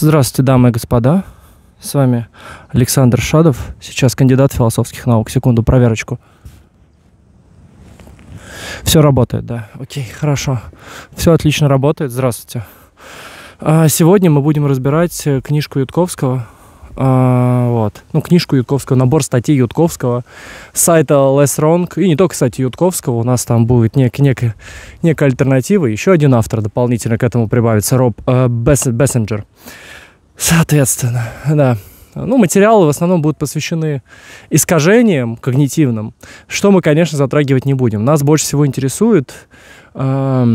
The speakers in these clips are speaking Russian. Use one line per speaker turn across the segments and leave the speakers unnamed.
Здравствуйте, дамы и господа. С вами Александр Шадов, сейчас кандидат философских наук. Секунду, проверочку. Все работает, да. Окей, хорошо. Все отлично работает. Здравствуйте. А, сегодня мы будем разбирать э, книжку Ютковского. А, вот. Ну, книжку Ютковского, набор статей Ютковского, сайта Less Wrong. И не только, кстати, Ютковского. У нас там будет нек, нек, некая альтернатива. Еще один автор дополнительно к этому прибавится, Роб э, Бессенджер. Бесс Соответственно, да. Ну, материалы в основном будут посвящены искажениям когнитивным, что мы, конечно, затрагивать не будем. Нас больше всего интересует... Э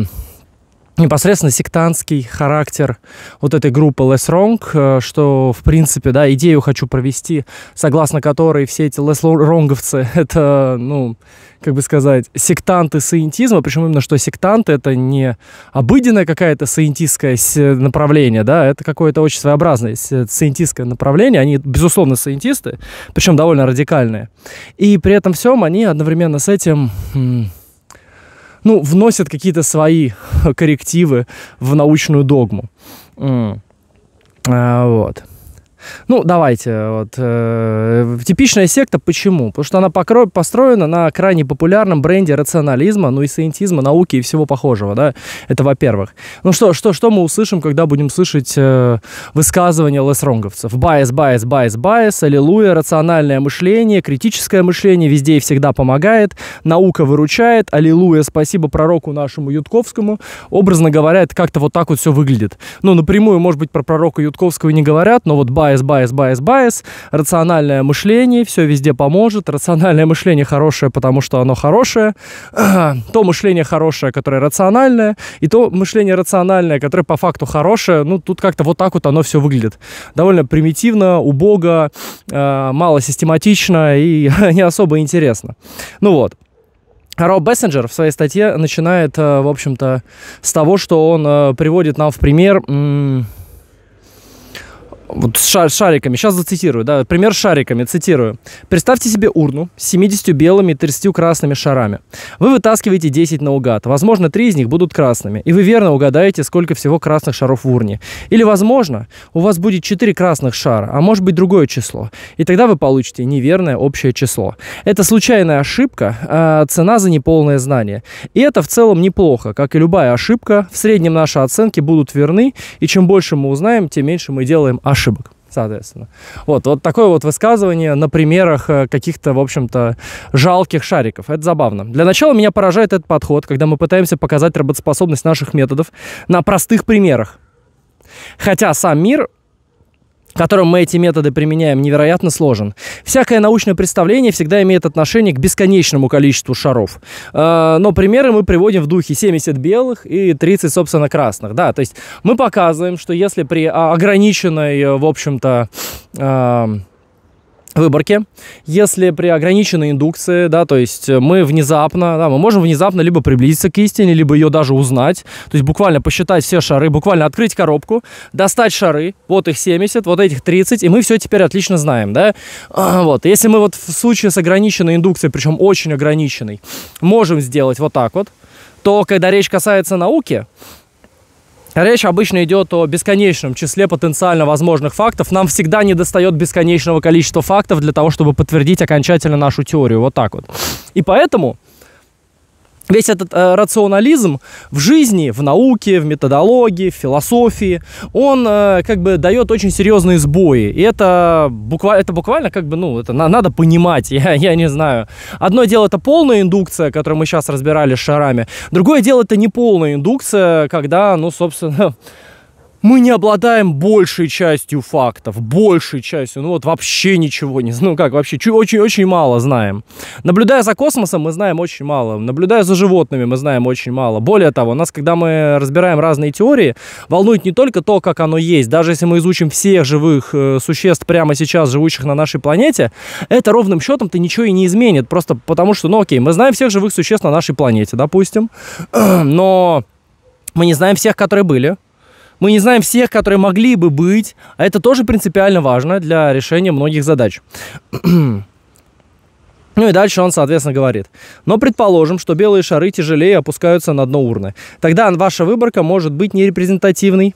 непосредственно сектантский характер вот этой группы Less Wrong, э, что, в принципе, да, идею хочу провести, согласно которой все эти Less Wronговцы — это, ну, как бы сказать, сектанты саентизма, причем именно что сектанты — это не обыденное какое-то саентистское э, направление, да, это какое-то очень своеобразное э, саентистское направление, они, безусловно, саентисты, причем довольно радикальные. И при этом всем они одновременно с этим ну, вносят какие-то свои коррективы в научную догму. Mm. А, вот. Ну, давайте. Вот, э, типичная секта почему? Потому что она покро- построена на крайне популярном бренде рационализма, ну и саентизма, науки и всего похожего, да? Это во-первых. Ну что, что, что мы услышим, когда будем слышать э, высказывания лесронговцев? Байс, байс, байс, байс, аллилуйя, рациональное мышление, критическое мышление везде и всегда помогает, наука выручает, аллилуйя, спасибо пророку нашему Ютковскому. Образно говоря, это как-то вот так вот все выглядит. Ну, напрямую, может быть, про пророка Ютковского не говорят, но вот байс байс, байс, байс, байс, рациональное мышление, все везде поможет, рациональное мышление хорошее, потому что оно хорошее, то мышление хорошее, которое рациональное, и то мышление рациональное, которое по факту хорошее, ну, тут как-то вот так вот оно все выглядит. Довольно примитивно, убого, э, мало систематично и не особо интересно. Ну вот. Роб Бессенджер в своей статье начинает, э, в общем-то, с того, что он э, приводит нам в пример вот с шариками, сейчас зацитирую, да, пример с шариками, цитирую. Представьте себе урну с 70 белыми и 30 красными шарами. Вы вытаскиваете 10 наугад, возможно, 3 из них будут красными, и вы верно угадаете, сколько всего красных шаров в урне. Или, возможно, у вас будет 4 красных шара, а может быть другое число, и тогда вы получите неверное общее число. Это случайная ошибка, а цена за неполное знание. И это в целом неплохо, как и любая ошибка, в среднем наши оценки будут верны, и чем больше мы узнаем, тем меньше мы делаем ошибок ошибок соответственно. Вот, вот такое вот высказывание на примерах э, каких-то, в общем-то, жалких шариков. Это забавно. Для начала меня поражает этот подход, когда мы пытаемся показать работоспособность наших методов на простых примерах. Хотя сам мир которым мы эти методы применяем, невероятно сложен. Всякое научное представление всегда имеет отношение к бесконечному количеству шаров. Э, но примеры мы приводим в духе 70 белых и 30, собственно, красных. Да, то есть мы показываем, что если при а, ограниченной, э, в общем-то, э, выборке, если при ограниченной индукции, да, то есть э, мы внезапно, да, мы можем внезапно либо приблизиться к истине, либо ее даже узнать, то есть буквально посчитать все шары, буквально открыть коробку, достать шары, вот их 70, вот этих 30, и мы все теперь отлично знаем, да, а, вот, если мы вот в случае с ограниченной индукцией, причем очень ограниченной, можем сделать вот так вот, то когда речь касается науки, Речь обычно идет о бесконечном числе потенциально возможных фактов. Нам всегда не достает бесконечного количества фактов для того, чтобы подтвердить окончательно нашу теорию. Вот так вот. И поэтому весь этот э, рационализм в жизни, в науке, в методологии, в философии, он э, как бы дает очень серьезные сбои. И это, буквально, это буквально как бы, ну, это на, надо понимать, я, я не знаю. Одно дело это полная индукция, которую мы сейчас разбирали с шарами, другое дело это не полная индукция, когда, ну, собственно мы не обладаем большей частью фактов, большей частью, ну вот вообще ничего не знаем, ну как вообще, очень-очень мало знаем. Наблюдая за космосом, мы знаем очень мало, наблюдая за животными, мы знаем очень мало. Более того, нас, когда мы разбираем разные теории, волнует не только то, как оно есть, даже если мы изучим всех живых э, существ прямо сейчас, живущих на нашей планете, это ровным счетом-то ничего и не изменит, просто потому что, ну окей, мы знаем всех живых существ на нашей планете, допустим, но мы не знаем всех, которые были, мы не знаем всех, которые могли бы быть, а это тоже принципиально важно для решения многих задач. Ну и дальше он, соответственно, говорит. Но предположим, что белые шары тяжелее опускаются на дно урны. Тогда ваша выборка может быть нерепрезентативной.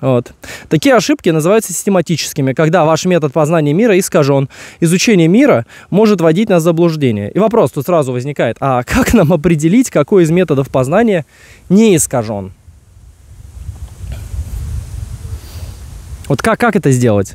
Вот. Такие ошибки называются систематическими, когда ваш метод познания мира искажен. Изучение мира может вводить нас в заблуждение. И вопрос тут сразу возникает, а как нам определить, какой из методов познания не искажен? Вот как, как это сделать?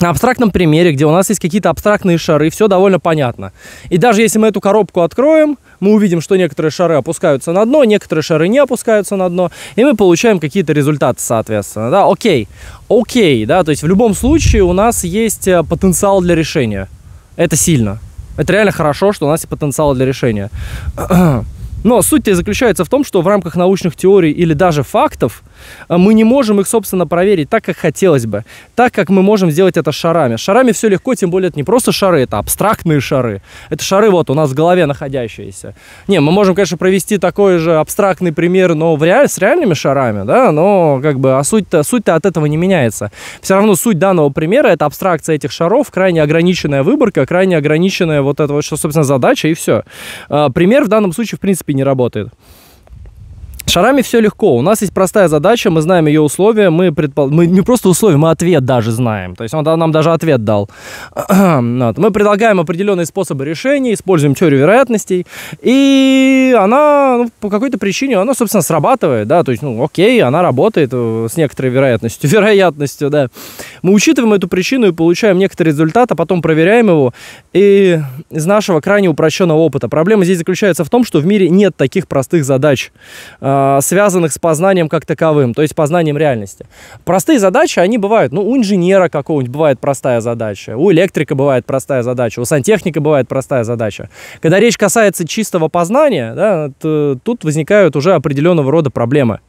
На абстрактном примере, где у нас есть какие-то абстрактные шары, все довольно понятно. И даже если мы эту коробку откроем, мы увидим, что некоторые шары опускаются на дно, некоторые шары не опускаются на дно, и мы получаем какие-то результаты, соответственно. Да, окей, окей, да, то есть в любом случае у нас есть э, потенциал для решения. Это сильно. Это реально хорошо, что у нас есть потенциал для решения. Но суть заключается в том, что в рамках научных теорий или даже фактов э, мы не можем их, собственно, проверить так, как хотелось бы, так, как мы можем сделать это шарами. Шарами все легко, тем более это не просто шары, это абстрактные шары. Это шары вот у нас в голове находящиеся. Не, мы можем, конечно, провести такой же абстрактный пример, но в реаль... с реальными шарами, да, но как бы, а суть-то суть -то от этого не меняется. Все равно суть данного примера – это абстракция этих шаров, крайне ограниченная выборка, крайне ограниченная вот эта вот, собственно, задача и все. Э, пример в данном случае, в принципе, принципе не работает. Шарами все легко. У нас есть простая задача, мы знаем ее условия, мы, предпол... мы не просто условия, мы ответ даже знаем. То есть он нам даже ответ дал. вот. Мы предлагаем определенные способы решения, используем теорию вероятностей, и она ну, по какой-то причине, она, собственно, срабатывает, да, то есть, ну, окей, она работает э, с некоторой вероятностью, вероятностью, да. Мы учитываем эту причину и получаем некоторый результат, а потом проверяем его, и из нашего крайне упрощенного опыта. Проблема здесь заключается в том, что в мире нет таких простых задач. А, а, связанных с познанием как таковым, то есть познанием реальности. Простые задачи, они бывают, ну, у инженера какого-нибудь бывает простая задача, у электрика бывает простая задача, у сантехника бывает простая задача. Когда речь касается чистого познания, да, то, тут возникают уже определенного рода проблемы.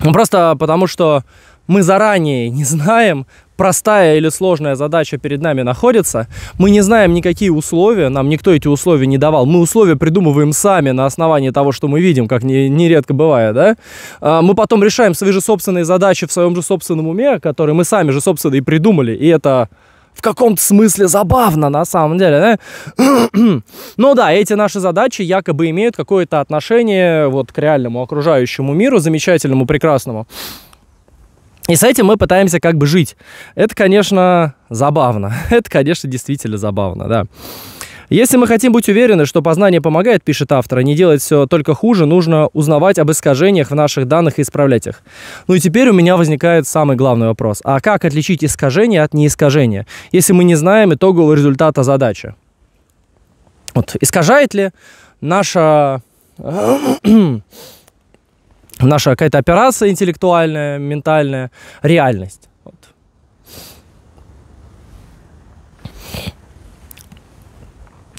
Ну, просто потому что мы заранее не знаем, простая или сложная задача перед нами находится, мы не знаем никакие условия, нам никто эти условия не давал, мы условия придумываем сами на основании того, что мы видим, как нередко бывает, да? А, мы потом решаем свои же собственные задачи в своем же собственном уме, которые мы сами же, собственно, и придумали, и это в каком-то смысле забавно, на самом деле, да? Ну да, эти наши задачи якобы имеют какое-то отношение вот к реальному окружающему миру, замечательному, прекрасному. И с этим мы пытаемся как бы жить. Это, конечно, забавно. Это, конечно, действительно забавно, да. Если мы хотим быть уверены, что познание помогает, пишет автор, а не делать все только хуже, нужно узнавать об искажениях в наших данных и исправлять их. Ну и теперь у меня возникает самый главный вопрос. А как отличить искажение от неискажения, если мы не знаем итогового результата задачи? Вот, искажает ли наша наша какая-то операция интеллектуальная, ментальная, реальность.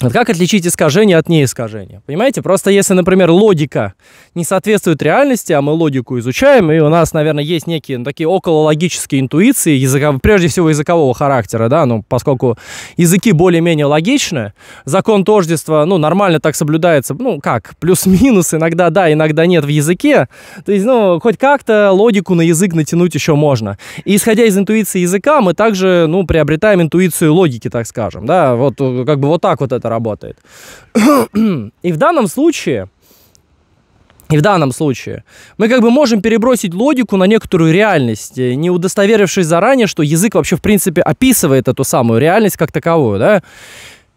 Вот как отличить искажение от неискажения? Понимаете, просто если, например, логика не соответствует реальности, а мы логику изучаем, и у нас, наверное, есть некие ну, такие околологические интуиции, языка, прежде всего языкового характера, да, ну, поскольку языки более-менее логичны, закон тождества, ну, нормально так соблюдается, ну, как, плюс-минус, иногда да, иногда нет в языке, то есть, ну, хоть как-то логику на язык натянуть еще можно. И исходя из интуиции языка, мы также, ну, приобретаем интуицию логики, так скажем, да, вот как бы вот так вот это работает. И в данном случае, и в данном случае мы как бы можем перебросить логику на некоторую реальность, э, не удостоверившись заранее, что язык вообще в принципе описывает эту самую реальность как таковую, да.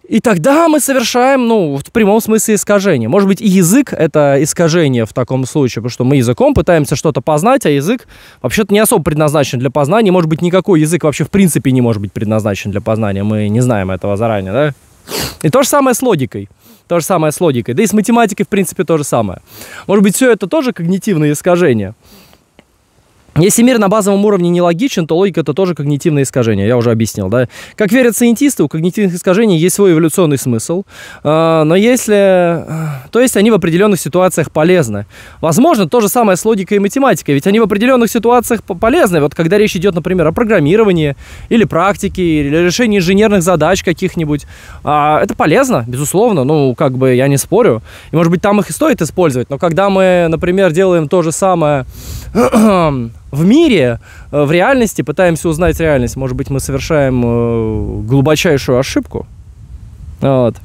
И тогда мы совершаем, ну, в прямом смысле искажение. Может быть, и язык — это искажение в таком случае, потому что мы языком пытаемся что-то познать, а язык вообще-то не особо предназначен для познания. Может быть, никакой язык вообще в принципе не может быть предназначен для познания. Мы не знаем этого заранее, да? И то же самое с логикой. То же самое с логикой. Да и с математикой, в принципе, то же самое. Может быть, все это тоже когнитивные искажения. Если мир на базовом уровне нелогичен, то логика это тоже когнитивное искажение, я уже объяснил, да. Как верят сиентисты, у когнитивных искажений есть свой эволюционный смысл, э, но если... Э, то есть они в определенных ситуациях полезны. Возможно, то же самое с логикой и математикой, ведь они в определенных ситуациях полезны. Вот когда речь идет, например, о программировании, или практике, или решении инженерных задач каких-нибудь, а, это полезно, безусловно, ну, как бы я не спорю. И, может быть, там их и стоит использовать, но когда мы, например, делаем то же самое в мире, э, в реальности, пытаемся узнать реальность. Может быть, мы совершаем э, глубочайшую ошибку. Вот.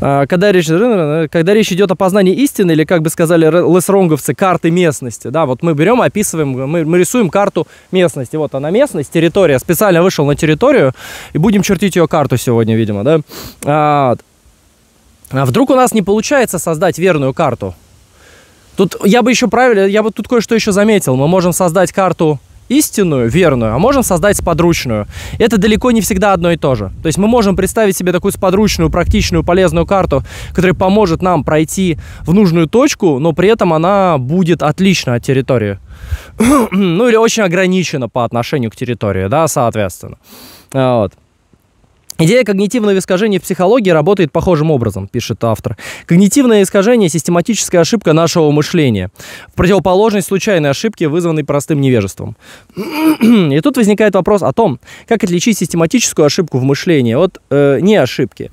А, когда речь, э, когда речь идет о познании истины, или, как бы сказали лесронговцы, карты местности, да, вот мы берем, описываем, мы, мы рисуем карту местности, вот она местность, территория, специально вышел на территорию, и будем чертить ее карту сегодня, видимо, да. А, а вдруг у нас не получается создать верную карту? Тут я бы еще правильно, я бы тут кое-что еще заметил. Мы можем создать карту истинную, верную, а можем создать сподручную. Это далеко не всегда одно и то же. То есть мы можем представить себе такую сподручную, практичную, полезную карту, которая поможет нам пройти в нужную точку, но при этом она будет отлична от территории. ну или очень ограничена по отношению к территории, да, соответственно. А, вот. Идея когнитивного искажения в психологии работает похожим образом, пишет автор. Когнитивное искажение – систематическая ошибка нашего мышления, в противоположность случайной ошибке, вызванной простым невежеством. И тут возникает вопрос о том, как отличить систематическую ошибку в мышлении от э, неошибки. ошибки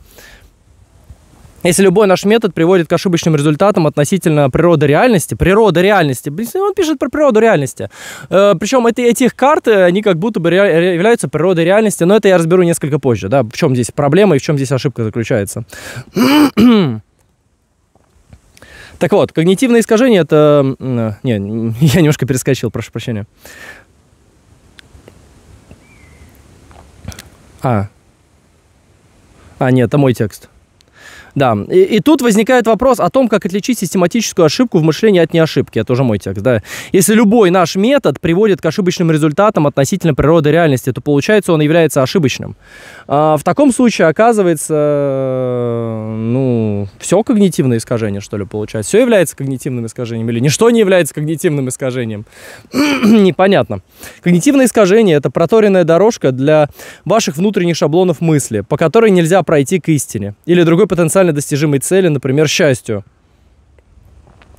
если любой наш метод приводит к ошибочным результатам относительно природы реальности, природа реальности, он пишет про природу реальности. Э, Причем эти, эти их карты, они как будто бы э, являются природой реальности, но это я разберу несколько позже, да, в чем здесь проблема и в чем здесь ошибка заключается. Так вот, когнитивное искажение это... Э, не, я немножко перескочил, прошу прощения. А. А, нет, это мой текст. Да, и, и тут возникает вопрос о том, как отличить систематическую ошибку в мышлении от неошибки. Это уже мой текст, да. Если любой наш метод приводит к ошибочным результатам относительно природы реальности, то получается он является ошибочным. А, в таком случае оказывается, ну, все когнитивное искажение, что ли, получается. Все является когнитивным искажением или ничто не является когнитивным искажением. Непонятно. Когнитивное искажение – это проторенная дорожка для ваших внутренних шаблонов мысли, по которой нельзя пройти к истине или другой потенциальный рационально достижимой цели, например, счастью.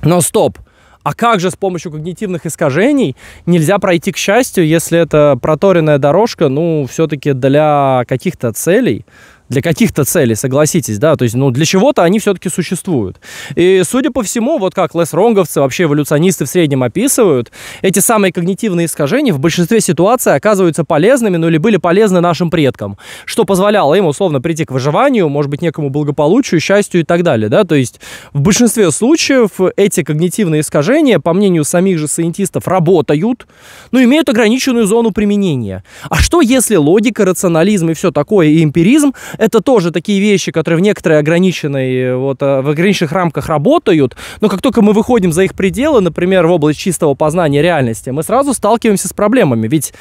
Но стоп! А как же с помощью когнитивных искажений нельзя пройти к счастью, если это проторенная дорожка, ну, все-таки для каких-то целей, для каких-то целей, согласитесь, да, то есть, ну, для чего-то они все-таки существуют. И, судя по всему, вот как Лес Ронговцы, вообще эволюционисты в среднем описывают, эти самые когнитивные искажения в большинстве ситуаций оказываются полезными, ну, или были полезны нашим предкам, что позволяло им, условно, прийти к выживанию, может быть, некому благополучию, счастью и так далее, да, то есть, в большинстве случаев эти когнитивные искажения, по мнению самих же сciентистов, работают, но имеют ограниченную зону применения. А что, если логика, рационализм и все такое, и эмпиризм это тоже такие вещи, которые в некоторой ограниченной, вот, э, в ограниченных рамках работают, но как только мы выходим за их пределы, например, в область чистого познания реальности, мы сразу сталкиваемся с проблемами, ведь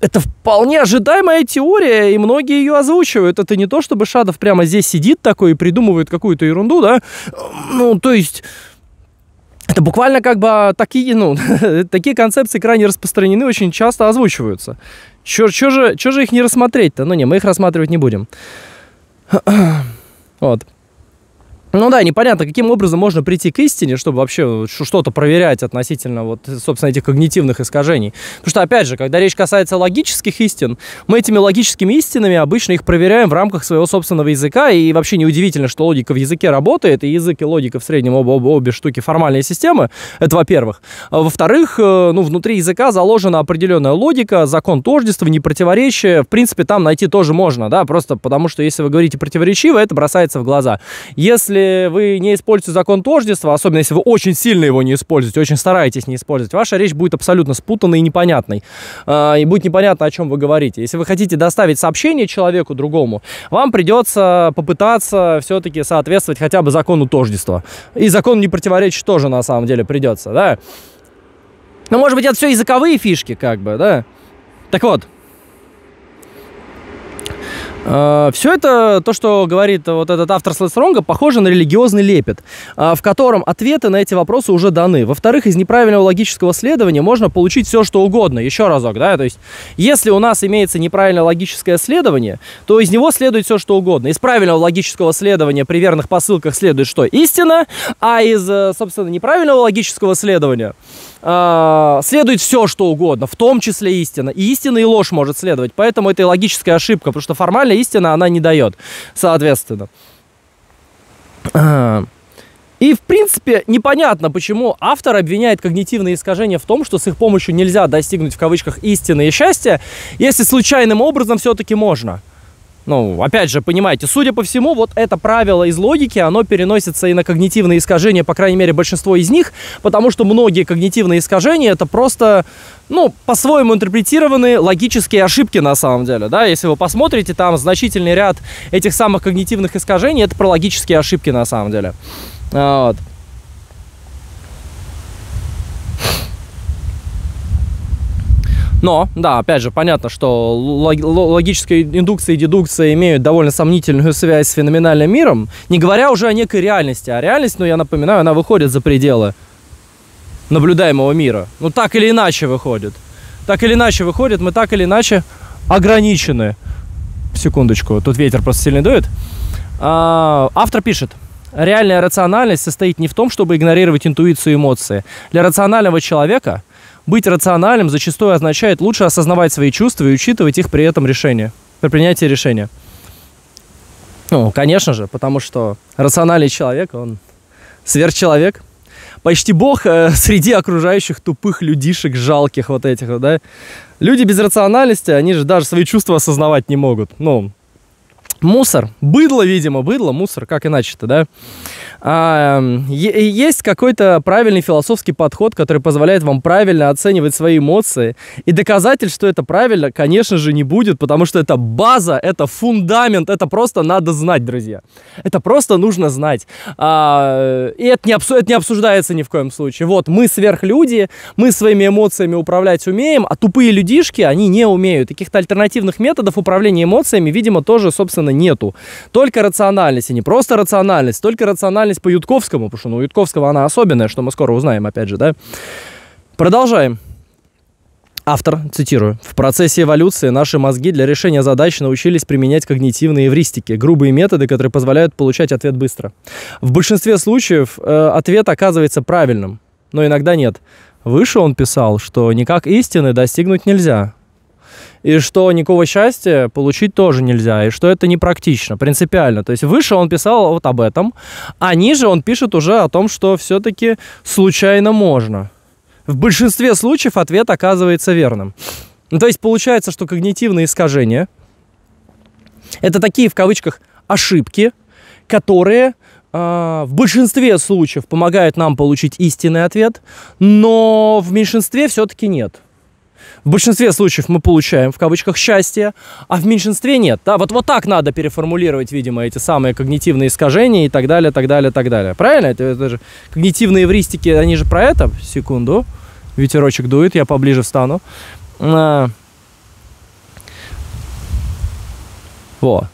это вполне ожидаемая теория, и многие ее озвучивают. Это не то, чтобы Шадов прямо здесь сидит такой и придумывает какую-то ерунду, да? Ну, то есть... Это буквально как бы а, такие, ну, такие концепции крайне распространены, очень часто озвучиваются. Чё, чё, же, чё же их не рассмотреть-то? Ну не, мы их рассматривать не будем. вот. Ну да, непонятно, каким образом можно прийти к истине, чтобы вообще что-то проверять относительно вот, собственно, этих когнитивных искажений. Потому что, опять же, когда речь касается логических истин, мы этими логическими истинами обычно их проверяем в рамках своего собственного языка, и вообще неудивительно, что логика в языке работает, и язык и логика в среднем оба, оба, обе штуки формальные системы, это во-первых. А во-вторых, э, ну, внутри языка заложена определенная логика, закон тождества, непротиворечие, в принципе, там найти тоже можно, да, просто потому что если вы говорите противоречиво, это бросается в глаза. Если если вы не используете закон тождества, особенно если вы очень сильно его не используете, очень стараетесь не использовать, ваша речь будет абсолютно спутанной и непонятной. А, и будет непонятно, о чем вы говорите. Если вы хотите доставить сообщение человеку другому, вам придется попытаться все-таки соответствовать хотя бы закону тождества. И закону не противоречить тоже, на самом деле, придется, да? Но, ну, может быть, это все языковые фишки, как бы, да? Так вот, Э, все это, то, что говорит вот этот автор Слэсронга, похоже на религиозный лепет, э, в котором ответы на эти вопросы уже даны. Во-вторых, из неправильного логического следования можно получить все, что угодно. Еще разок, да, то есть, если у нас имеется неправильное логическое следование, то из него следует все, что угодно. Из правильного логического следования при верных посылках следует что? Истина, а из, э, собственно, неправильного логического следования – а, следует все, что угодно, в том числе истина. И истина и ложь может следовать. Поэтому это и логическая ошибка, потому что формальная истина она не дает, соответственно. А, и, в принципе, непонятно, почему автор обвиняет когнитивные искажения в том, что с их помощью нельзя достигнуть в кавычках истины и счастья, если случайным образом все-таки можно. Ну, опять же, понимаете, судя по всему, вот это правило из логики, оно переносится и на когнитивные искажения, по крайней мере, большинство из них, потому что многие когнитивные искажения это просто, ну, по-своему интерпретированные логические ошибки на самом деле, да, если вы посмотрите, там значительный ряд этих самых когнитивных искажений, это про логические ошибки на самом деле. Вот. Но, да, опять же, понятно, что логическая индукция и дедукция имеют довольно сомнительную связь с феноменальным миром, не говоря уже о некой реальности. А реальность, ну, я напоминаю, она выходит за пределы наблюдаемого мира. Ну, так или иначе выходит. Так или иначе выходит, мы так или иначе ограничены. Секундочку, тут ветер просто сильно дует. А, автор пишет. Реальная рациональность состоит не в том, чтобы игнорировать интуицию и эмоции. Для рационального человека – быть рациональным зачастую означает лучше осознавать свои чувства и учитывать их при этом решении, при принятии решения. Ну, конечно же, потому что рациональный человек, он сверхчеловек, почти бог э, среди окружающих тупых людишек, жалких вот этих, да. Люди без рациональности, они же даже свои чувства осознавать не могут. Ну, Мусор, быдло, видимо, быдло, мусор, как иначе-то, да? А, эм, есть какой-то правильный философский подход, который позволяет вам правильно оценивать свои эмоции. И доказатель, что это правильно, конечно же, не будет, потому что это база, это фундамент, это просто надо знать, друзья. Это просто нужно знать. А, и это не, обсу- это не обсуждается ни в коем случае. Вот, мы сверхлюди, мы своими эмоциями управлять умеем, а тупые людишки, они не умеют. Каких-то альтернативных методов управления эмоциями, видимо, тоже, собственно, написано нету. Только рациональность, и не просто рациональность, только рациональность по Ютковскому, потому что ну, у Ютковского она особенная, что мы скоро узнаем, опять же, да. Продолжаем. Автор, цитирую, «В процессе эволюции наши мозги для решения задач научились применять когнитивные эвристики, грубые методы, которые позволяют получать ответ быстро. В большинстве случаев э, ответ оказывается правильным, но иногда нет. Выше он писал, что никак истины достигнуть нельзя и что никакого счастья получить тоже нельзя, и что это непрактично, принципиально. То есть выше он писал вот об этом, а ниже он пишет уже о том, что все-таки случайно можно. В большинстве случаев ответ оказывается верным. Ну, то есть получается, что когнитивные искажения – это такие, в кавычках, ошибки, которые а, в большинстве случаев помогают нам получить истинный ответ, но в меньшинстве все-таки нет. В большинстве случаев мы получаем, в кавычках, счастье, а в меньшинстве нет. Да? Вот, вот так надо переформулировать, видимо, эти самые когнитивные искажения и так далее, так далее, так далее. Правильно? Это, это же когнитивные эвристики, они же про это. Секунду. Ветерочек дует, я поближе встану. А. Во.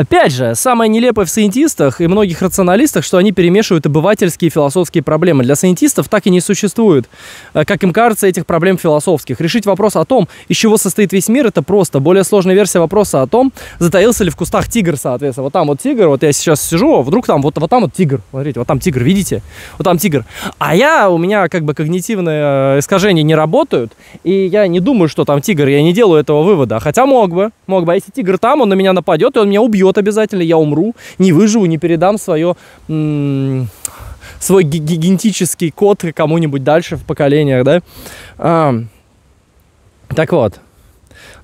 Опять же, самое нелепое в сcientistах и многих рационалистах, что они перемешивают обывательские и философские проблемы. Для сcientistов так и не существует, э, как им кажется, этих проблем философских. Решить вопрос о том, из чего состоит весь мир, это просто. Более сложная версия вопроса о том, затаился ли в кустах тигр, соответственно. Вот там вот тигр, вот я сейчас сижу, а вдруг там вот, вот там вот тигр. Смотрите, вот там тигр, видите? Вот там тигр. А я, у меня как бы когнитивные э, искажения не работают, и я не думаю, что там тигр, я не делаю этого вывода. Хотя мог бы, мог бы. А если тигр там, он на меня нападет, и он меня убьет умрет обязательно, я умру, не выживу, не передам свое свой гигантический код кому-нибудь дальше в поколениях, да. А, так вот,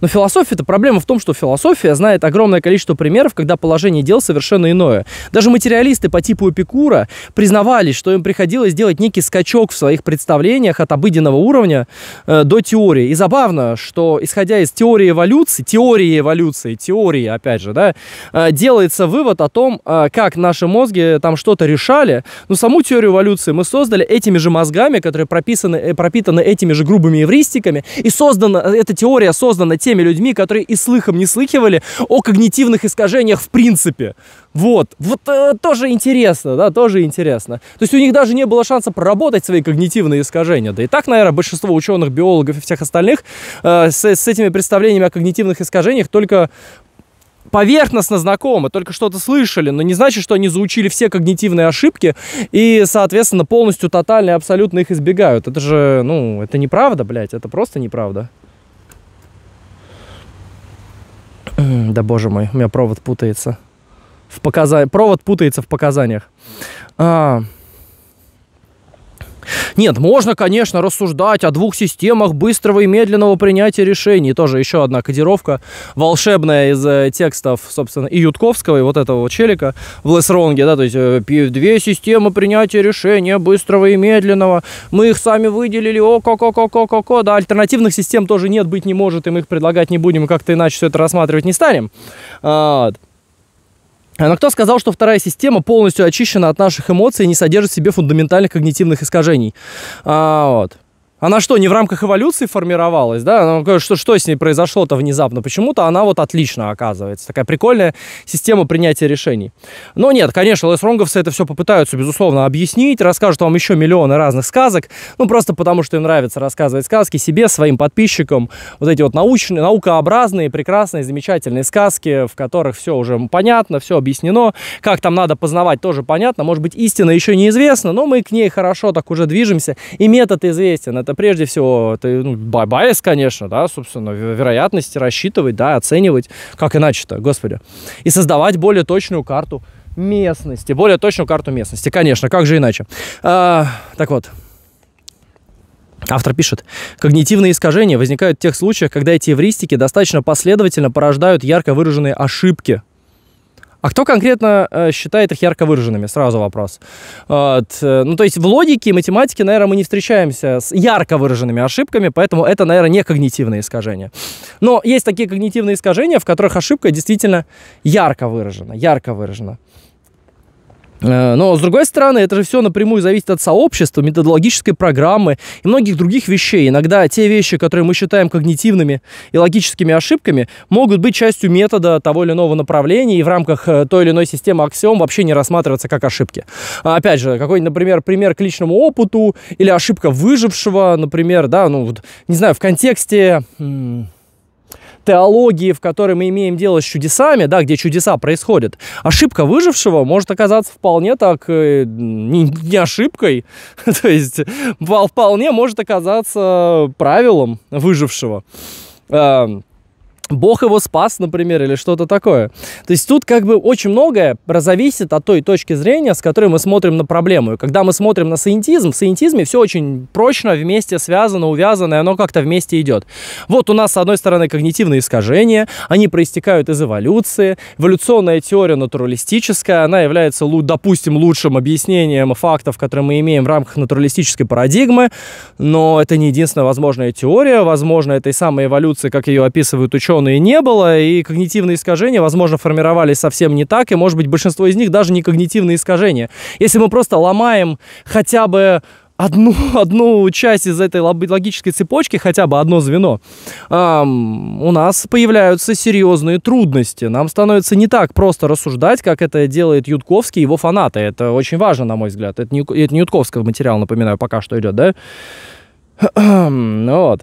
но философия-то проблема в том, что философия знает огромное количество примеров, когда положение дел совершенно иное. Даже материалисты по типу Эпикура признавались, что им приходилось делать некий скачок в своих представлениях от обыденного уровня э, до теории. И забавно, что исходя из теории эволюции, теории эволюции, теории, опять же, да, э, делается вывод о том, э, как наши мозги там что-то решали. Но саму теорию эволюции мы создали этими же мозгами, которые прописаны, э, пропитаны этими же грубыми эвристиками. И создана, э, эта теория создана теми людьми, которые и слыхом не слыхивали о когнитивных искажениях в принципе. Вот, вот э, тоже интересно, да, тоже интересно. То есть у них даже не было шанса проработать свои когнитивные искажения. Да и так, наверное, большинство ученых, биологов и всех остальных э, с, с этими представлениями о когнитивных искажениях только поверхностно знакомы, только что-то слышали, но не значит, что они заучили все когнитивные ошибки и, соответственно, полностью, тотально и абсолютно их избегают. Это же, ну, это неправда, блядь, это просто неправда. да боже мой, у меня провод путается. В показа... Провод путается в показаниях. А, нет, можно, конечно, рассуждать о двух системах быстрого и медленного принятия решений. Тоже еще одна кодировка волшебная из э, текстов, собственно, и Ютковского, и вот этого челика в Лесронге, да, то есть э, две системы принятия решения быстрого и медленного. Мы их сами выделили, о ко ко ко ко ко ко да, альтернативных систем тоже нет, быть не может, и мы их предлагать не будем, и как-то иначе все это рассматривать не станем. А, вот. А, но кто сказал, что вторая система полностью очищена от наших эмоций и не содержит в себе фундаментальных когнитивных искажений? А, вот. Она что, не в рамках эволюции формировалась, да? Что, что с ней произошло-то внезапно? Почему-то она вот отлично оказывается. Такая прикольная система принятия решений. Но нет, конечно, лесронговцы это все попытаются, безусловно, объяснить, расскажут вам еще миллионы разных сказок, ну, просто потому что им нравится рассказывать сказки себе, своим подписчикам, вот эти вот научные, наукообразные, прекрасные, замечательные сказки, в которых все уже понятно, все объяснено, как там надо познавать тоже понятно, может быть, истина еще неизвестна, но мы к ней хорошо так уже движемся, и метод известен, это прежде всего это, ну, байс, конечно, да, собственно, вероятности рассчитывать, да, оценивать, как иначе-то, господи. И создавать более точную карту местности, более точную карту местности, конечно, как же иначе. А, так вот, Автор пишет, когнитивные искажения возникают в тех случаях, когда эти эвристики достаточно последовательно порождают ярко выраженные ошибки а кто конкретно э, считает их ярко выраженными? Сразу вопрос. Вот, э, ну, то есть в логике и математике, наверное, мы не встречаемся с ярко выраженными ошибками, поэтому это, наверное, не когнитивные искажения. Но есть такие когнитивные искажения, в которых ошибка действительно ярко выражена, ярко выражена. Э, но, с другой стороны, это же все напрямую зависит от сообщества, методологической программы и многих других вещей. Иногда те вещи, которые мы считаем когнитивными и логическими ошибками, могут быть частью метода того или иного направления и в рамках э, той или иной системы аксиом вообще не рассматриваться как ошибки. Опять же, какой-нибудь, например, пример к личному опыту или ошибка выжившего, например, да, ну, не знаю, в контексте... М- теологии, в которой мы имеем дело с чудесами, да, где чудеса происходят, ошибка выжившего может оказаться вполне так э, не, не ошибкой, то есть вполне может оказаться правилом выжившего. Эм, Бог его спас, например, или что-то такое. То есть тут как бы очень многое зависит от той точки зрения, с которой мы смотрим на проблему. И когда мы смотрим на саентизм, в саентизме все очень прочно, вместе связано, увязано, и оно как-то вместе идет. Вот у нас, с одной стороны, когнитивные искажения, они проистекают из эволюции. Эволюционная теория натуралистическая, она является, допустим, лучшим объяснением фактов, которые мы имеем в рамках натуралистической парадигмы, но это не единственная возможная теория. Возможно, этой самой эволюции, как ее описывают ученые, ученые не было, и когнитивные искажения, возможно, формировались совсем не так, и, может быть, большинство из них даже не когнитивные искажения. Если мы просто ломаем хотя бы одну, одну часть из этой логической цепочки, хотя бы одно звено, эм, у нас появляются серьезные трудности. Нам становится не так просто рассуждать, как это делает Ютковский и его фанаты. Это очень важно, на мой взгляд. Это не, это не Ютковского материал, напоминаю, пока что идет, да? Ну вот.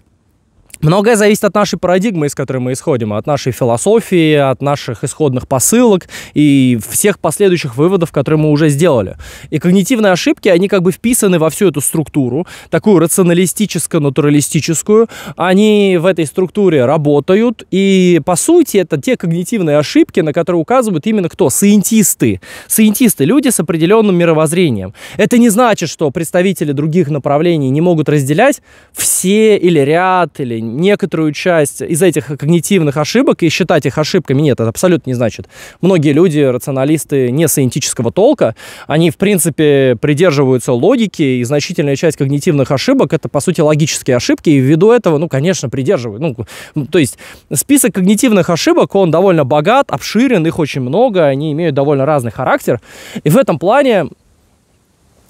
Многое зависит от нашей парадигмы, из которой мы исходим, от нашей философии, от наших исходных посылок и всех последующих выводов, которые мы уже сделали. И когнитивные ошибки, они как бы вписаны во всю эту структуру, такую рационалистическо-натуралистическую. Они в этой структуре работают, и по сути это те когнитивные ошибки, на которые указывают именно кто? Сиентисты. Сиентисты – люди с определенным мировоззрением. Это не значит, что представители других направлений не могут разделять все или ряд, или некоторую часть из этих когнитивных ошибок и считать их ошибками. Нет, это абсолютно не значит. Многие люди, рационалисты не саентического толка, они, в принципе, придерживаются логики, и значительная часть когнитивных ошибок – это, по сути, логические ошибки, и ввиду этого, ну, конечно, придерживают. Ну, ну то есть список когнитивных ошибок, он довольно богат, обширен, их очень много, они имеют довольно разный характер. И в этом плане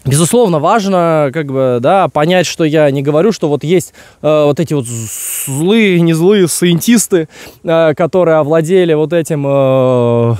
Безусловно, важно как бы, да, понять, что я не говорю, что вот есть э, вот эти вот злые, не злые саентисты, э, которые овладели вот этим э,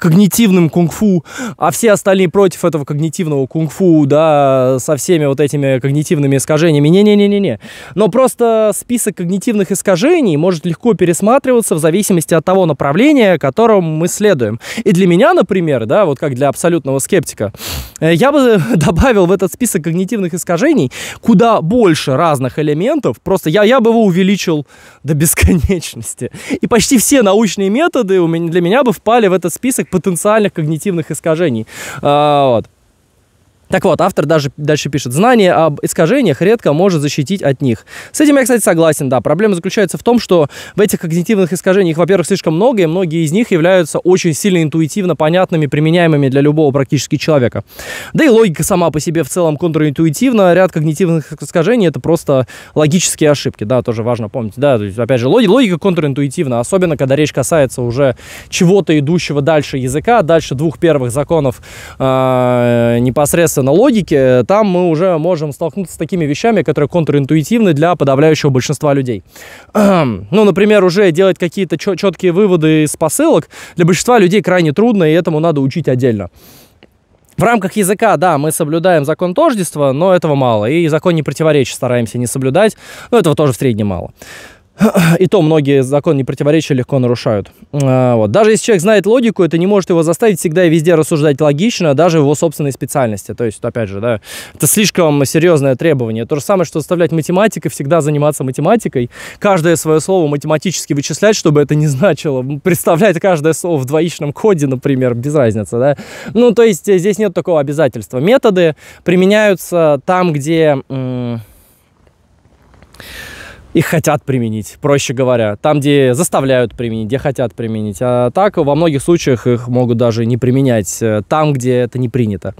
когнитивным кунг-фу, а все остальные против этого когнитивного кунг-фу, да, со всеми вот этими когнитивными искажениями. Не-не-не-не-не. Но просто список когнитивных искажений может легко пересматриваться в зависимости от того направления, которым мы следуем. И для меня, например, да, вот как для абсолютного скептика, э, я бы добавил в этот список когнитивных искажений куда больше разных элементов. Просто я, я бы его увеличил до бесконечности. И почти все научные методы для меня бы впали в этот список потенциальных когнитивных искажений. А, вот. Так вот, автор даже дальше пишет, знание об искажениях редко может защитить от них. С этим я, кстати, согласен, да. Проблема заключается в том, что в этих когнитивных искажениях, во-первых, слишком много, и многие из них являются очень сильно интуитивно понятными, применяемыми для любого практически человека. Да и логика сама по себе в целом контринтуитивна. Ряд когнитивных искажений — это просто логические ошибки, да, тоже важно помнить. Да, то есть, опять же, логика контринтуитивна, особенно когда речь касается уже чего-то идущего дальше языка, дальше двух первых законов а, непосредственно основываться на логике, э, там мы уже можем столкнуться с такими вещами, которые контринтуитивны для подавляющего большинства людей. Эм, ну, например, уже делать какие-то четкие выводы из посылок для большинства людей крайне трудно, и этому надо учить отдельно. В рамках языка, да, мы соблюдаем закон тождества, но этого мало. И закон не противоречия стараемся не соблюдать, но этого тоже в среднем мало. И то многие закон не противоречия легко нарушают. А, вот. Даже если человек знает логику, это не может его заставить всегда и везде рассуждать логично, даже в его собственной специальности. То есть, опять же, да, это слишком серьезное требование. То же самое, что заставлять математика всегда заниматься математикой, каждое свое слово математически вычислять, чтобы это не значило. Представлять каждое слово в двоичном коде, например, без разницы. Да? Ну, то есть э, здесь нет такого обязательства. Методы применяются там, где... М- их хотят применить, проще говоря. Там, где заставляют применить, где хотят применить. А так, во многих случаях их могут даже не применять э, там, где это не принято.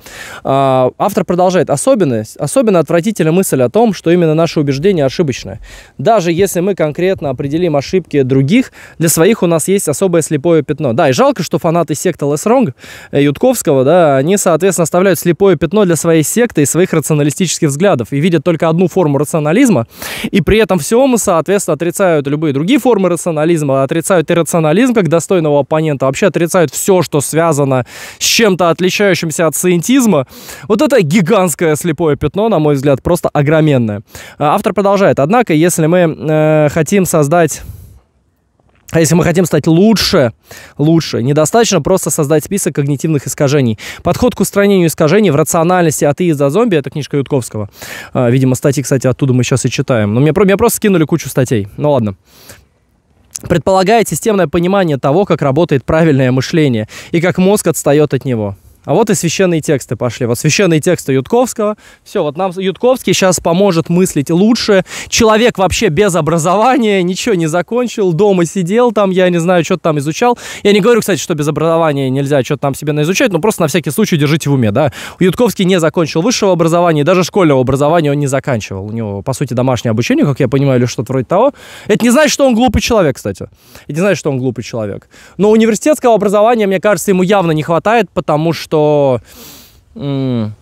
А, автор продолжает. Особенность, особенно отвратительная мысль о том, что именно наши убеждения ошибочны. Даже если мы конкретно определим ошибки других, для своих у нас есть особое слепое пятно. Да, и жалко, что фанаты секты Лес Ронг э, Ютковского, да, они, соответственно, оставляют слепое пятно для своей секты и своих рационалистических взглядов и видят только одну форму рационализма, и при этом все Филома, соответственно, отрицают любые другие формы рационализма, отрицают иррационализм как достойного оппонента, вообще отрицают все, что связано с чем-то отличающимся от сциентизма. Вот это гигантское слепое пятно, на мой взгляд, просто огроменное. А, автор продолжает. Однако, если мы э, хотим создать а если мы хотим стать лучше, лучше, недостаточно просто создать список когнитивных искажений. Подход к устранению искажений в рациональности атеиза от зомби, это книжка Ютковского. А, видимо, статьи, кстати, оттуда мы сейчас и читаем. Но мне, мне просто скинули кучу статей. Ну ладно предполагает системное понимание того, как работает правильное мышление и как мозг отстает от него. А вот и священные тексты пошли. Вот священные тексты Ютковского. Все, вот нам Ютковский сейчас поможет мыслить лучше. Человек вообще без образования, ничего не закончил, дома сидел там, я не знаю, что-то там изучал. Я не говорю, кстати, что без образования нельзя что-то там себе наизучать, но просто на всякий случай держите в уме, да. Ютковский не закончил высшего образования, даже школьного образования он не заканчивал. У него, по сути, домашнее обучение, как я понимаю, или что-то вроде того. Это не значит, что он глупый человек, кстати. Это не значит, что он глупый человек. Но университетского образования, мне кажется, ему явно не хватает, потому что 嗯。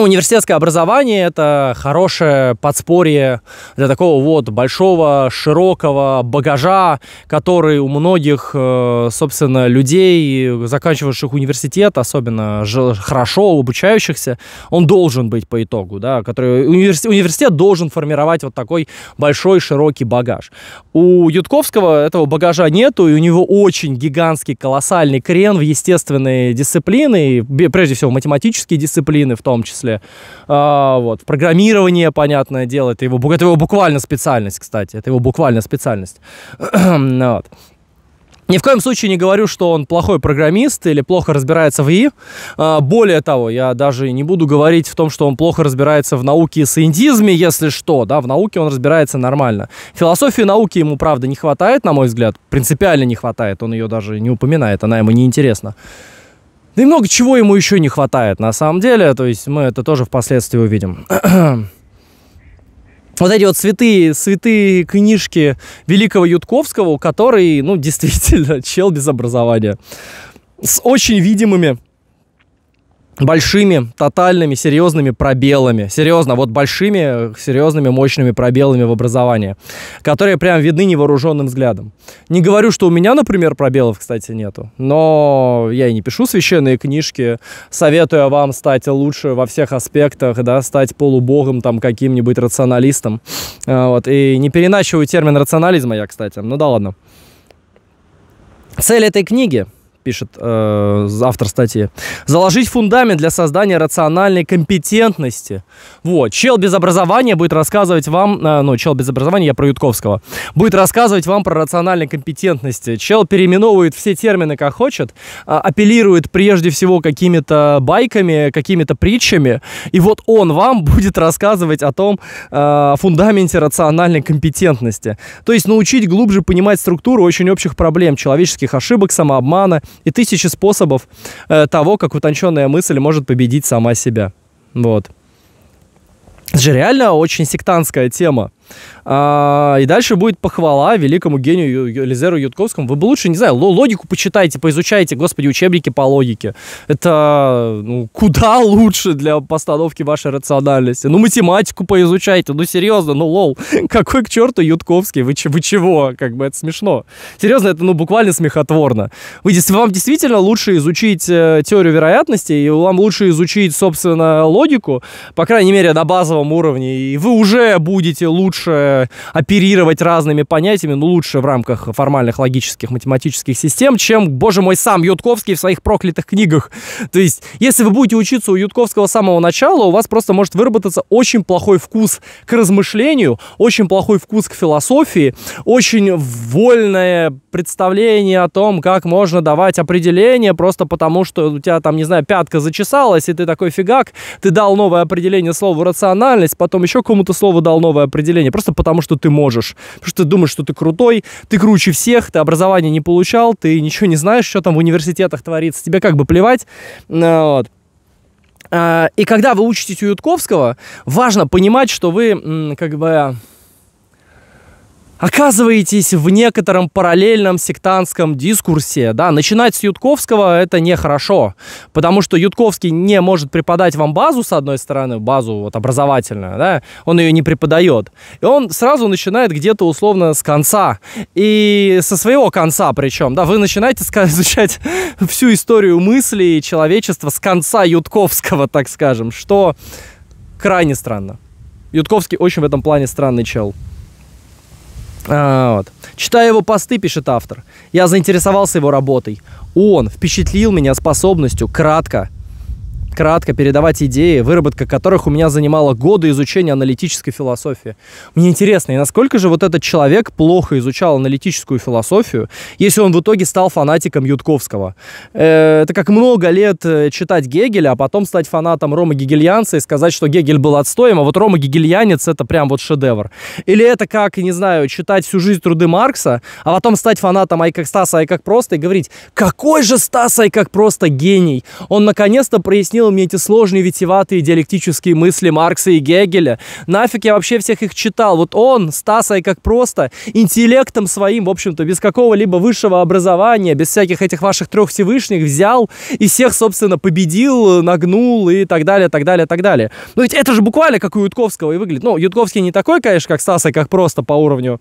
ну, университетское образование – это хорошее подспорье для такого вот большого, широкого багажа, который у многих, э, собственно, людей, заканчивающих университет, особенно хорошо обучающихся, он должен быть по итогу, да, который университет, университет должен формировать вот такой большой, широкий багаж. У Ютковского этого багажа нету, и у него очень гигантский, колоссальный крен в естественные дисциплины, прежде всего математические дисциплины в том числе, числе. А, вот. Программирование, понятное дело, это его, это его буквально специальность, кстати. Это его буквально специальность. Ну вот. Ни в коем случае не говорю, что он плохой программист или плохо разбирается в ИИ. А, более того, я даже не буду говорить в том, что он плохо разбирается в науке и саиндизме, если что, да, в науке он разбирается нормально. Философии науки ему, правда, не хватает, на мой взгляд, принципиально не хватает, он ее даже не упоминает, она ему не интересна. Да ну и много чего ему еще не хватает, на самом деле. То есть мы это тоже впоследствии увидим. вот эти вот святые, святые книжки великого Ютковского, который, ну, действительно, чел без образования. С очень видимыми большими, тотальными, серьезными пробелами. Серьезно, вот большими, серьезными, мощными пробелами в образовании, которые прям видны невооруженным взглядом. Не говорю, что у меня, например, пробелов, кстати, нету, но я и не пишу священные книжки, Советую вам стать лучше во всех аспектах, да, стать полубогом, там, каким-нибудь рационалистом. А, вот, и не переначиваю термин рационализма я, кстати, ну да ладно. Цель этой книги – пишет э, автор статьи. Заложить фундамент для создания рациональной компетентности. Вот, чел без образования будет рассказывать вам, э, ну, чел без образования, я про Ютковского, будет рассказывать вам про рациональную компетентности. Чел переименовывает все термины, как хочет, э, апеллирует прежде всего какими-то байками, какими-то притчами, и вот он вам будет рассказывать о том э, фундаменте рациональной компетентности. То есть научить глубже понимать структуру очень общих проблем, человеческих ошибок, самообмана, и тысячи способов э, того, как утонченная мысль может победить сама себя. Вот. Это же реально очень сектантская тема. А, и дальше будет похвала великому гению Лизеру Ютковскому. Вы бы лучше, не знаю, логику почитайте, поизучайте, господи, учебники по логике. Это ну, куда лучше для постановки вашей рациональности. Ну, математику поизучайте, ну, серьезно, ну, лол. Какой к черту Ютковский? Вы, вы чего? Как бы это смешно. Серьезно, это, ну, буквально смехотворно. Вы, если вам действительно лучше изучить э, теорию вероятности, и вам лучше изучить, собственно, логику, по крайней мере, на базовом уровне, и вы уже будете лучше лучше э, оперировать разными понятиями, ну, лучше в рамках формальных логических математических систем, чем, боже мой, сам Ютковский в своих проклятых книгах. То есть, если вы будете учиться у Ютковского с самого начала, у вас просто может выработаться очень плохой вкус к размышлению, очень плохой вкус к философии, очень вольное представление о том, как можно давать определение просто потому, что у тебя там, не знаю, пятка зачесалась, и ты такой фигак, ты дал новое определение слову рациональность, потом еще кому-то слову дал новое определение образование, просто потому что ты можешь. Потому что ты думаешь, что ты крутой, ты круче всех, ты образование не получал, ты ничего не знаешь, что там в университетах творится, тебе как бы плевать. Э, вот. Э, и когда вы учитесь у Ютковского, важно понимать, что вы как бы оказываетесь в некотором параллельном сектантском дискурсе. Да? Начинать с Ютковского – это нехорошо, потому что Ютковский не может преподать вам базу, с одной стороны, базу вот, образовательную, да? он ее не преподает. И он сразу начинает где-то условно с конца, и со своего конца причем. Да? Вы начинаете изучать всю историю мыслей человечества с конца Ютковского, так скажем, что крайне странно. Ютковский очень в этом плане странный чел. А, вот. Читая его посты, пишет автор, я заинтересовался его работой. Он впечатлил меня способностью кратко кратко передавать идеи, выработка которых у меня занимала годы изучения аналитической философии. Мне интересно, и насколько же вот этот человек плохо изучал аналитическую философию, если он в итоге стал фанатиком Ютковского? Э, это как много лет э, читать Гегеля, а потом стать фанатом Рома Гегельянца и сказать, что Гегель был отстоем, а вот Рома Гегельянец это прям вот шедевр. Или это как, не знаю, читать всю жизнь труды Маркса, а потом стать фанатом Айка Стаса, Ай как просто и говорить, какой же Стас Ай как просто гений! Он наконец-то прояснил объяснил мне эти сложные, витиеватые диалектические мысли Маркса и Гегеля? Нафиг я вообще всех их читал? Вот он, Стаса, и как просто, интеллектом своим, в общем-то, без какого-либо высшего образования, без всяких этих ваших трех Всевышних взял и всех, собственно, победил, нагнул и так далее, так далее, так далее. Ну ведь это же буквально как у Ютковского и выглядит. Ну, Ютковский не такой, конечно, как Стас, и как просто по уровню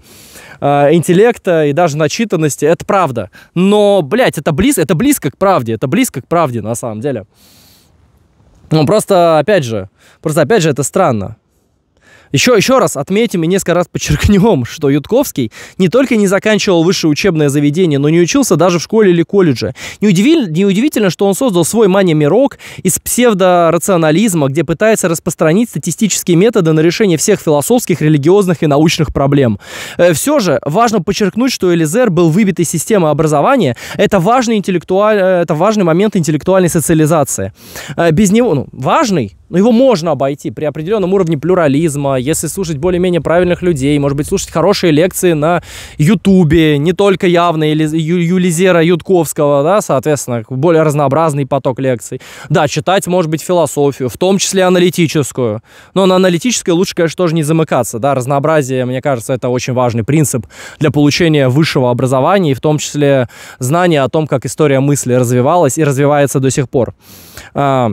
э, интеллекта и даже начитанности. Это правда. Но, блядь, это близ, это близко к правде. Это близко к правде, на самом деле. Ну, просто, опять же, просто, опять же, это странно. Еще, еще раз отметим и несколько раз подчеркнем, что Ютковский не только не заканчивал высшее учебное заведение, но не учился даже в школе или колледже. Неудивительно, что он создал свой мания-мирок из псевдорационализма, где пытается распространить статистические методы на решение всех философских, религиозных и научных проблем. Э, Все же важно подчеркнуть, что Элизер был выбит из системы образования. Это важный, интеллектуаль... Э, это важный момент интеллектуальной социализации. Э, без него, ну, важный, но его можно обойти при определенном уровне плюрализма, если слушать более-менее правильных людей, может быть, слушать хорошие лекции на Ютубе, не только явные Юлизера Ютковского, да, соответственно, более разнообразный поток лекций. Да, читать, может быть, философию, в том числе аналитическую. Но на аналитической лучше, конечно, тоже не замыкаться, да, разнообразие, мне кажется, это очень важный принцип для получения высшего образования, и в том числе знания о том, как история мысли развивалась и развивается до сих пор. А,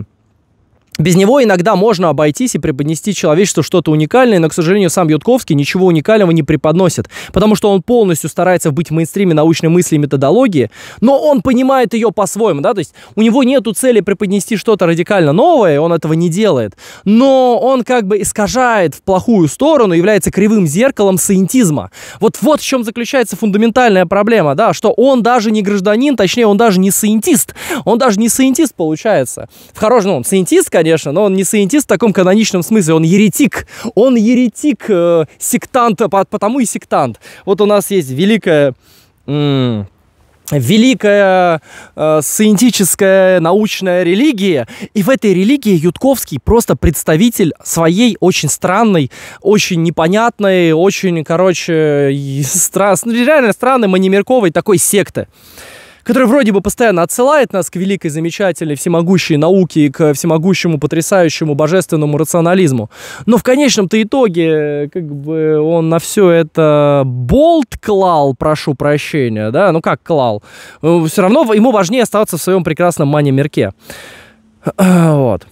без него иногда можно обойтись и преподнести человечеству что-то уникальное, но, к сожалению, сам Ютковский ничего уникального не преподносит, потому что он полностью старается быть в мейнстриме научной мысли и методологии, но он понимает ее по-своему, да, то есть у него нету цели преподнести что-то радикально новое, он этого не делает, но он как бы искажает в плохую сторону, является кривым зеркалом саентизма. Вот вот в чем заключается фундаментальная проблема, да, что он даже не гражданин, точнее, он даже не саентист, он даже не саентист получается. В хорошем, ну, он саентист, конечно, конечно, но он не саентист в таком каноничном смысле, он еретик. Он еретик, э, сектант, потому и сектант. Вот у нас есть великая... Э, великая э, саентическая научная религия, и в этой религии Ютковский просто представитель своей очень странной, очень непонятной, очень, короче, стра... реально странной, манимерковой такой секты который вроде бы постоянно отсылает нас к великой, замечательной, всемогущей науке и к всемогущему, потрясающему, божественному рационализму. Но в конечном-то итоге, э, как бы, он на все это болт клал, прошу прощения, да, ну как клал. Э, все равно ему важнее оставаться в своем прекрасном мане-мерке. Вот.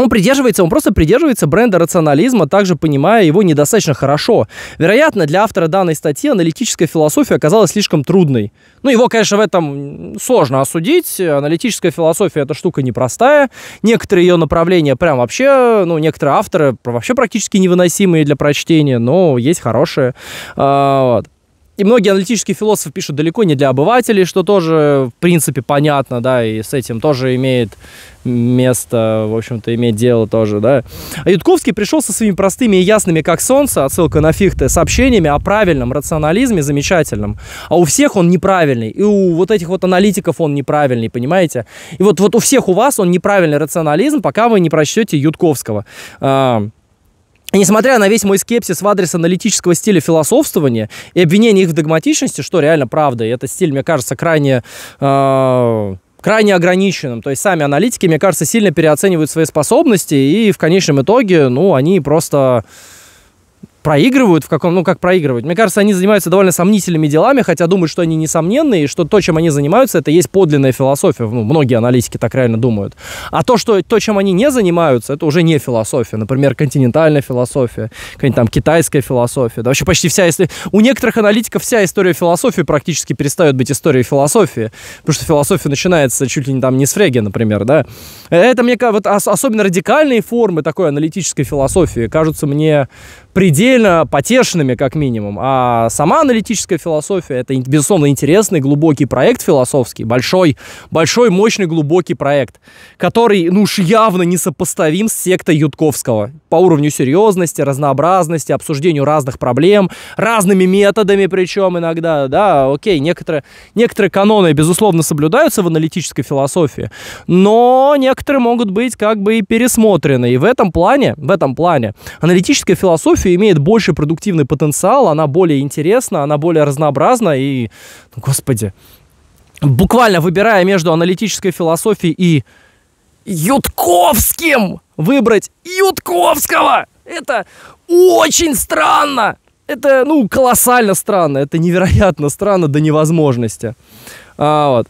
Он придерживается, он просто придерживается бренда рационализма, также понимая его недостаточно хорошо. Вероятно, для автора данной статьи аналитическая философия оказалась слишком трудной. Ну, его, конечно, в этом сложно осудить. Аналитическая философия – это штука непростая. Некоторые ее направления прям вообще, ну, некоторые авторы вообще практически невыносимые для прочтения, но есть хорошие. А, вот. И многие аналитические философы пишут далеко не для обывателей, что тоже, в принципе, понятно, да, и с этим тоже имеет место, в общем-то, имеет дело тоже, да. А Ютковский пришел со своими простыми и ясными, как солнце, отсылка на Фихте, сообщениями о правильном рационализме замечательном. А у всех он неправильный. И у вот этих вот аналитиков он неправильный, понимаете? И вот, вот у всех у вас он неправильный рационализм, пока вы не прочтете Ютковского. А, Несмотря на весь мой скепсис в адрес аналитического стиля философствования и обвинения их в догматичности, что реально правда, и этот стиль, мне кажется, крайне... Э крайне ограниченным. То есть сами аналитики, мне кажется, сильно переоценивают свои способности, и в конечном итоге, ну, они просто проигрывают в каком, ну как проигрывают. Мне кажется, они занимаются довольно сомнительными делами, хотя думают, что они несомненные, и что то, чем они занимаются, это есть подлинная философия. Ну, многие аналитики так реально думают. А то, что то, чем они не занимаются, это уже не философия. Например, континентальная философия, какая-нибудь там китайская философия. Да вообще почти вся, если у некоторых аналитиков вся история философии практически перестает быть историей философии, потому что философия начинается чуть ли не там не с Фреги, например, да. Это мне вот особенно радикальные формы такой аналитической философии кажутся мне предельно потешными, как минимум. А сама аналитическая философия – это, безусловно, интересный, глубокий проект философский, большой, большой, мощный, глубокий проект, который, ну уж явно не сопоставим с сектой Ютковского по уровню серьезности, разнообразности, обсуждению разных проблем, разными методами причем иногда, да, окей, некоторые, некоторые каноны, безусловно, соблюдаются в аналитической философии, но некоторые могут быть как бы и пересмотрены, и в этом плане, в этом плане аналитическая философия кофе имеет больше продуктивный потенциал, она более интересна, она более разнообразна и, ну, господи, буквально выбирая между аналитической философией и Ютковским, выбрать Ютковского, это очень странно. Это, ну, колоссально странно, это невероятно странно до невозможности. А, вот.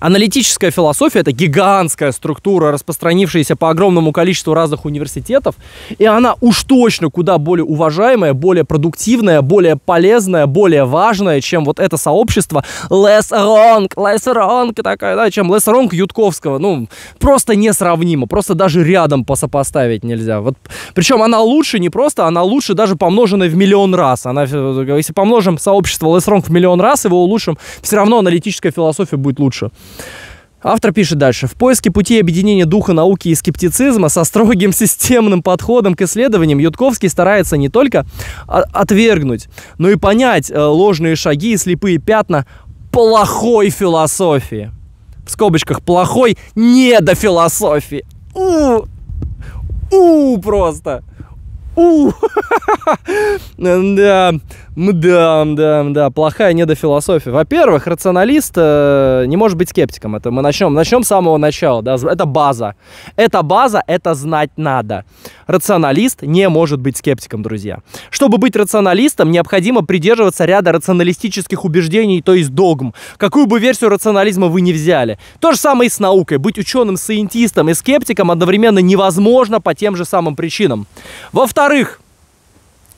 Аналитическая философия – это гигантская структура, распространившаяся по огромному количеству разных университетов, и она уж точно куда более уважаемая, более продуктивная, более полезная, более важная, чем вот это сообщество Лес Ронг, Лес Ронг такая, да, чем Лес Ронг Ютковского. Ну, просто несравнимо, просто даже рядом посопоставить нельзя. Вот, причем она лучше не просто, она лучше даже помноженная в миллион раз. Она, если помножим сообщество Лес Ронг в миллион раз, его улучшим, все равно аналитическая философия будет лучше. Автор пишет дальше. В поиске пути объединения духа науки и скептицизма со строгим системным подходом к исследованиям Ютковский старается не только отвергнуть, но и понять э, ложные шаги и слепые пятна плохой философии. В скобочках плохой недофилософии. У! У просто! У! Да. Да, да, да, плохая недофилософия. Во-первых, рационалист э, не может быть скептиком. Это мы начнем, начнем с самого начала, да, это база. Это база, это знать надо. Рационалист не может быть скептиком, друзья. Чтобы быть рационалистом, необходимо придерживаться ряда рационалистических убеждений, то есть догм. Какую бы версию рационализма вы не взяли. То же самое и с наукой. Быть ученым, саентистом и скептиком одновременно невозможно по тем же самым причинам. Во-вторых,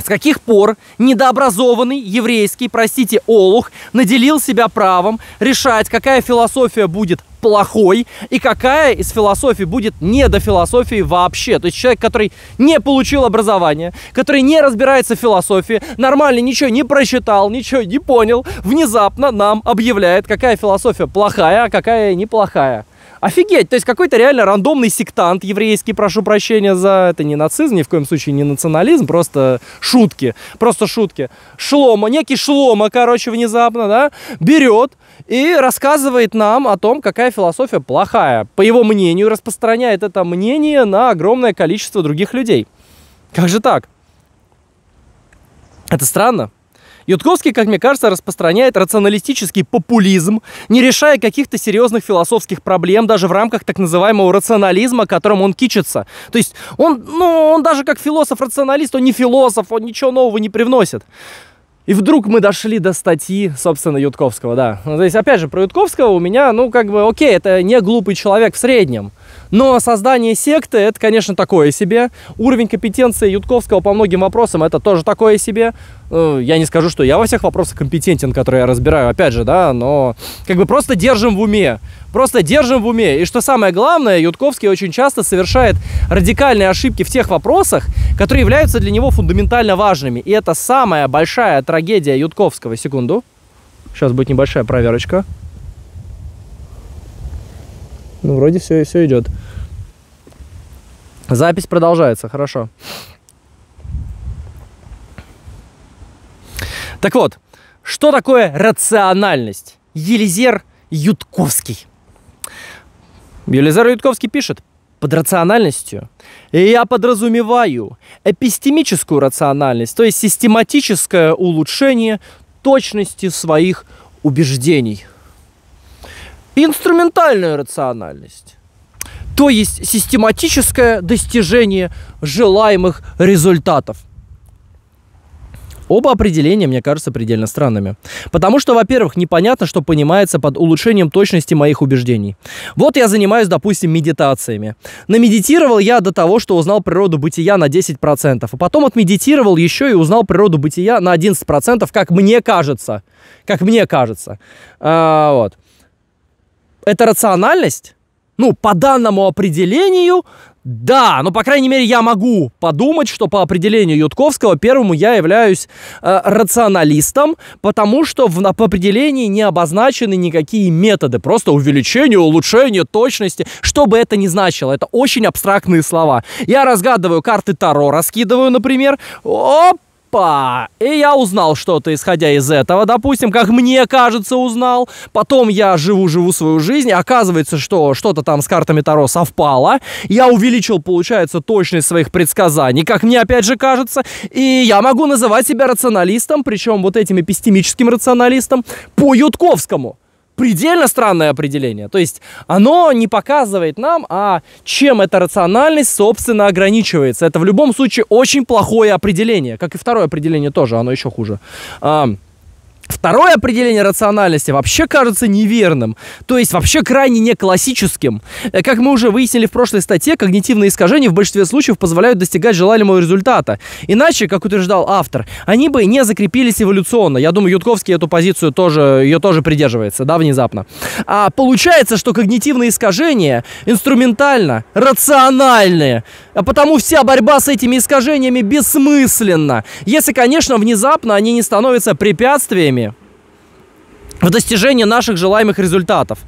с каких пор недообразованный еврейский, простите, олух наделил себя правом решать, какая философия будет плохой и какая из философий будет не до философии вообще. То есть человек, который не получил образование, который не разбирается в философии, нормально ничего не прочитал, ничего не понял, внезапно нам объявляет, какая философия плохая, а какая неплохая. Офигеть, то есть какой-то реально рандомный сектант еврейский, прошу прощения за это не нацизм, ни в коем случае не национализм, просто шутки, просто шутки. Шлома, некий Шлома, короче, внезапно, да, берет и рассказывает нам о том, какая философия плохая. По его мнению, распространяет это мнение на огромное количество других людей. Как же так? Это странно. Ютковский, как мне кажется, распространяет рационалистический популизм, не решая каких-то серьезных философских проблем даже в рамках так называемого рационализма, которым он кичится. То есть он, ну, он даже как философ-рационалист, он не философ, он ничего нового не привносит. И вдруг мы дошли до статьи, собственно, Ютковского, да. Ну, то есть, опять же, про Ютковского у меня, ну, как бы, окей, это не глупый человек в среднем – но создание секты, это, конечно, такое себе. Уровень компетенции Ютковского по многим вопросам, это тоже такое себе. Э, я не скажу, что я во всех вопросах компетентен, которые я разбираю, опять же, да, но как бы просто держим в уме. Просто держим в уме. И что самое главное, Ютковский очень часто совершает радикальные ошибки в тех вопросах, которые являются для него фундаментально важными. И это самая большая трагедия Ютковского. Секунду. Сейчас будет небольшая проверочка. Ну, вроде все, и все идет. Запись продолжается, хорошо. Так вот, что такое рациональность? Елизер Ютковский. Елизар Ютковский пишет, под рациональностью я подразумеваю эпистемическую рациональность, то есть систематическое улучшение точности своих убеждений – инструментальную рациональность, то есть систематическое достижение желаемых результатов. Оба определения, мне кажется, предельно странными. Потому что, во-первых, непонятно, что понимается под улучшением точности моих убеждений. Вот я занимаюсь, допустим, медитациями. Намедитировал я до того, что узнал природу бытия на 10%, а потом отмедитировал еще и узнал природу бытия на 11%, как мне кажется. Как мне кажется. А, вот это рациональность? Ну, по данному определению, да, Но ну, по крайней мере, я могу подумать, что по определению Ютковского первому я являюсь э, рационалистом, потому что в, по определении не обозначены никакие методы, просто увеличение, улучшение, точности, что бы это ни значило. Это очень абстрактные слова. Я разгадываю карты Таро, раскидываю, например, оп, опа, и я узнал что-то, исходя из этого, допустим, как мне кажется, узнал. Потом я живу-живу свою жизнь, оказывается, что что-то там с картами Таро совпало. Я увеличил, получается, точность своих предсказаний, как мне опять же кажется. И я могу называть себя рационалистом, причем вот этим эпистемическим рационалистом по Ютковскому предельно странное определение. То есть оно не показывает нам, а чем эта рациональность, собственно, ограничивается. Это в любом случае очень плохое определение, как и второе определение тоже, оно еще хуже. А, Второе определение рациональности вообще кажется неверным, то есть вообще крайне не классическим. Э, как мы уже выяснили в прошлой статье, когнитивные искажения в большинстве случаев позволяют достигать желаемого результата. Иначе, как утверждал автор, они бы не закрепились эволюционно. Я думаю, Ютковский эту позицию тоже, ее тоже придерживается, да, внезапно. А получается, что когнитивные искажения инструментально, рациональные, а потому вся борьба с этими искажениями бессмысленна, если, конечно, внезапно они не становятся препятствиями время в достижении наших желаемых результатов.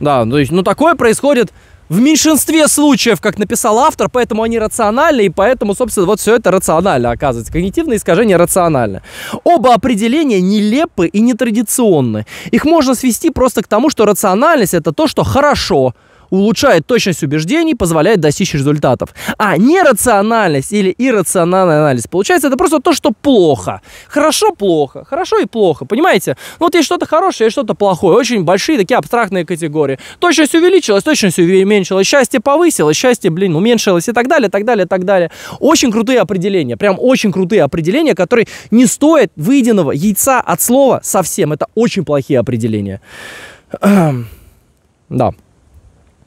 Да, то есть, ну такое происходит в меньшинстве случаев, как написал автор, поэтому они рациональны, и поэтому, собственно, вот все это рационально оказывается. Когнитивное искажение рационально. Оба определения нелепы и нетрадиционны. Их можно свести просто к тому, что рациональность – это то, что хорошо – улучшает точность убеждений, позволяет достичь результатов. А нерациональность или иррациональный анализ, получается, это просто то, что плохо. Хорошо – плохо, хорошо и плохо, понимаете? Ну, вот есть что-то хорошее, есть что-то плохое. Очень большие такие абстрактные категории. Точность увеличилась, точность уменьшилась, счастье повысилось, счастье, блин, уменьшилось и так далее, так далее, так далее. Очень крутые определения, прям очень крутые определения, которые не стоят выеденного яйца от слова совсем. Это очень плохие определения. Да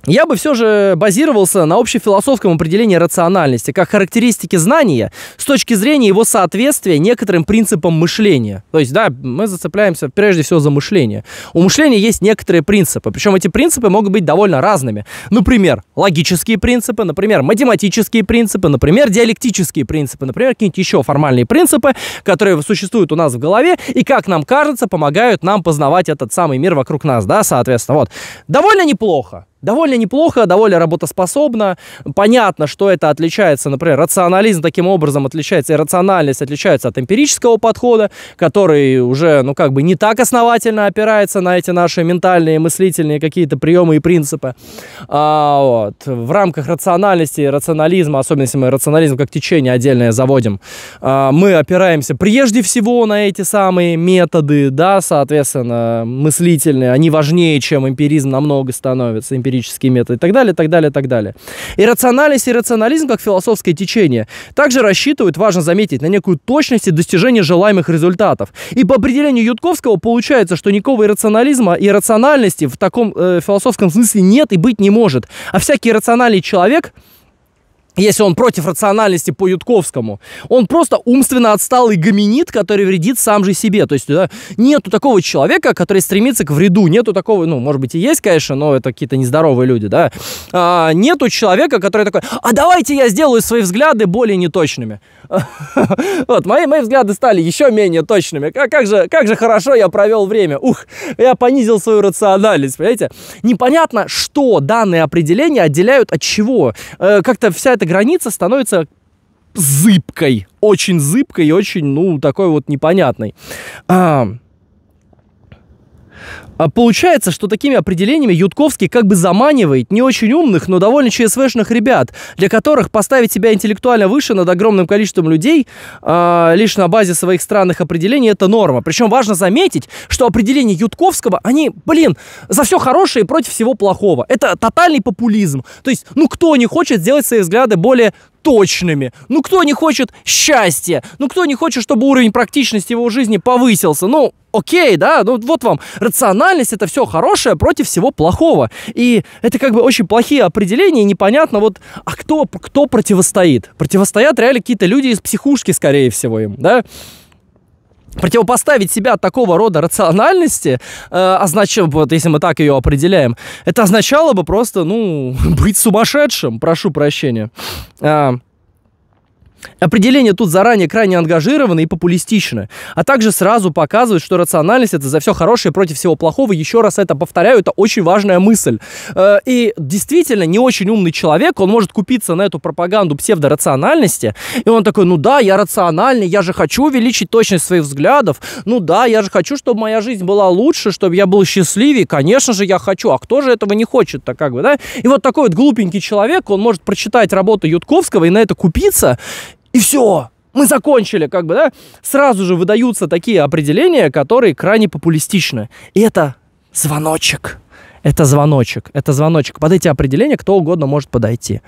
я бы все же базировался на общефилософском определении рациональности, как характеристики знания с точки зрения его соответствия некоторым принципам мышления. То есть, да, мы зацепляемся прежде всего за мышление. У мышления есть некоторые принципы, причем эти принципы могут быть довольно разными. Например, логические принципы, например, математические принципы, например, диалектические принципы, например, какие-нибудь еще формальные принципы, которые существуют у нас в голове и, как нам кажется, помогают нам познавать этот самый мир вокруг нас, да, соответственно. Вот. Довольно неплохо довольно неплохо, довольно работоспособно. Понятно, что это отличается, например, рационализм таким образом отличается, и рациональность отличается от эмпирического подхода, который уже, ну, как бы не так основательно опирается на эти наши ментальные, мыслительные какие-то приемы и принципы. А, вот. В рамках рациональности и рационализма, особенно если мы рационализм как течение отдельное заводим, а, мы опираемся прежде всего на эти самые методы, да, соответственно, мыслительные, они важнее, чем эмпиризм намного становится. Эмпиризм эмпирические методы и так далее, так далее, так далее. И Иррациональность и рационализм как философское течение также рассчитывают, важно заметить, на некую точность и достижение желаемых результатов. И по определению Ютковского получается, что никакого иррационализма и рациональности в таком э, философском смысле нет и быть не может. А всякий рациональный человек – если он против рациональности по Ютковскому, он просто умственно отсталый гоминид, который вредит сам же себе. То есть да, нету такого человека, который стремится к вреду, нету такого, ну, может быть, и есть, конечно, но это какие-то нездоровые люди, да. А, нету человека, который такой, а давайте я сделаю свои взгляды более неточными. Вот, мои, мои взгляды стали еще менее точными. Как, как, же, как же хорошо я провел время. Ух, я понизил свою рациональность, понимаете? Непонятно, что данные определения отделяют от чего. Э, как-то вся эта эта граница становится зыбкой, очень зыбкой и очень, ну, такой вот непонятной. А, а получается, что такими определениями Ютковский как бы заманивает не очень умных, но довольно ЧСВшных ребят, для которых поставить себя интеллектуально выше над огромным количеством людей э, лишь на базе своих странных определений – это норма. Причем важно заметить, что определения Ютковского, они, блин, за все хорошее и против всего плохого. Это тотальный популизм. То есть, ну кто не хочет сделать свои взгляды более точными. Ну, кто не хочет счастья? Ну, кто не хочет, чтобы уровень практичности его жизни повысился? Ну, окей, да, ну вот вам рациональность это все хорошее против всего плохого. И это как бы очень плохие определения, и непонятно вот, а кто, кто противостоит? Противостоят реально какие-то люди из психушки, скорее всего, им, да? противопоставить себя такого рода рациональности, э, означало бы, вот если мы так ее определяем, это означало бы просто, ну, быть сумасшедшим, прошу прощения. А, Определение тут заранее крайне ангажировано и популистично, а также сразу показывает, что рациональность это за все хорошее против всего плохого. Еще раз это повторяю, это очень важная мысль. Э, и действительно, не очень умный человек, он может купиться на эту пропаганду псевдорациональности, и он такой, ну да, я рациональный, я же хочу увеличить точность своих взглядов, ну да, я же хочу, чтобы моя жизнь была лучше, чтобы я был счастливее, конечно же я хочу, а кто же этого не хочет-то как бы, да? И вот такой вот глупенький человек, он может прочитать работу Ютковского и на это купиться, и все, мы закончили, как бы, да, сразу же выдаются такие определения, которые крайне популистичны. И это звоночек. Это звоночек, это звоночек. Под эти определения кто угодно может подойти.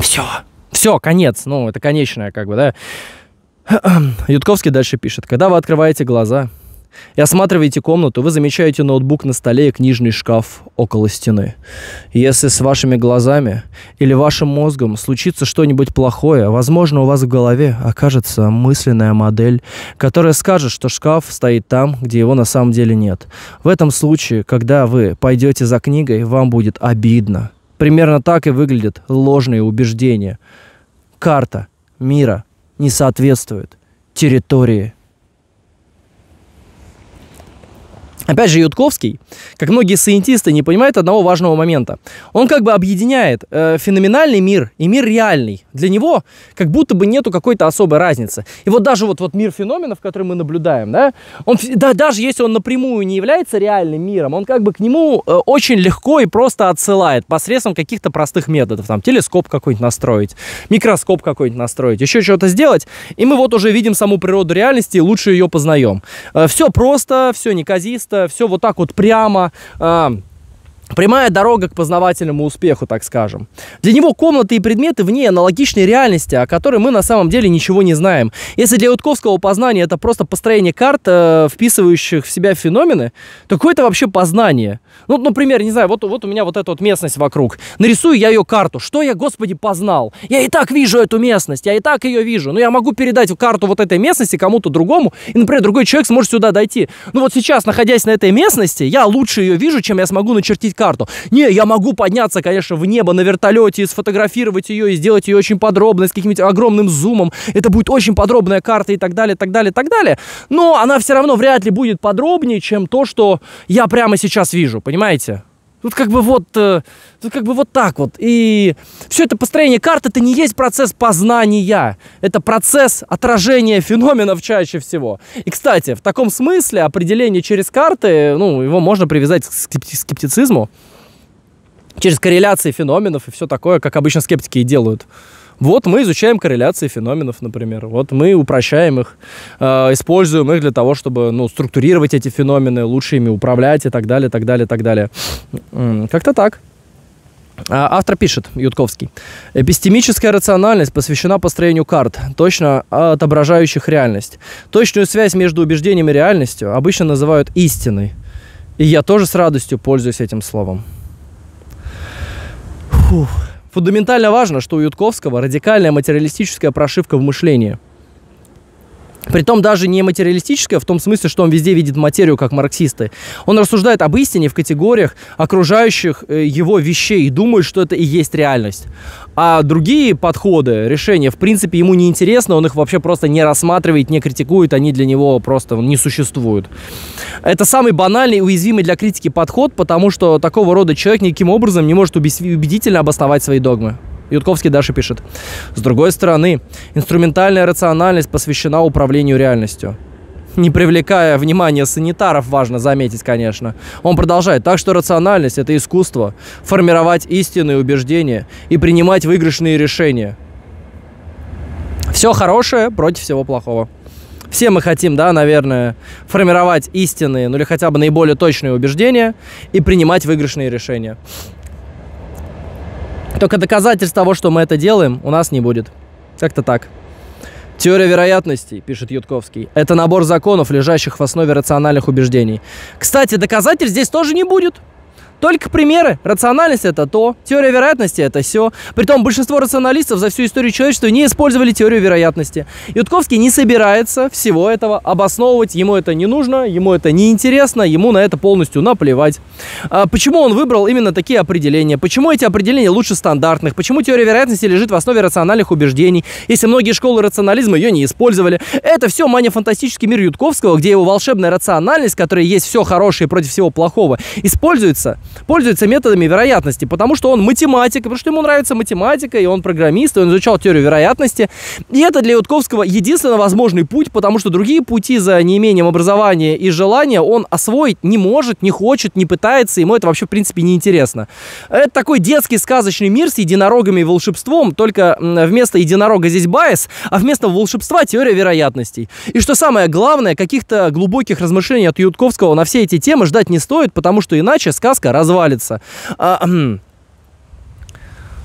Все, все, конец, ну, это конечное, как бы, да. Ютковский дальше пишет, когда вы открываете глаза, и осматриваете комнату, вы замечаете ноутбук на столе и книжный шкаф около стены. Если с вашими глазами или вашим мозгом случится что-нибудь плохое, возможно, у вас в голове окажется мысленная модель, которая скажет, что шкаф стоит там, где его на самом деле нет. В этом случае, когда вы пойдете за книгой, вам будет обидно. Примерно так и выглядят ложные убеждения. Карта мира не соответствует территории Опять же, Ютковский, как многие саентисты, не понимает одного важного момента. Он как бы объединяет э, феноменальный мир и мир реальный. Для него как будто бы нету какой-то особой разницы. И вот даже вот, вот мир феноменов, который мы наблюдаем, да, он, да, даже если он напрямую не является реальным миром, он как бы к нему э, очень легко и просто отсылает посредством каких-то простых методов. Там телескоп какой-нибудь настроить, микроскоп какой-нибудь настроить, еще что-то сделать. И мы вот уже видим саму природу реальности и лучше ее познаем. Э, все просто, все неказисто просто все вот так вот прямо. А, Прямая дорога к познавательному успеху, так скажем. Для него комнаты и предметы в ней аналогичны реальности, о которой мы на самом деле ничего не знаем. Если для Утковского познание это просто построение карт, э, вписывающих в себя феномены, то какое это вообще познание? Ну, например, не знаю, вот, вот у меня вот эта вот местность вокруг. Нарисую я ее карту. Что я, господи, познал? Я и так вижу эту местность, я и так ее вижу. Но я могу передать карту вот этой местности кому-то другому, и, например, другой человек сможет сюда дойти. Ну вот сейчас, находясь на этой местности, я лучше ее вижу, чем я смогу начертить карту карту. Не, я могу подняться, конечно, в небо на вертолете и сфотографировать ее, и сделать ее очень подробно, с каким-нибудь огромным зумом. Это будет очень подробная карта и так далее, так далее, так далее. Но она все равно вряд ли будет подробнее, чем то, что я прямо сейчас вижу, понимаете? Тут как бы вот, э, тут как бы вот так вот. И все это построение карты это не есть процесс познания. Это процесс отражения феноменов чаще всего. И, кстати, в таком смысле определение через карты, ну, его можно привязать к скептицизму. Через корреляции феноменов и все такое, как обычно скептики и делают. Вот мы изучаем корреляции феноменов, например. Вот мы упрощаем их, э, используем их для того, чтобы ну, структурировать эти феномены, лучше ими управлять и так далее, так далее, так далее. Как-то так. А, автор пишет, Ютковский. Эпистемическая рациональность посвящена построению карт, точно отображающих реальность. Точную связь между убеждением и реальностью обычно называют истиной. И я тоже с радостью пользуюсь этим словом. Фух. Фундаментально важно, что у Ютковского радикальная материалистическая прошивка в мышлении – Притом даже не материалистическое, в том смысле, что он везде видит материю, как марксисты. Он рассуждает об истине в категориях окружающих э, его вещей и думает, что это и есть реальность. А другие подходы, решения, в принципе, ему не интересны, он их вообще просто не рассматривает, не критикует, они для него просто не существуют. Это самый банальный, уязвимый для критики подход, потому что такого рода человек никаким образом не может убедительно обосновать свои догмы. Ютковский Даша пишет. С другой стороны, инструментальная рациональность посвящена управлению реальностью не привлекая внимания санитаров, важно заметить, конечно. Он продолжает. Так что рациональность – это искусство. Формировать истинные убеждения и принимать выигрышные решения. Все хорошее против всего плохого. Все мы хотим, да, наверное, формировать истинные, ну или хотя бы наиболее точные убеждения и принимать выигрышные решения. Только доказательств того, что мы это делаем, у нас не будет. Как-то так. Теория вероятностей, пишет Ютковский, это набор законов, лежащих в основе рациональных убеждений. Кстати, доказательств здесь тоже не будет. Только примеры. Рациональность – это то, теория вероятности – это все. Притом большинство рационалистов за всю историю человечества не использовали теорию вероятности. Ютковский не собирается всего этого обосновывать. Ему это не нужно, ему это не интересно, ему на это полностью наплевать. А почему он выбрал именно такие определения? Почему эти определения лучше стандартных? Почему теория вероятности лежит в основе рациональных убеждений? Если многие школы рационализма ее не использовали. Это все мания фантастический мир Ютковского, где его волшебная рациональность, которая есть все хорошее против всего плохого, используется – пользуется методами вероятности, потому что он математик, потому что ему нравится математика, и он программист, и он изучал теорию вероятности. И это для Ютковского единственно возможный путь, потому что другие пути за неимением образования и желания он освоить не может, не хочет, не пытается, ему это вообще в принципе не интересно. Это такой детский сказочный мир с единорогами и волшебством, только вместо единорога здесь байс, а вместо волшебства теория вероятностей. И что самое главное, каких-то глубоких размышлений от Ютковского на все эти темы ждать не стоит, потому что иначе сказка раз развалится. А,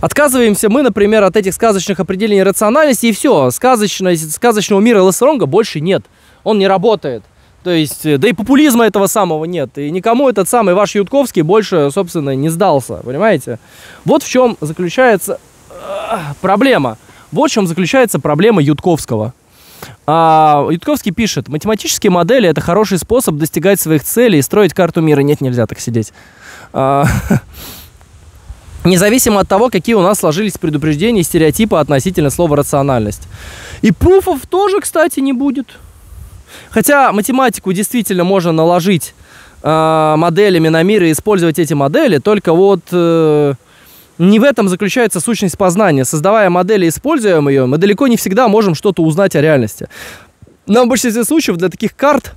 Отказываемся мы, например, от этих сказочных определений рациональности, и все, сказочного, сказочного мира Лессронга больше нет. Он не работает. То есть, э, да и популизма этого самого нет. И никому этот самый ваш Ютковский больше, собственно, не сдался, понимаете? Вот в чем заключается а, проблема. Вот в чем заключается проблема Ютковского. А, Ютковский пишет, математические модели – это хороший способ достигать своих целей и строить карту мира. Нет, нельзя так сидеть. А, независимо от того, какие у нас сложились предупреждения и стереотипы относительно слова «рациональность». И пруфов тоже, кстати, не будет. Хотя математику действительно можно наложить э, моделями на мир и использовать эти модели, только вот э, не в этом заключается сущность познания. Создавая модели и используя ее, мы далеко не всегда можем что-то узнать о реальности. Нам в большинстве случаев для таких карт,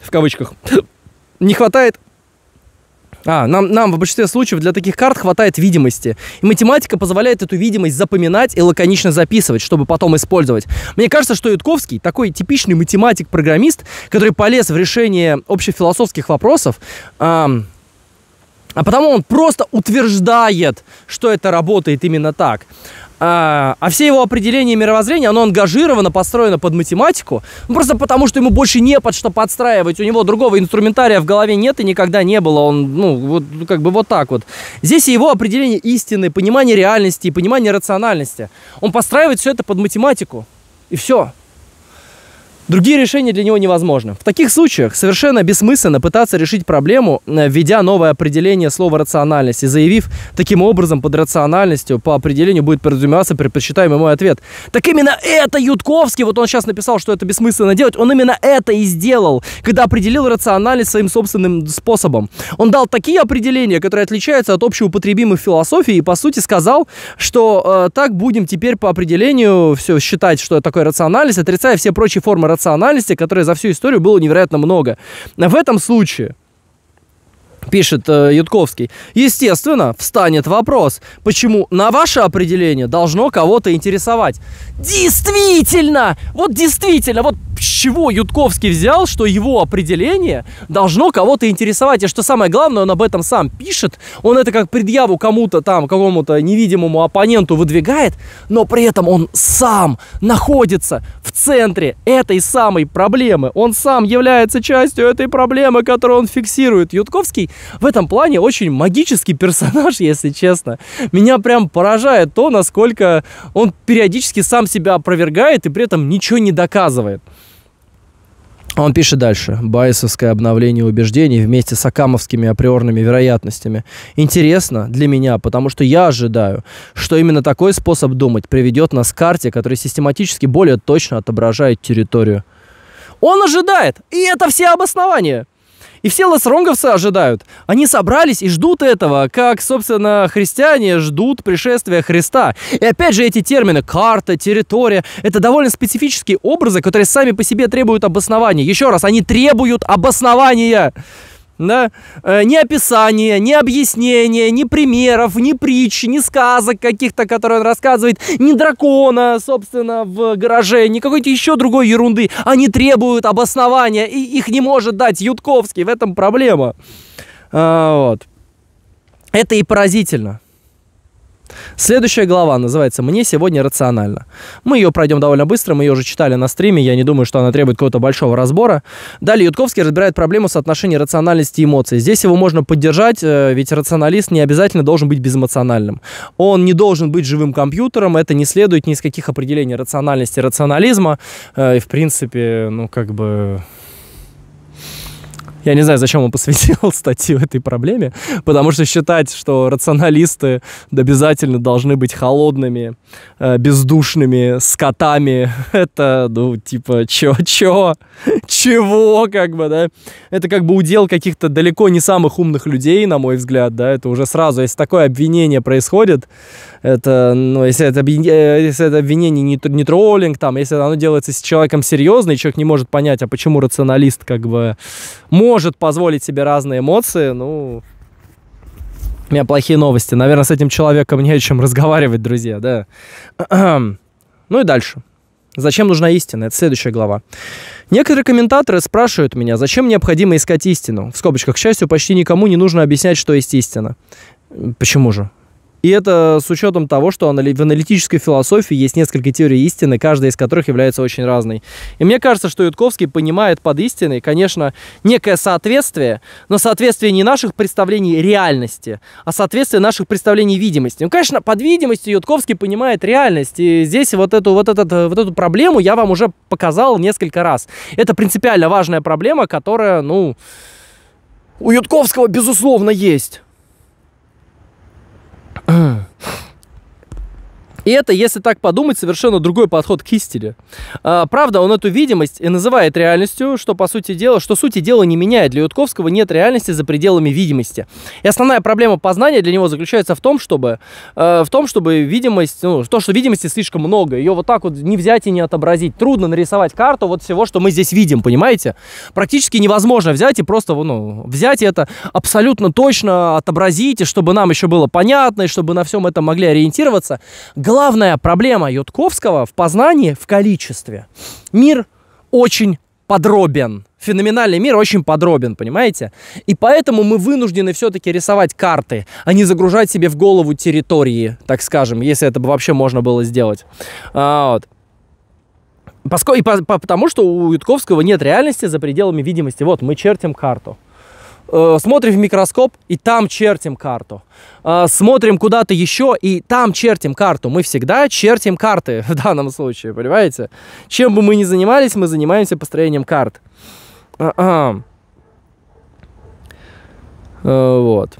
в кавычках, не хватает а, нам, нам в большинстве случаев для таких карт хватает видимости. И математика позволяет эту видимость запоминать и лаконично записывать, чтобы потом использовать. Мне кажется, что Ютковский такой типичный математик-программист, который полез в решение общефилософских вопросов, эм, а потому он просто утверждает, что это работает именно так. А, а, все его определения мировоззрения, оно ангажировано, построено под математику. Ну, просто потому, что ему больше не под что подстраивать. У него другого инструментария в голове нет и никогда не было. Он, ну, вот, ну, как бы вот так вот. Здесь и его определение истины, понимание реальности и понимание рациональности. Он постраивает все это под математику. И все. Другие решения для него невозможны. В таких случаях совершенно бессмысленно пытаться решить проблему, э, введя новое определение слова «рациональность» и заявив, таким образом под рациональностью по определению будет подразумеваться предпочитаемый мой ответ. Так именно это Ютковский, вот он сейчас написал, что это бессмысленно делать, он именно это и сделал, когда определил рациональность своим собственным способом. Он дал такие определения, которые отличаются от общеупотребимых философии и, по сути, сказал, что э, так будем теперь по определению все считать, что это такое рациональность, отрицая все прочие формы рациональности, которой за всю историю было невероятно много. В этом случае пишет э, Ютковский. Естественно, встанет вопрос, почему на ваше определение должно кого-то интересовать. Действительно! Вот действительно, вот с чего Ютковский взял, что его определение должно кого-то интересовать? И что самое главное, он об этом сам пишет. Он это как предъяву кому-то там, какому-то невидимому оппоненту выдвигает, но при этом он сам находится в центре этой самой проблемы. Он сам является частью этой проблемы, которую он фиксирует. Ютковский в этом плане очень магический персонаж, если честно. Меня прям поражает то, насколько он периодически сам себя опровергает и при этом ничего не доказывает. Он пишет дальше. Байесовское обновление убеждений вместе с акамовскими априорными вероятностями. Интересно для меня, потому что я ожидаю, что именно такой способ думать приведет нас к карте, которая систематически более точно отображает территорию. Он ожидает, и это все обоснования. И все лосронговцы ожидают. Они собрались и ждут этого, как, собственно, христиане ждут пришествия Христа. И опять же эти термины «карта», «территория» — это довольно специфические образы, которые сами по себе требуют обоснования. Еще раз, они требуют обоснования да, э, ни описания, ни объяснения, ни примеров, ни притч, ни сказок каких-то, которые он рассказывает, ни дракона, собственно, в гараже, ни какой-то еще другой ерунды. Они требуют обоснования, и их не может дать Ютковский, в этом проблема. А, вот. Это и поразительно. Следующая глава называется «Мне сегодня рационально». Мы ее пройдем довольно быстро, мы ее уже читали на стриме, я не думаю, что она требует какого-то большого разбора. Далее Ютковский разбирает проблему соотношения рациональности и эмоций. Здесь его можно поддержать, э, ведь рационалист не обязательно должен быть безэмоциональным. Он не должен быть живым компьютером, это не следует ни из каких определений рациональности и рационализма. Э, и, в принципе, ну, как бы я не знаю, зачем он посвятил статью этой проблеме, потому что считать, что рационалисты обязательно должны быть холодными, э, бездушными, скотами, это, ну, типа, чё, чё, чего, как бы, да? Это как бы удел каких-то далеко не самых умных людей, на мой взгляд, да, это уже сразу, если такое обвинение происходит, это, ну, если это, э, если это обвинение не, не троллинг, там, если оно делается с человеком серьезно, и человек не может понять, а почему рационалист, как бы, может может позволить себе разные эмоции, ну, у меня плохие новости. Наверное, с этим человеком не о чем разговаривать, друзья, да. Ну и дальше. Зачем нужна истина? Это следующая глава. Некоторые комментаторы спрашивают меня, зачем необходимо искать истину. В скобочках, к счастью, почти никому не нужно объяснять, что есть истина. Почему же? И это с учетом того, что в аналитической философии есть несколько теорий истины, каждая из которых является очень разной. И мне кажется, что Ютковский понимает под истиной, конечно, некое соответствие, но соответствие не наших представлений реальности, а соответствие наших представлений видимости. Ну, конечно, под видимостью Ютковский понимает реальность. И здесь вот эту, вот, этот, вот эту проблему я вам уже показал несколько раз. Это принципиально важная проблема, которая, ну, у Ютковского, безусловно, есть. 嗯。И это, если так подумать, совершенно другой подход к истине. А, правда, он эту видимость и называет реальностью, что по сути дела, что сути дела не меняет. Для Ютковского нет реальности за пределами видимости. И основная проблема познания для него заключается в том, чтобы, э, в том, чтобы видимость, ну, то, что видимости слишком много, ее вот так вот не взять и не отобразить. Трудно нарисовать карту вот всего, что мы здесь видим, понимаете? Практически невозможно взять и просто, ну, взять это абсолютно точно отобразить, и чтобы нам еще было понятно, и чтобы на всем этом могли ориентироваться. Главная проблема Ютковского в познании в количестве. Мир очень подробен. Феноменальный мир очень подробен, понимаете? И поэтому мы вынуждены все-таки рисовать карты, а не загружать себе в голову территории, так скажем, если это бы вообще можно было сделать. А, вот. Поскольку, и по, по, потому что у Ютковского нет реальности за пределами видимости. Вот, мы чертим карту. Э, смотрим в микроскоп и там чертим карту. Э, смотрим куда-то еще и там чертим карту. Мы всегда чертим карты в данном случае, понимаете? Чем бы мы ни занимались, мы занимаемся построением карт. А -а. Вот.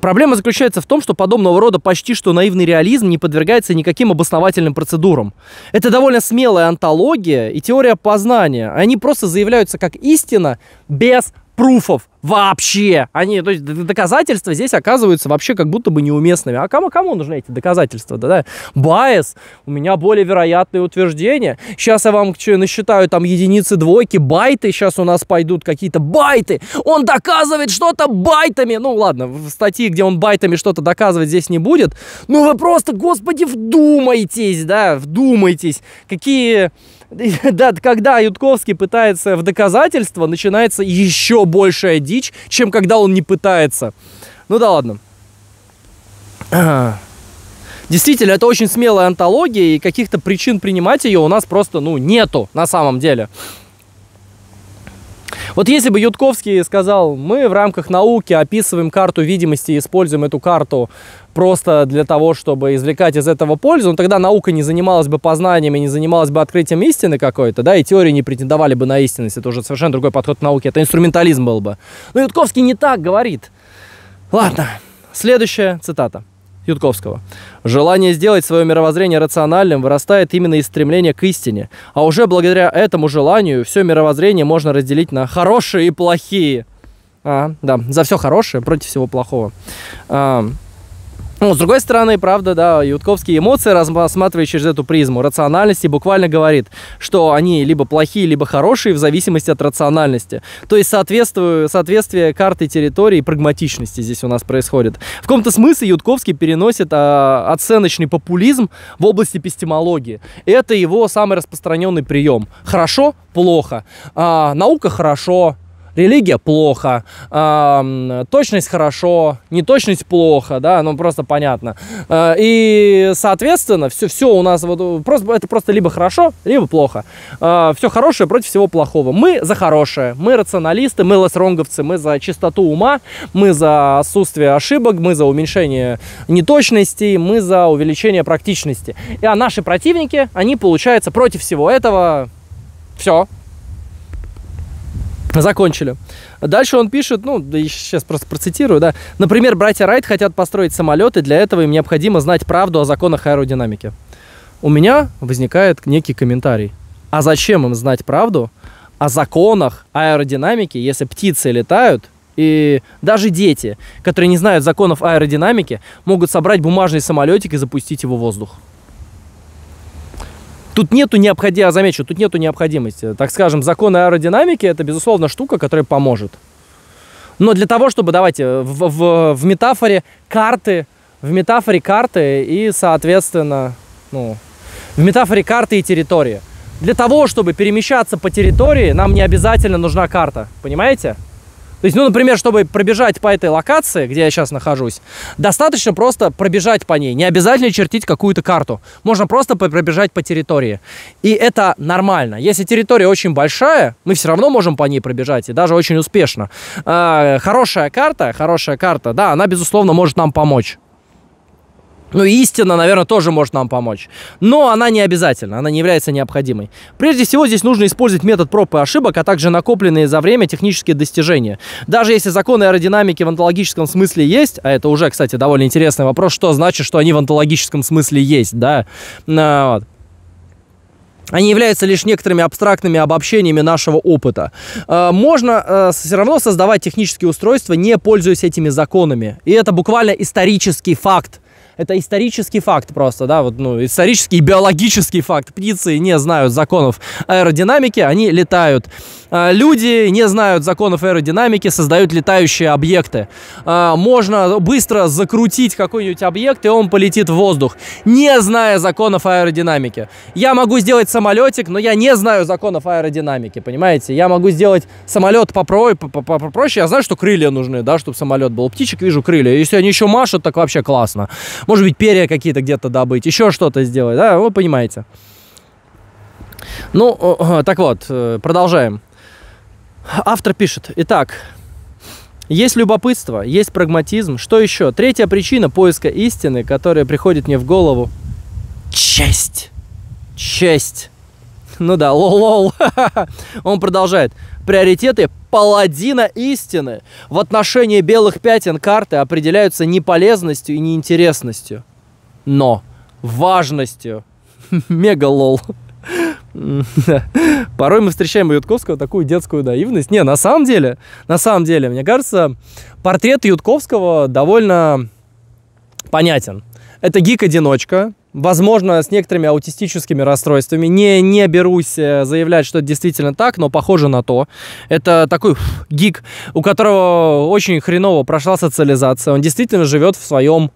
Проблема заключается в том, что подобного рода почти что наивный реализм не подвергается никаким обосновательным процедурам. Это довольно смелая антология и теория познания. Они просто заявляются как истина без пруфов, Вообще! Они, то есть доказательства здесь оказываются вообще как будто бы неуместными. А кому, кому нужны эти доказательства? Да, да? Байес, у меня более вероятные утверждения. Сейчас я вам насчитаю там единицы, двойки, байты. Сейчас у нас пойдут какие-то байты. Он доказывает что-то байтами. Ну ладно, в статье, где он байтами что-то доказывает, здесь не будет. Ну вы просто, господи, вдумайтесь, да, вдумайтесь. Какие да, когда Ютковский пытается в доказательство, начинается еще большая дичь, чем когда он не пытается. Ну да ладно. Действительно, это очень смелая антология, и каких-то причин принимать ее у нас просто, ну, нету на самом деле. Вот если бы Ютковский сказал, мы в рамках науки описываем карту видимости, и используем эту карту просто для того, чтобы извлекать из этого пользу, ну, тогда наука не занималась бы познаниями, не занималась бы открытием истины какой-то, да, и теории не претендовали бы на истинность. Это уже совершенно другой подход к науке, это инструментализм был бы. Но Ютковский не так говорит. Ладно, следующая цитата. Ютковского. Желание сделать свое мировоззрение рациональным вырастает именно из стремления к истине. А уже благодаря этому желанию все мировоззрение можно разделить на хорошие и плохие. А, да, за все хорошее против всего плохого. А, ну, с другой стороны, правда, да, Ютковские эмоции, рассматривая через эту призму рациональности, буквально говорит, что они либо плохие, либо хорошие в зависимости от рациональности. То есть соответствие, соответствие карты территории и прагматичности здесь у нас происходит. В каком-то смысле Ютковский переносит а, оценочный популизм в области эпистемологии. Это его самый распространенный прием. Хорошо, плохо. А, наука хорошо, религия плохо, э, точность хорошо, неточность плохо, да, ну просто понятно. Э, и, соответственно, все, все у нас вот просто, это просто либо хорошо, либо плохо. Э, а, все хорошее против всего плохого. Мы за хорошее, мы рационалисты, мы лосронговцы, мы за чистоту ума, мы за отсутствие ошибок, мы за уменьшение неточностей, мы за увеличение практичности. И, а наши противники, они, получается, против всего этого все, закончили. Дальше он пишет, ну, да сейчас просто процитирую, да. Например, братья Райт хотят построить самолет, и для этого им необходимо знать правду о законах аэродинамики. У меня возникает некий комментарий. А зачем им знать правду о законах аэродинамики, если птицы летают, и даже дети, которые не знают законов аэродинамики, могут собрать бумажный самолетик и запустить его в воздух? Тут нету необходимости, я замечу, тут нету необходимости. Так скажем, законы аэродинамики – это, безусловно, штука, которая поможет. Но для того, чтобы, давайте, в, в, в метафоре карты, в метафоре карты и, соответственно, ну, в метафоре карты и территории. Для того, чтобы перемещаться по территории, нам не обязательно нужна карта, понимаете? То есть, ну, например, чтобы пробежать по этой локации, где я сейчас нахожусь, достаточно просто пробежать по ней. Не обязательно чертить какую-то карту. Можно просто пробежать по территории. И это нормально. Если территория очень большая, мы все равно можем по ней пробежать, и даже очень успешно. Э -э хорошая карта, хорошая карта, да, она, безусловно, может нам помочь. Ну, истина, наверное, тоже может нам помочь. Но она не обязательна, она не является необходимой. Прежде всего, здесь нужно использовать метод проб и ошибок, а также накопленные за время технические достижения. Даже если законы аэродинамики в онтологическом смысле есть, а это уже, кстати, довольно интересный вопрос, что значит, что они в онтологическом смысле есть, да, а, вот. Они являются лишь некоторыми абстрактными обобщениями нашего опыта. А, можно э, все равно создавать технические устройства, не пользуясь этими законами. И это буквально исторический факт это исторический факт просто, да, вот, ну, исторический биологический факт. Птицы не знают законов аэродинамики, они летают а, люди не знают законов аэродинамики, создают летающие объекты. А, можно быстро закрутить какой-нибудь объект, и он полетит в воздух, не зная законов аэродинамики. Я могу сделать самолетик, но я не знаю законов аэродинамики, понимаете? Я могу сделать самолет попроще, попроще. я знаю, что крылья нужны, да, чтобы самолет был. Птичек вижу крылья, если они еще машут, так вообще классно. Может быть, перья какие-то где-то добыть, еще что-то сделать, да, вы понимаете. Ну, так вот, э, продолжаем. Автор пишет, итак, есть любопытство, есть прагматизм. Что еще? Третья причина поиска истины, которая приходит мне в голову. Честь. Честь. Ну да, лол-лол. Он продолжает. Приоритеты паладина истины в отношении белых пятен карты определяются не полезностью и неинтересностью, но важностью. Мега лол. Порой мы встречаем у Ютковского такую детскую наивность. Не, на самом деле, на самом деле, мне кажется, портрет Ютковского довольно понятен. Это гик-одиночка, возможно, с некоторыми аутистическими расстройствами. Не, не берусь э, заявлять, что это действительно так, но похоже на то. Это такой фу, гик, у которого очень хреново прошла социализация. Он действительно живет в своем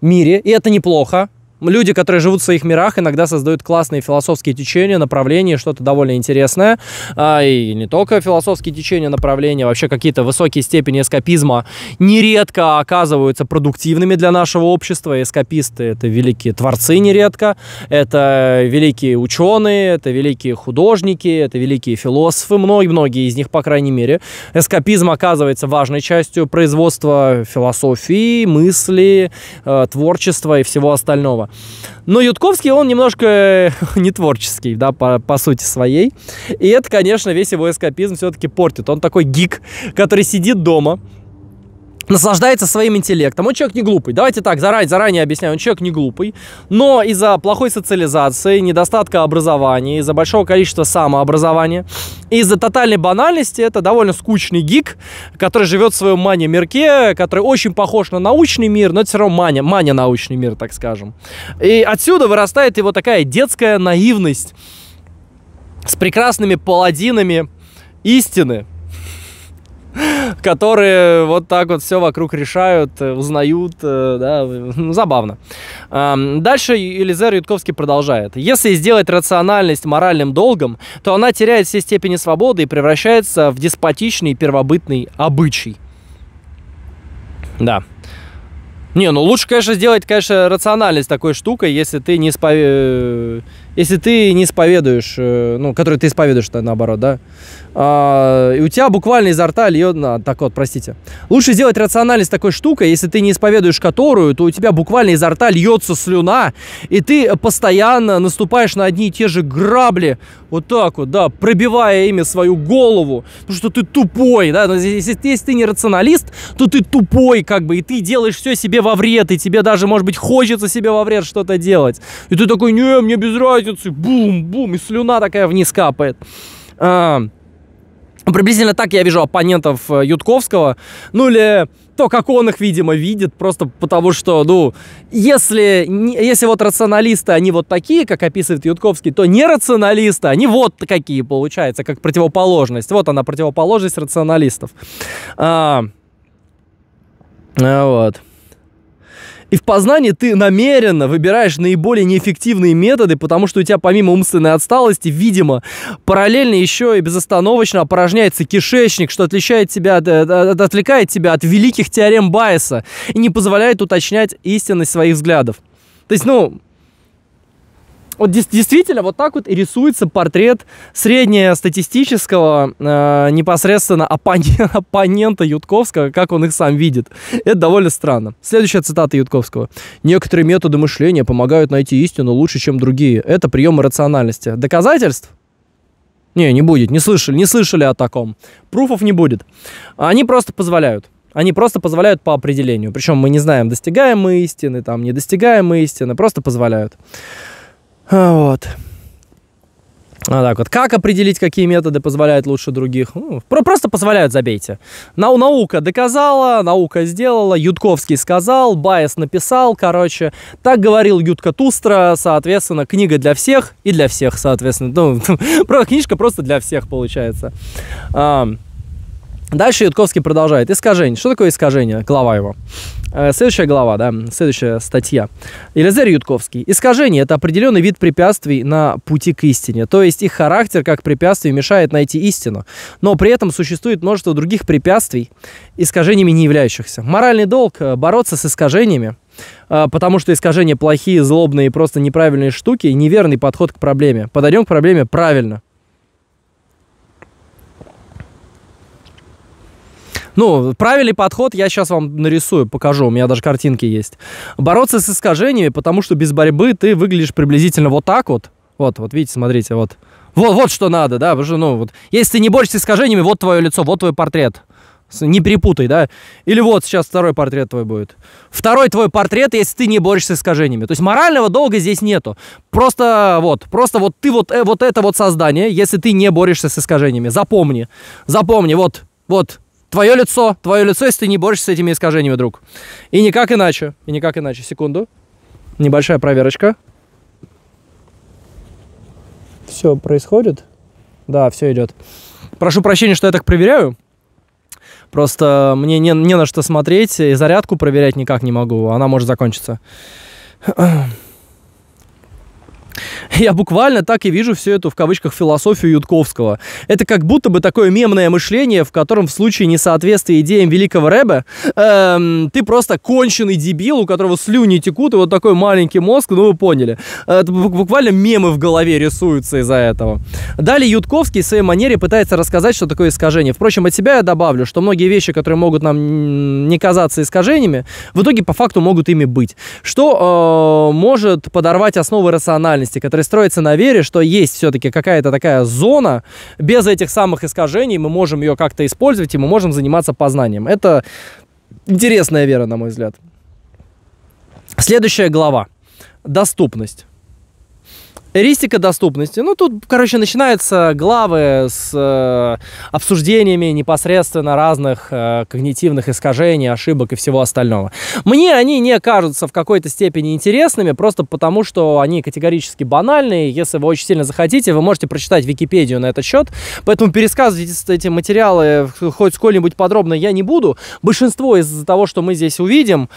мире, и это неплохо люди, которые живут в своих мирах, иногда создают классные философские течения, направления, что-то довольно интересное. А, и не только философские течения, направления, вообще какие-то высокие степени эскапизма нередко оказываются продуктивными для нашего общества. Эскаписты — это великие творцы нередко, это великие ученые, это великие художники, это великие философы, многие-многие из них, по крайней мере. Эскапизм оказывается важной частью производства философии, мысли, э, творчества и всего остального. Но Ютковский, он немножко э, не творческий, да, по, по сути своей. И это, конечно, весь его эскапизм все-таки портит. Он такой гик, который сидит дома, наслаждается своим интеллектом. Он человек не глупый. Давайте так, заранее, заранее объясняю, он человек не глупый, но из-за плохой социализации, недостатка образования, из-за большого количества самообразования, из-за тотальной банальности, это довольно скучный гик, который живет в своем мане-мирке, который очень похож на научный мир, но это все равно маня, маня научный мир, так скажем. И отсюда вырастает его такая детская наивность с прекрасными паладинами истины, которые вот так вот все вокруг решают, э, узнают, э, да, ну, забавно. Дальше Елизар Ютковский продолжает. Если сделать рациональность моральным долгом, то она теряет все степени свободы и превращается в деспотичный первобытный обычай. Да. Не, ну лучше, конечно, сделать, конечно, рациональность такой штукой, если ты не испов... Э, если ты не исповедуешь, ну, который ты исповедуешь, наоборот, да. А, и у тебя буквально изо рта льет... на так вот, простите. Лучше сделать рациональность такой штукой, если ты не исповедуешь которую, то у тебя буквально изо рта льется слюна, и ты постоянно наступаешь на одни и те же грабли, вот так вот, да, пробивая ими свою голову, потому что ты тупой, да, если, если ты не рационалист, то ты тупой, как бы, и ты делаешь все себе во вред, и тебе даже, может быть, хочется себе во вред что-то делать. И ты такой, не, мне без разницы, бум-бум, и слюна такая вниз капает. А, Приблизительно так я вижу оппонентов э, Ютковского. Ну или то, как он их, видимо, видит, просто потому что, ну, если, если вот рационалисты, они вот такие, как описывает Ютковский, то нерационалисты, они вот какие, получается, как противоположность. Вот она, противоположность рационалистов. А, а вот. И в познании ты намеренно выбираешь наиболее неэффективные методы, потому что у тебя помимо умственной отсталости, видимо, параллельно еще и безостановочно опорожняется кишечник, что отличает тебя э, отвлекает тебя от великих теорем Байеса и не позволяет уточнять истинность своих взглядов. То есть, ну, вот действительно вот так вот и рисуется портрет среднестатистического э, непосредственно оппонента, оппонента Ютковского, как он их сам видит. Это довольно странно. Следующая цитата Ютковского. «Некоторые методы мышления помогают найти истину лучше, чем другие. Это приемы рациональности. Доказательств?» Не, не будет, не слышали, не слышали о таком. Пруфов не будет. Они просто позволяют. Они просто позволяют по определению. Причем мы не знаем, достигаем мы истины, там, не достигаем мы истины, просто позволяют. А, вот. А так вот. Как определить, какие методы позволяют лучше других? Ну, просто позволяют, забейте. Нау наука доказала, наука сделала, Юдковский сказал, Байес написал, короче. Так говорил Юдка Тустра, соответственно, книга для всех и для всех, соответственно. Ну, книжка просто для всех получается. А, дальше Ютковский продолжает. Искажение. Что такое искажение? Глава его. Э, следующая глава, да, следующая статья. Елизар Ютковский. Искажение – это определенный вид препятствий на пути к истине. То есть их характер как препятствие мешает найти истину. Но при этом существует множество других препятствий, искажениями не являющихся. Моральный долг э, – бороться с искажениями, э, потому что искажения плохие, злобные, и просто неправильные штуки, неверный подход к проблеме. Подойдем к проблеме правильно – Ну, правильный подход я сейчас вам нарисую, покажу, у меня даже картинки есть. Бороться с искажениями, потому что без борьбы ты выглядишь приблизительно вот так вот. Вот, вот видите, смотрите, вот. Вот, вот что надо, да, потому что, ну, вот. Если ты не борешься с искажениями, вот твое лицо, вот твой портрет. Не перепутай, да? Или вот сейчас второй портрет твой будет. Второй твой портрет, если ты не борешься с искажениями. То есть морального долга здесь нету. Просто вот, просто вот ты вот, э, вот это вот создание, если ты не борешься с искажениями. Запомни, запомни, вот, вот, Твое лицо, твое лицо, если ты не борешься с этими искажениями, друг. И никак иначе, и никак иначе. Секунду. Небольшая проверочка. Все происходит? Да, все идет. Прошу прощения, что я так проверяю. Просто мне не, не на что смотреть, и зарядку проверять никак не могу. Она может закончиться. Я буквально так и вижу всю эту, в кавычках, философию Ютковского. Это как будто бы такое мемное мышление, в котором в случае несоответствия идеям великого рэба эм, ты просто конченый дебил, у которого слюни текут, и вот такой маленький мозг, ну вы поняли. Это буквально мемы в голове рисуются из-за этого. Далее Ютковский в своей манере пытается рассказать, что такое искажение. Впрочем, от себя я добавлю, что многие вещи, которые могут нам не казаться искажениями, в итоге по факту могут ими быть. Что э, может подорвать основы рациональности реальности, который строится на вере, что есть все-таки какая-то такая зона, без этих самых искажений мы можем ее как-то использовать, и мы можем заниматься познанием. Это интересная вера, на мой взгляд. Следующая глава. Доступность. Эристика доступности. Ну, тут, короче, начинаются главы с э, обсуждениями непосредственно разных э, когнитивных искажений, ошибок и всего остального. Мне они не кажутся в какой-то степени интересными, просто потому что они категорически банальные. Если вы очень сильно захотите, вы можете прочитать Википедию на этот счет. Поэтому пересказывать эти материалы хоть сколь-нибудь подробно я не буду. Большинство из того, что мы здесь увидим,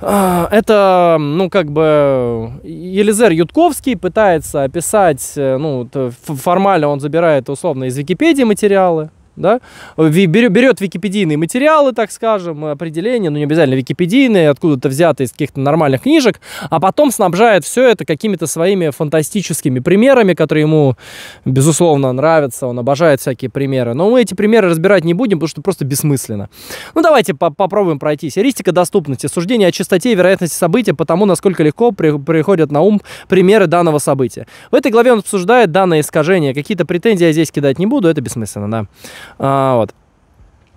а, это, ну, как бы, Елизер Ютковский пытается описать, э, ну, э, формально он забирает, условно, из Википедии материалы, да, берет википедийные материалы, так скажем, определения, ну не обязательно википедийные, откуда-то взяты из каких-то нормальных книжек, а потом снабжает все это какими-то своими фантастическими примерами, которые ему, безусловно, нравятся, он обожает всякие примеры. Но мы эти примеры разбирать не будем, потому что просто бессмысленно. Ну давайте по попробуем пройтись. Эристика доступности, суждение о частоте и вероятности события по тому, насколько легко при приходят на ум примеры данного события. В этой главе он обсуждает данное искажение. Какие-то претензии я здесь кидать не буду, это бессмысленно, да. А, вот.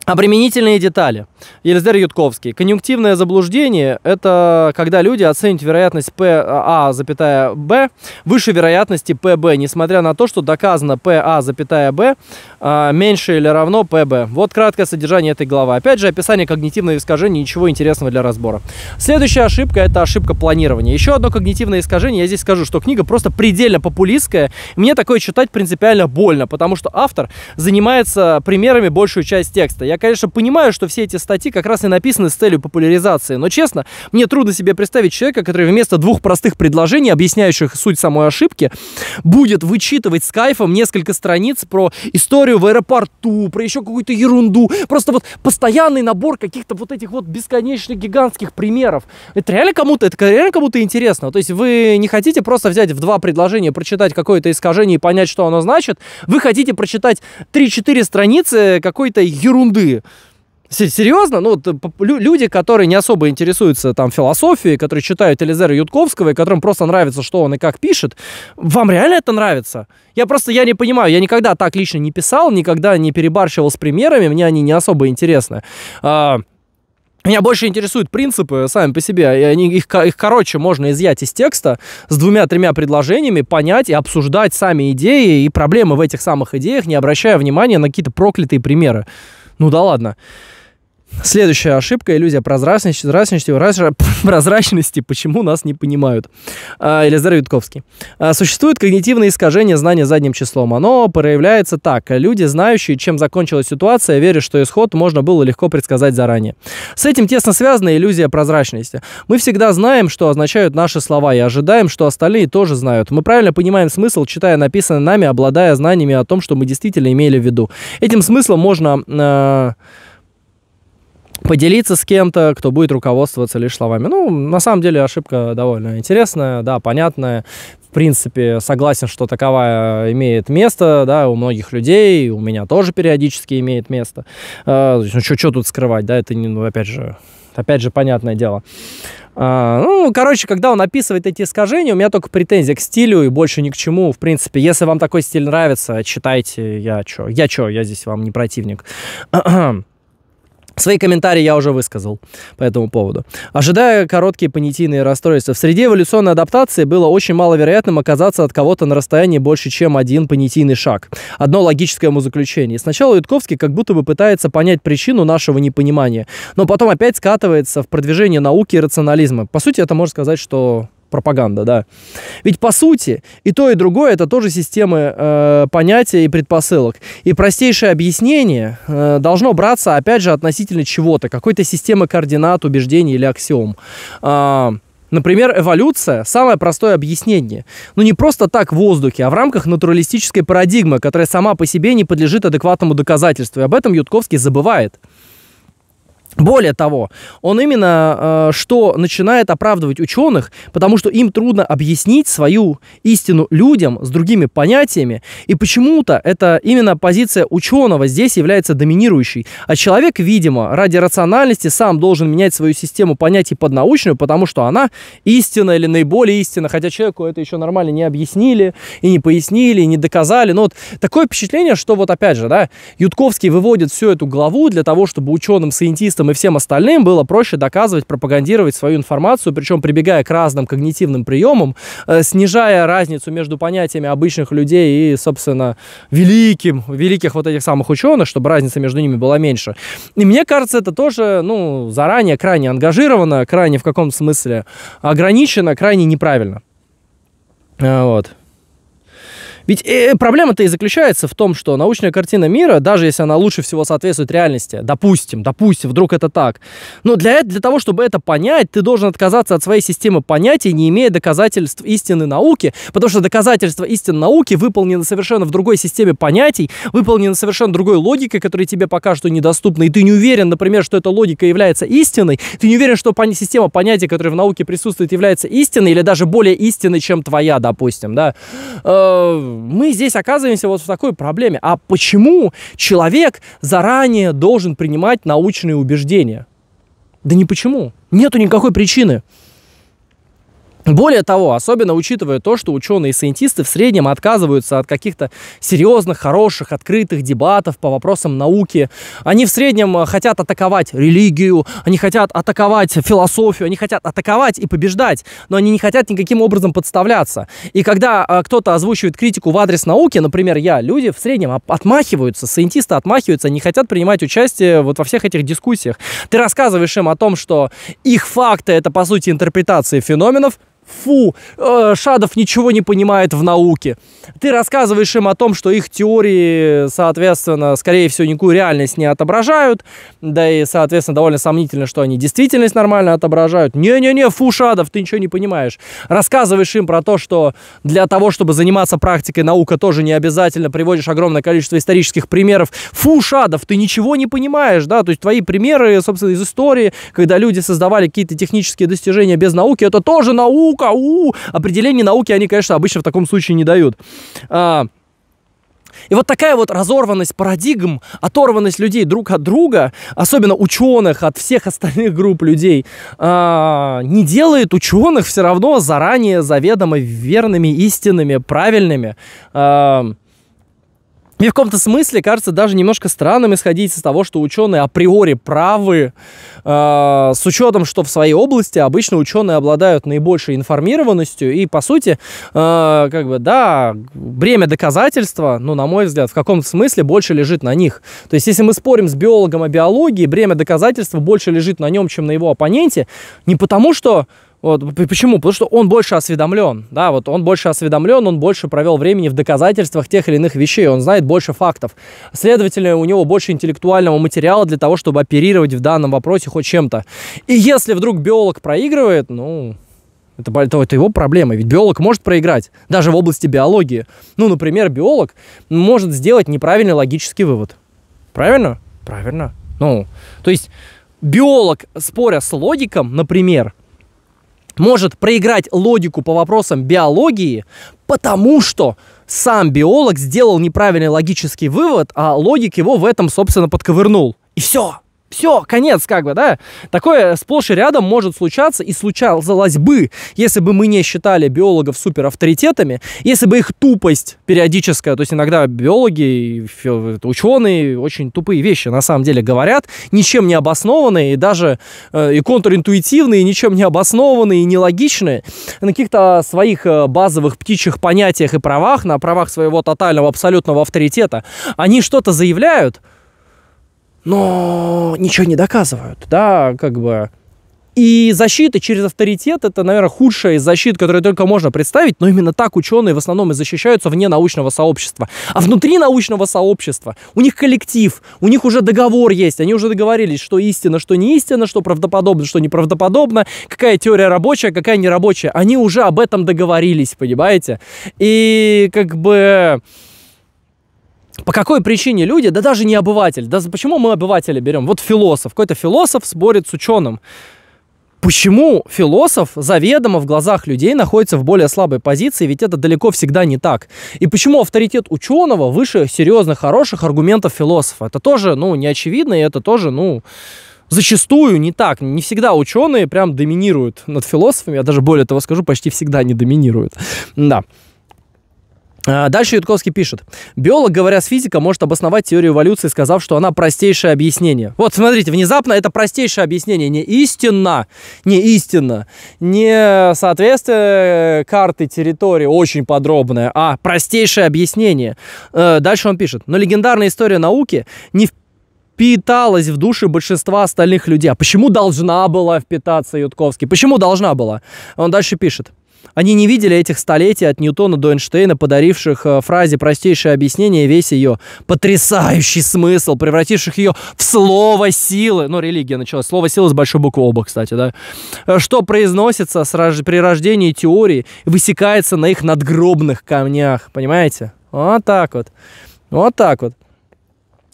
Обременительные детали. Елизар Ютковский. Конъюнктивное заблуждение – это когда люди оценят вероятность PA, а, а, запятая B выше вероятности PB, несмотря на то, что доказано PA, а, запятая B меньше или равно PB. Вот краткое содержание этой главы. Опять же, описание когнитивного искажения, ничего интересного для разбора. Следующая ошибка – это ошибка планирования. Еще одно когнитивное искажение. Я здесь скажу, что книга просто предельно популистская. Мне такое читать принципиально больно, потому что автор занимается примерами большую часть текста. Я, конечно, понимаю, что все эти статьи как раз и написаны с целью популяризации, но, честно, мне трудно себе представить человека, который вместо двух простых предложений, объясняющих суть самой ошибки, будет вычитывать с кайфом несколько страниц про историю в аэропорту, про еще какую-то ерунду. Просто вот постоянный набор каких-то вот этих вот бесконечных гигантских примеров. Это реально кому-то, это реально кому-то интересно. То есть вы не хотите просто взять в два предложения, прочитать какое-то искажение и понять, что оно значит. Вы хотите прочитать 3-4 страницы какой-то ерунды, пруды. Серьезно? Ну, вот, э, люди, которые не особо интересуются там философией, которые читают Элизера Ютковского, и которым просто нравится, что он и как пишет, вам реально это нравится? Я просто, я не понимаю, я никогда так лично не писал, никогда не перебарщивал с примерами, мне они не особо интересны. А, меня больше интересуют принципы сами по себе. Они, их, их, короче, можно изъять из текста с двумя-тремя предложениями, понять и обсуждать сами идеи и проблемы в этих самых идеях, не обращая внимания на какие-то проклятые примеры. Ну да ладно. Следующая ошибка – иллюзия прозрачности, прозрачности, прозрачности, почему нас не понимают. Елизар а, Ютковский. А, существует когнитивное искажение знания задним числом. Оно проявляется так. Люди, знающие, чем закончилась ситуация, верят, что исход можно было легко предсказать заранее. С этим тесно связана иллюзия прозрачности. Мы всегда знаем, что означают наши слова, и ожидаем, что остальные тоже знают. Мы правильно понимаем смысл, читая написанное нами, обладая знаниями о том, что мы действительно имели в виду. Этим смыслом можно... Э- поделиться с кем-то, кто будет руководствоваться лишь словами. Ну, на самом деле ошибка довольно интересная, да, понятная. В принципе, согласен, что таковая имеет место, да, у многих людей, у меня тоже периодически имеет место. Э, ну, что тут скрывать, да, это, ну, опять же, опять же, понятное дело. А, ну, короче, когда он описывает эти искажения, у меня только претензия к стилю и больше ни к чему. В принципе, если вам такой стиль нравится, читайте, я чё, я чё, я здесь вам не противник. Свои комментарии я уже высказал по этому поводу. Ожидая короткие понятийные расстройства, в среде эволюционной адаптации было очень маловероятным оказаться от кого-то на расстоянии больше, чем один понятийный шаг. Одно логическое ему заключение. Сначала Ютковский как будто бы пытается понять причину нашего непонимания, но потом опять скатывается в продвижение науки и рационализма. По сути, это можно сказать, что пропаганда, да. Ведь по сути и то, и другое это тоже системы э, понятия и предпосылок. И простейшее объяснение э, должно браться, опять же, относительно чего-то, какой-то системы координат, убеждений или аксиом. Э, Например, эволюция – самое простое объяснение. Но ну, не просто так в воздухе, а в рамках натуралистической парадигмы, которая сама по себе не подлежит адекватному доказательству. И об этом Ютковский забывает. Более того, он именно э, что начинает оправдывать ученых, потому что им трудно объяснить свою истину людям с другими понятиями, и почему-то это именно позиция ученого здесь является доминирующей. А человек, видимо, ради рациональности сам должен менять свою систему понятий под научную, потому что она истина или наиболее истина, хотя человеку это еще нормально не объяснили, и не пояснили, и не доказали. Но вот такое впечатление, что вот опять же, да, Ютковский выводит всю эту главу для того, чтобы ученым-сcientистам журналистам и всем остальным было проще доказывать, пропагандировать свою информацию, причем прибегая к разным когнитивным приемам, э, снижая разницу между понятиями обычных людей и, собственно, великим, великих вот этих самых ученых, чтобы разница между ними была меньше. И мне кажется, это тоже, ну, заранее крайне ангажировано, крайне в каком смысле ограничено, крайне неправильно. Э, вот. Ведь э, проблема-то и заключается в том, что научная картина мира, даже если она лучше всего соответствует реальности, допустим, допустим, вдруг это так, но для, для того, чтобы это понять, ты должен отказаться от своей системы понятий, не имея доказательств истины науки, потому что доказательства истины науки выполнены совершенно в другой системе понятий, выполнены совершенно другой логикой, которая тебе пока что недоступна, и ты не уверен, например, что эта логика является истиной, ты не уверен, что пон система понятий, которая в науке присутствует, является истиной или даже более истинной, чем твоя, допустим, да. Э мы здесь оказываемся вот в такой проблеме. А почему человек заранее должен принимать научные убеждения? Да не почему. Нету никакой причины. Более того, особенно учитывая то, что ученые и сайентисты в среднем отказываются от каких-то серьезных, хороших, открытых дебатов по вопросам науки. Они в среднем э, хотят атаковать религию, они хотят атаковать философию, они хотят атаковать и побеждать, но они не хотят никаким образом подставляться. И когда э, кто-то озвучивает критику в адрес науки, например, я, люди в среднем отмахиваются, сайентисты отмахиваются, не хотят принимать участие вот во всех этих дискуссиях. Ты рассказываешь им о том, что их факты — это, по сути, интерпретации феноменов, фу, э, Шадов ничего не понимает в науке. Ты рассказываешь им о том, что их теории, соответственно, скорее всего, никакую реальность не отображают, да и, соответственно, довольно сомнительно, что они действительность нормально отображают. Не-не-не, фу, Шадов, ты ничего не понимаешь. Рассказываешь им про то, что для того, чтобы заниматься практикой, наука тоже не обязательно, приводишь огромное количество исторических примеров. Фу, Шадов, ты ничего не понимаешь, да, то есть твои примеры, собственно, из истории, когда люди создавали какие-то технические достижения без науки, это тоже наука, наука, у определение науки они, конечно, обычно в таком случае не дают. А, и вот такая вот разорванность парадигм, оторванность людей друг от друга, особенно ученых от всех остальных групп людей, а, не делает ученых все равно заранее заведомо верными, истинными, правильными. А, мне в каком-то смысле кажется даже немножко странным исходить из того, что ученые априори правы, э, с учетом, что в своей области обычно ученые обладают наибольшей информированностью и, по сути, э, как бы, да, бремя доказательства, ну, на мой взгляд, в каком-то смысле больше лежит на них. То есть, если мы спорим с биологом о биологии, бремя доказательства больше лежит на нем, чем на его оппоненте, не потому что вот. Почему? Потому что он больше осведомлен, да, вот он больше осведомлен, он больше провел времени в доказательствах тех или иных вещей, он знает больше фактов. Следовательно, у него больше интеллектуального материала для того, чтобы оперировать в данном вопросе хоть чем-то. И если вдруг биолог проигрывает, ну, это, это, это его проблема, ведь биолог может проиграть, даже в области биологии. Ну, например, биолог может сделать неправильный логический вывод. Правильно? Правильно. Ну, то есть биолог, споря с логиком, например, может проиграть логику по вопросам биологии, потому что сам биолог сделал неправильный логический вывод, а логик его в этом, собственно, подковырнул. И все все, конец, как бы, да. Такое сплошь и рядом может случаться и случалось бы, если бы мы не считали биологов супер авторитетами, если бы их тупость периодическая, то есть иногда биологи, ученые очень тупые вещи на самом деле говорят, ничем не обоснованные, и даже э, и контринтуитивные, и ничем не обоснованные, и нелогичные, на каких-то своих э, базовых птичьих понятиях и правах, на правах своего тотального абсолютного авторитета, они что-то заявляют, но ничего не доказывают, да, как бы. И защита через авторитет – это, наверное, худшая из защит, которую только можно представить, но именно так ученые в основном и защищаются вне научного сообщества. А внутри научного сообщества у них коллектив, у них уже договор есть, они уже договорились, что истина, что не истина, что правдоподобно, что неправдоподобно, какая теория рабочая, какая нерабочая. Они уже об этом договорились, понимаете? И как бы по какой причине люди, да даже не обыватель, да почему мы обывателя берем? Вот философ, какой-то философ спорит с ученым. Почему философ заведомо в глазах людей находится в более слабой позиции, ведь это далеко всегда не так. И почему авторитет ученого выше серьезных, хороших аргументов философа? Это тоже, ну, не очевидно, и это тоже, ну, зачастую не так. Не всегда ученые прям доминируют над философами, я даже более того скажу, почти всегда не доминируют. Да. А, дальше Ютковский пишет. Биолог, говоря с физиком, может обосновать теорию эволюции, сказав, что она простейшее объяснение. Вот, смотрите, внезапно это простейшее объяснение. Не истинно, не истинно, не соответствие э, карты территории, очень подробное, а простейшее объяснение. Э, дальше он пишет. Но легендарная история науки не в впиталась в души большинства остальных людей. А почему должна была впитаться Ютковский? Почему должна была? Он дальше пишет. Они не видели этих столетий от Ньютона до Эйнштейна, подаривших э, фразе простейшее объяснение весь ее потрясающий смысл, превративших ее в слово силы. Ну, религия началась. Слово силы с большой буквы оба, кстати, да. Э, что произносится рож... при рождении теории, высекается на их надгробных камнях, понимаете? Вот так вот. Вот так вот.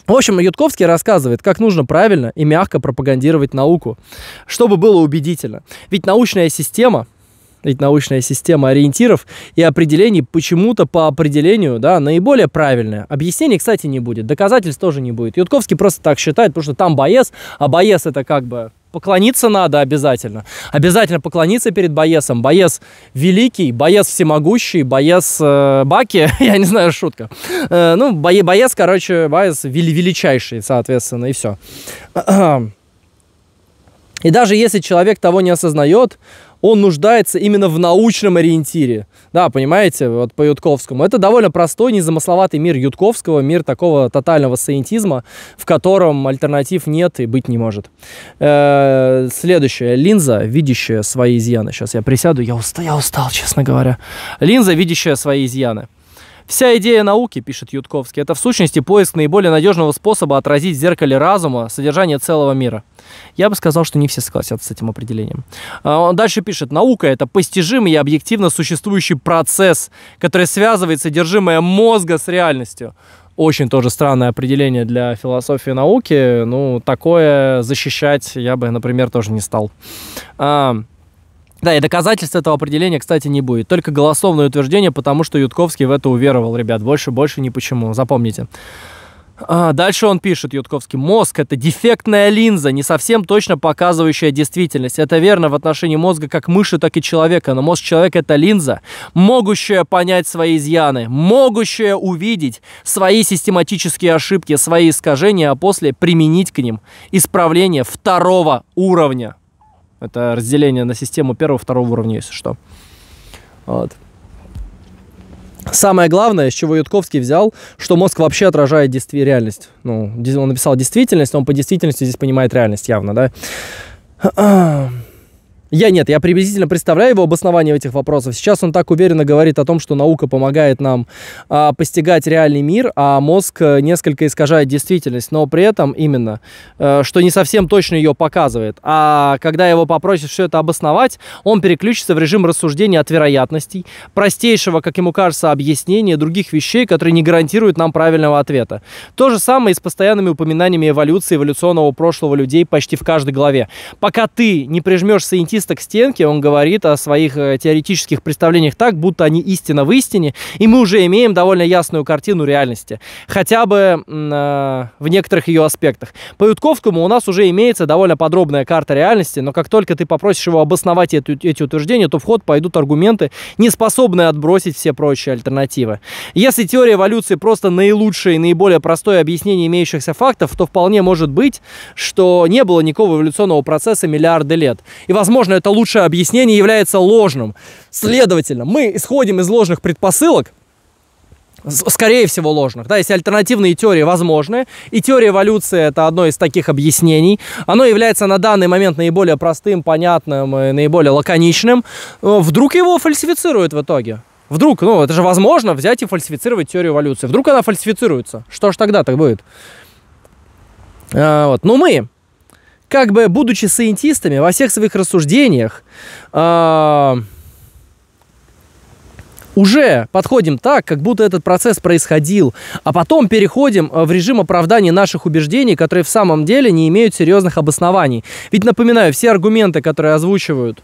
В общем, Ютковский рассказывает, как нужно правильно и мягко пропагандировать науку, чтобы было убедительно. Ведь научная система – ведь научная система ориентиров и определений почему-то по определению да, наиболее правильная. Объяснений, кстати, не будет, доказательств тоже не будет. Ютковский просто так считает, потому что там боец, а боец это как бы поклониться надо обязательно. Обязательно поклониться перед боесом. Боец великий, боец всемогущий, боец э, Баки, я не знаю, шутка. Э, ну, бое, боец, короче, боец величайший, соответственно, и все. И даже если человек того не осознает, он нуждается именно в научном ориентире. Да, понимаете, вот по Ютковскому. Это довольно простой, незамысловатый мир Ютковского, мир такого тотального саентизма, в котором альтернатив нет и быть не может. Э -э следующая линза, видящая свои изъяны. Сейчас я присяду, я, уста я устал, честно говоря. Линза, видящая свои изъяны. Вся идея науки, пишет Ютковский, это в сущности поиск наиболее надежного способа отразить в зеркале разума содержание целого мира. Я бы сказал, что не все согласятся с этим определением. А, он дальше пишет, наука – это постижимый и объективно существующий процесс, который связывает содержимое мозга с реальностью очень тоже странное определение для философии науки. Ну, такое защищать я бы, например, тоже не стал. А, да, и доказательств этого определения, кстати, не будет. Только голосовное утверждение, потому что Ютковский в это уверовал, ребят. Больше, больше ни почему. Запомните. А, дальше он пишет, Ютковский, мозг – это дефектная линза, не совсем точно показывающая действительность. Это верно в отношении мозга как мыши, так и человека, но мозг человека – это линза, могущая понять свои изъяны, могущая увидеть свои систематические ошибки, свои искажения, а после применить к ним исправление второго уровня. Это разделение на систему первого, второго уровня, если что. Вот. Самое главное, с чего Ютковский взял, что мозг вообще отражает действие реальность. Ну, он написал действительность, но он по действительности здесь понимает реальность явно, да. Я нет, я приблизительно представляю его обоснование этих вопросов. Сейчас он так уверенно говорит о том, что наука помогает нам а, постигать реальный мир, а мозг э, несколько искажает действительность, но при этом именно, а, что не совсем точно ее показывает. А когда его попросят все это обосновать, он переключится в режим рассуждения от вероятностей, простейшего, как ему кажется, объяснения других вещей, которые не гарантируют нам правильного ответа. То же самое и с постоянными упоминаниями эволюции, эволюционного прошлого людей почти в каждой главе. Пока ты не прижмешься саентист артиста к стенке, он говорит о своих э, теоретических представлениях так, будто они истина в истине, и мы уже имеем довольно ясную картину реальности, хотя бы э, в некоторых ее аспектах. По Ютковскому у нас уже имеется довольно подробная карта реальности, но как только ты попросишь его обосновать эти, эти утверждения, то в ход пойдут аргументы, не способные отбросить все прочие альтернативы. Если теория эволюции просто наилучшее и наиболее простое объяснение имеющихся фактов, то вполне может быть, что не было никакого эволюционного процесса миллиарды лет. И, возможно, возможно, это лучшее объяснение является ложным. Следовательно, мы исходим из ложных предпосылок, скорее всего, ложных. Да, если альтернативные теории возможны, и теория эволюции – это одно из таких объяснений. Оно является на данный момент наиболее простым, понятным, и наиболее лаконичным. Э, вдруг его фальсифицируют в итоге? Вдруг, ну, это же возможно взять и фальсифицировать теорию эволюции. Вдруг она фальсифицируется? Что ж тогда так будет? А, вот. Но ну мы как бы, будучи саентистами, во всех своих рассуждениях э, уже подходим так, как будто этот процесс происходил, а потом переходим а, в режим оправдания наших убеждений, которые в самом деле не имеют серьезных обоснований. Ведь, напоминаю, все аргументы, которые озвучивают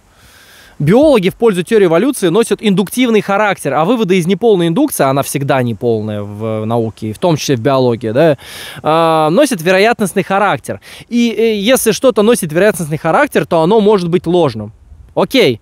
Биологи в пользу теории эволюции носят индуктивный характер, а выводы из неполной индукции, она всегда неполная в науке, в том числе в биологии, да, а, носят вероятностный характер. И э, если что-то носит вероятностный характер, то оно может быть ложным. Окей,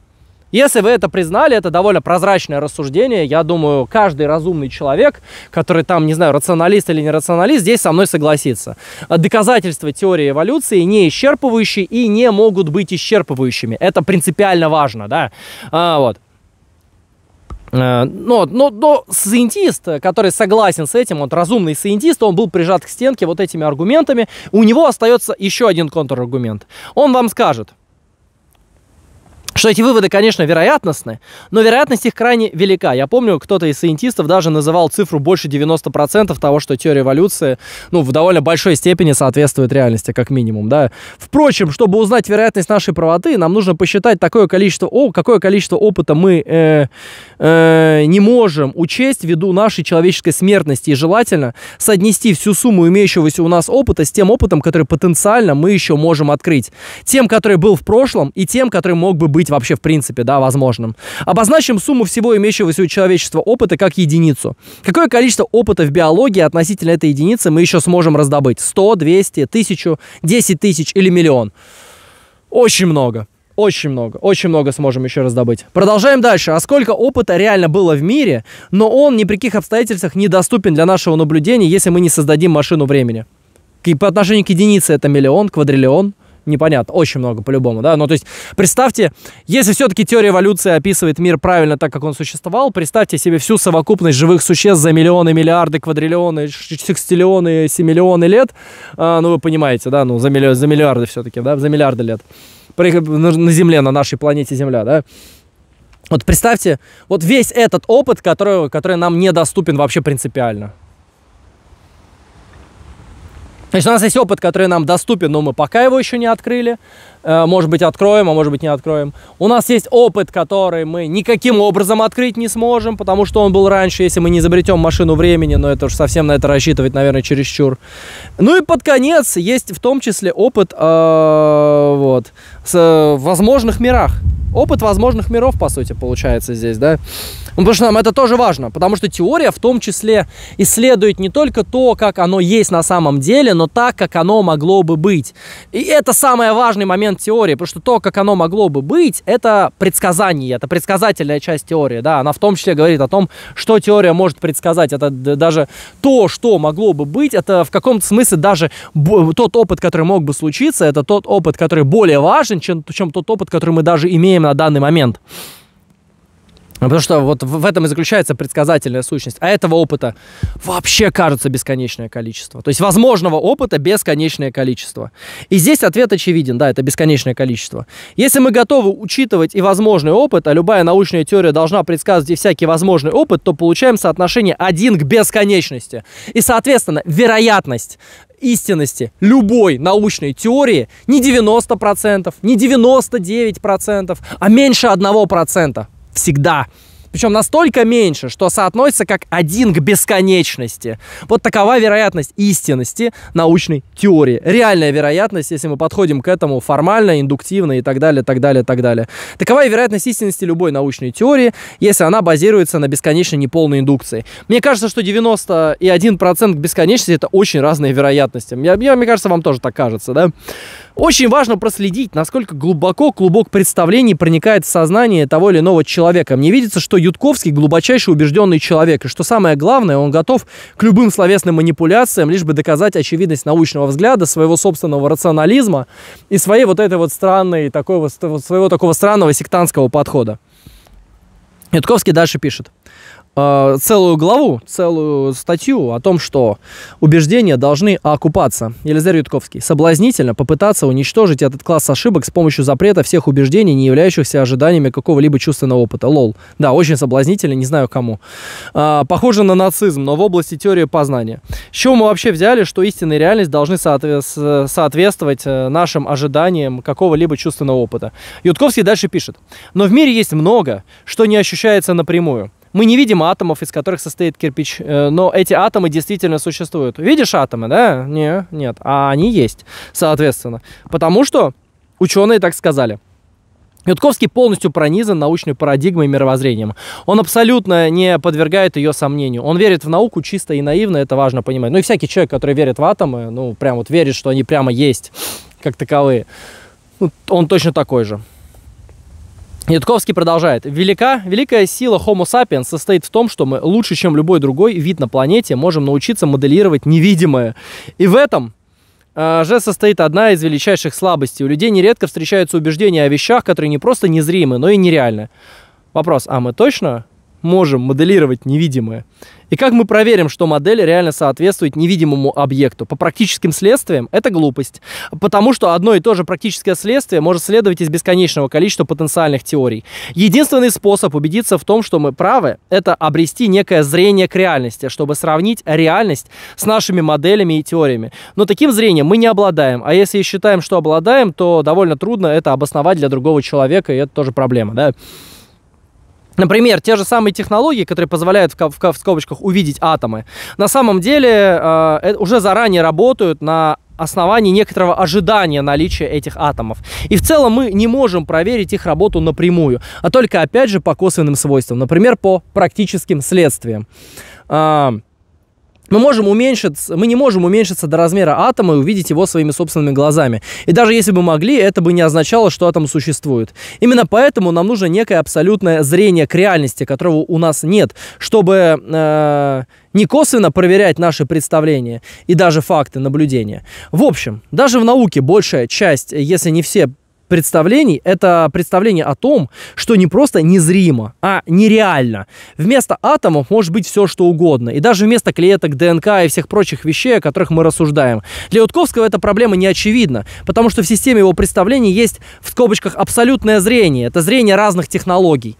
если вы это признали, это довольно прозрачное рассуждение. Я думаю, каждый разумный человек, который там, не знаю, рационалист или не рационалист, здесь со мной согласится. Доказательства теории эволюции не исчерпывающие и не могут быть исчерпывающими. Это принципиально важно, да. А, вот. Э, но, но, но сциентист, который согласен с этим, вот разумный сциентист, он был прижат к стенке вот этими аргументами, у него остается еще один контраргумент. Он вам скажет – что эти выводы, конечно, вероятностны, но вероятность их крайне велика. Я помню, кто-то из сиентистов даже называл цифру больше 90% того, что теория эволюции, ну, в довольно большой степени соответствует реальности, как минимум, да. Впрочем, чтобы узнать вероятность нашей правоты, нам нужно посчитать такое количество, о, какое количество опыта мы э, э, не можем учесть ввиду нашей человеческой смертности и желательно соотнести всю сумму имеющегося у нас опыта с тем опытом, который потенциально мы еще можем открыть. Тем, который был в прошлом и тем, который мог бы быть вообще в принципе да, возможным. Обозначим сумму всего имеющегося у человечества опыта как единицу. Какое количество опыта в биологии относительно этой единицы мы еще сможем раздобыть? 100, 200, 1000, 10 тысяч или миллион? Очень много. Очень много, очень много сможем еще раздобыть. Продолжаем дальше. А сколько опыта реально было в мире, но он ни при каких обстоятельствах недоступен для нашего наблюдения, если мы не создадим машину времени. И по отношению к единице это миллион, квадриллион, непонятно. Очень много по-любому, да. Но ну, то есть представьте, если все-таки теория эволюции описывает мир правильно так, как он существовал, представьте себе всю совокупность живых существ за миллионы, миллиарды, квадриллионы, секстиллионы, семиллионы лет. А, ну, вы понимаете, да, ну, за, миллиарды, за миллиарды все-таки, да, за миллиарды лет. На Земле, на нашей планете Земля, да. Вот представьте, вот весь этот опыт, который, который нам недоступен вообще принципиально. Значит, у нас есть опыт, который нам доступен, но мы пока его еще не открыли. Э, может быть, откроем, а может быть, не откроем. У нас есть опыт, который мы никаким образом открыть не сможем, потому что он был раньше, если мы не изобретем машину времени, но это уж совсем на это рассчитывать, наверное, чересчур. Ну и под конец есть в том числе опыт э, вот, с э, возможных мирах. Опыт возможных миров, по сути, получается здесь, да? Ну, потому что нам это тоже важно, потому что теория в том числе исследует не только то, как оно есть на самом деле, но так, как оно могло бы быть. И это самый важный момент элемент теории, потому что то, как оно могло бы быть, это предсказание, это предсказательная часть теории, да, она в том числе говорит о том, что теория может предсказать, это даже то, что могло бы быть, это в каком-то смысле даже тот опыт, который мог бы случиться, это тот опыт, который более важен, чем, чем тот опыт, который мы даже имеем на данный момент. Ну, потому что вот в этом и заключается предсказательная сущность. А этого опыта вообще кажется бесконечное количество. То есть возможного опыта бесконечное количество. И здесь ответ очевиден, да, это бесконечное количество. Если мы готовы учитывать и возможный опыт, а любая научная теория должна предсказывать и всякий возможный опыт, то получаем соотношение 1 к бесконечности. И, соответственно, вероятность истинности любой научной теории не 90%, не 99%, а меньше 1% всегда. Причем настолько меньше, что соотносится как один к бесконечности. Вот такова вероятность истинности научной теории. Реальная вероятность, если мы подходим к этому формально, индуктивно и так далее, так далее, так далее. Такова и вероятность истинности любой научной теории, если она базируется на бесконечно неполной индукции. Мне кажется, что 91% к бесконечности это очень разные вероятности. Я, я, мне кажется, вам тоже так кажется, да? Очень важно проследить, насколько глубоко клубок представлений проникает в сознание того или иного человека. Мне видится, что Ютковский глубочайший убежденный человек, и что самое главное, он готов к любым словесным манипуляциям, лишь бы доказать очевидность научного взгляда, своего собственного рационализма и своей вот этой вот странной, такой вот, своего такого странного сектантского подхода. Ютковский дальше пишет. Э, целую главу, целую статью о том, что убеждения должны окупаться. Елизар Ютковский. Соблазнительно попытаться уничтожить этот класс ошибок с помощью запрета всех убеждений, не являющихся ожиданиями какого-либо чувственного опыта. Лол. Да, очень соблазнительно, не знаю кому. Э, похоже на нацизм, но в области теории познания. С чего мы вообще взяли, что истинная реальность должны соотве- соответствовать э, нашим ожиданиям какого-либо чувственного опыта? Ютковский дальше пишет. Но в мире есть много, что не ощущается напрямую. Мы не видим атомов, из которых состоит кирпич, э, но эти атомы действительно существуют. Видишь атомы, да? Не, нет. А они есть, соответственно. Потому что ученые так сказали. Ютковский полностью пронизан научной парадигмой и мировоззрением. Он абсолютно не подвергает ее сомнению. Он верит в науку чисто и наивно, это важно понимать. Ну и всякий человек, который верит в атомы, ну прям вот верит, что они прямо есть, как таковые, ну, он точно такой же. Ютковский продолжает. Велика, великая сила Homo sapiens состоит в том, что мы лучше, чем любой другой вид на планете, можем научиться моделировать невидимое. И в этом э, же состоит одна из величайших слабостей. У людей нередко встречаются убеждения о вещах, которые не просто незримы, но и нереальны. Вопрос, а мы точно можем моделировать невидимое? И как мы проверим, что модель реально соответствует невидимому объекту? По практическим следствиям это глупость, потому что одно и то же практическое следствие может следовать из бесконечного количества потенциальных теорий. Единственный способ убедиться в том, что мы правы, это обрести некое зрение к реальности, чтобы сравнить реальность с нашими моделями и теориями. Но таким зрением мы не обладаем, а если считаем, что обладаем, то довольно трудно это обосновать для другого человека, и это тоже проблема, да? Например, те же самые технологии, которые позволяют в, в, в скобочках увидеть атомы, на самом деле э, э, уже заранее работают на основании некоторого ожидания наличия этих атомов. И в целом мы не можем проверить их работу напрямую, а только опять же по косвенным свойствам, например, по практическим следствиям. Э, мы, можем уменьшиться, мы не можем уменьшиться до размера атома и увидеть его своими собственными глазами. И даже если бы могли, это бы не означало, что атом существует. Именно поэтому нам нужно некое абсолютное зрение к реальности, которого у нас нет, чтобы э, не косвенно проверять наши представления и даже факты наблюдения. В общем, даже в науке большая часть, если не все представлений – это представление о том, что не просто незримо, а нереально. Вместо атомов может быть все, что угодно. И даже вместо клеток, ДНК и всех прочих вещей, о которых мы рассуждаем. Для Утковского эта проблема не очевидна, потому что в системе его представлений есть в скобочках абсолютное зрение. Это зрение разных технологий.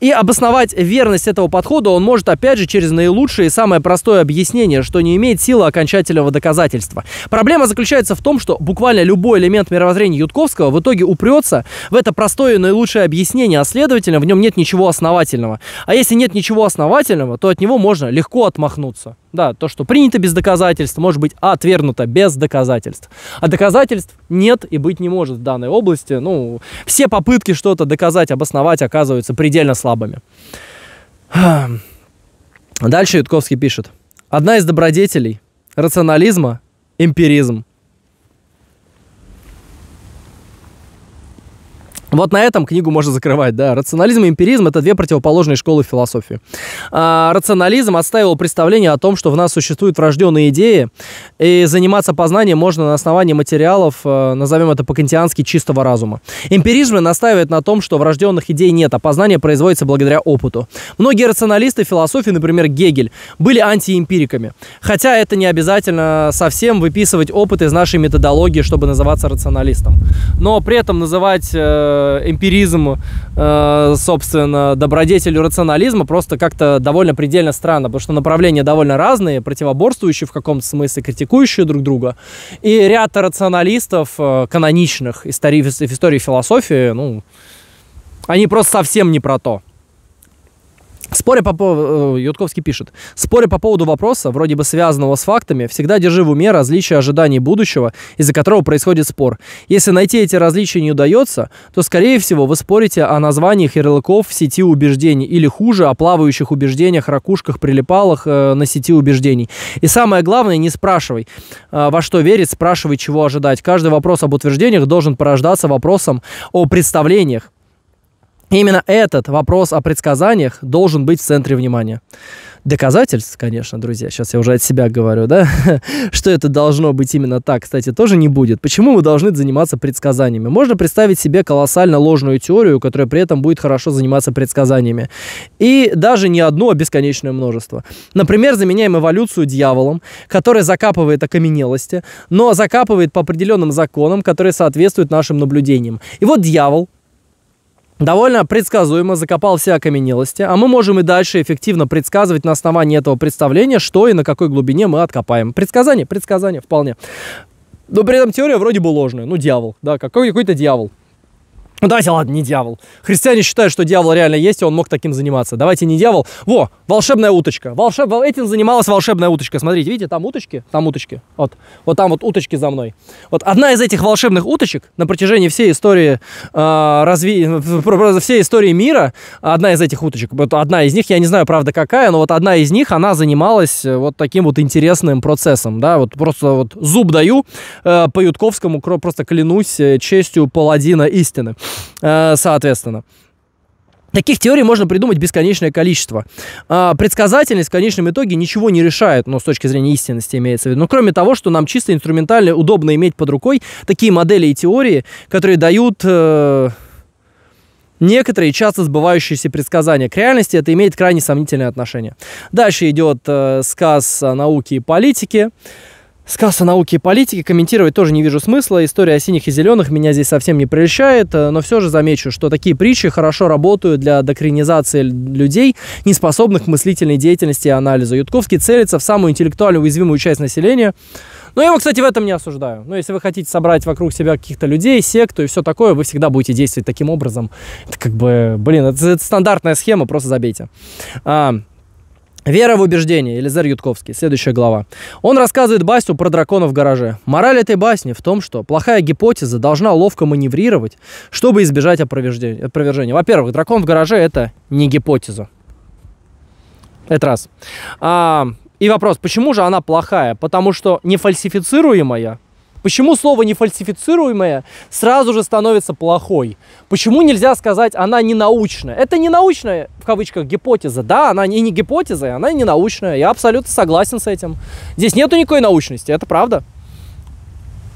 И обосновать верность этого подхода он может, опять же, через наилучшее и самое простое объяснение, что не имеет силы окончательного доказательства. Проблема заключается в том, что буквально любой элемент мировоззрения Ютковского в итоге упрется в это простое и наилучшее объяснение, а следовательно, в нем нет ничего основательного. А если нет ничего основательного, то от него можно легко отмахнуться. Да, то, что принято без доказательств, может быть отвергнуто без доказательств. А доказательств нет и быть не может в данной области. Ну, все попытки что-то доказать, обосновать оказываются предельно слабыми. Дальше Ютковский пишет. Одна из добродетелей рационализма – эмпиризм. Вот на этом книгу можно закрывать, да. Рационализм и эмпиризм – это две противоположные школы философии. А, рационализм отставил представление о том, что в нас существуют врожденные идеи, и заниматься познанием можно на основании материалов, э, назовем это по-кантиански, чистого разума. Эмпиризм настаивает на том, что врожденных идей нет, а познание производится благодаря опыту. Многие рационалисты философии, например, Гегель, были антиэмпириками. Хотя это не обязательно совсем выписывать опыт из нашей методологии, чтобы называться рационалистом. Но при этом называть э, Э, эмпиризм, э, собственно, добродетелью рационализма просто как-то довольно предельно странно, потому что направления довольно разные, противоборствующие в каком-то смысле, критикующие друг друга. И ряд рационалистов э, каноничных истории, в истории философии, ну, они просто совсем не про то. Споря по поводу... Э, Ютковский пишет. Споря по поводу вопроса, вроде бы связанного с фактами, всегда держи в уме различия ожиданий будущего, из-за которого происходит спор. Если найти эти различия не удается, то, скорее всего, вы спорите о названиях ярлыков в сети убеждений или, хуже, о плавающих убеждениях, ракушках, прилипалах э, на сети убеждений. И самое главное, не спрашивай, э, во что верить, спрашивай, чего ожидать. Каждый вопрос об утверждениях должен порождаться вопросом о представлениях Именно этот вопрос о предсказаниях должен быть в центре внимания. Доказательств, конечно, друзья, сейчас я уже от себя говорю, да, что это должно быть именно так, кстати, тоже не будет. Почему мы должны заниматься предсказаниями? Можно представить себе колоссально ложную теорию, которая при этом будет хорошо заниматься предсказаниями. И даже не одно, а бесконечное множество. Например, заменяем эволюцию дьяволом, который закапывает окаменелости, но закапывает по определенным законам, которые соответствуют нашим наблюдениям. И вот дьявол довольно предсказуемо закопал все окаменелости, а мы можем и дальше эффективно предсказывать на основании этого представления, что и на какой глубине мы откопаем. Предсказание, предсказание, вполне. Но при этом теория вроде бы ложная. Ну, дьявол, да, какой-то дьявол. Ну давайте, ладно, не дьявол. Христиане считают, что дьявол реально есть, и он мог таким заниматься. Давайте не дьявол. Во, волшебная уточка. Волшеб... Этим занималась волшебная уточка. Смотрите, видите, там уточки, там уточки. Вот, вот там вот уточки за мной. Вот одна из этих волшебных уточек на протяжении всей истории, э, разви... всей истории мира, одна из этих уточек, вот одна из них, я не знаю, правда, какая, но вот одна из них, она занималась э, вот таким вот интересным процессом, да, вот просто вот зуб даю э, по Ютковскому, просто клянусь э, честью паладина истины. Э, соответственно. Таких теорий можно придумать бесконечное количество. А, предсказательность в конечном итоге ничего не решает, но ну, с точки зрения истинности имеется в виду. Но ну, кроме того, что нам чисто инструментально удобно иметь под рукой такие модели и теории, которые дают... Э Некоторые часто сбывающиеся предсказания к реальности это имеет крайне сомнительное отношение. Дальше идет э, сказ о науке и политике. Сказ о науке и политике комментировать тоже не вижу смысла. История о синих и зеленых меня здесь совсем не прельщает, э, но все же замечу, что такие притчи хорошо работают для докринизации людей, не способных к мыслительной деятельности и анализу. Ютковский целится в самую интеллектуально уязвимую часть населения, но ну, я его, кстати, в этом не осуждаю. Но ну, если вы хотите собрать вокруг себя каких-то людей, секту и все такое, вы всегда будете действовать таким образом. Это как бы, блин, это, это стандартная схема, просто забейте. А, Вера в убеждение. Елизар Ютковский. Следующая глава. Он рассказывает басню про дракона в гараже. Мораль этой басни в том, что плохая гипотеза должна ловко маневрировать, чтобы избежать опровержения. опровержения. Во-первых, дракон в гараже – это не гипотеза. Это раз. А, и вопрос, почему же она плохая? Потому что нефальсифицируемая Почему слово нефальсифицируемое сразу же становится плохой? Почему нельзя сказать она не научная? Это не научная, в кавычках, гипотеза. Да, она и не гипотеза, и она не научная. Я абсолютно согласен с этим. Здесь нету никакой научности, это правда.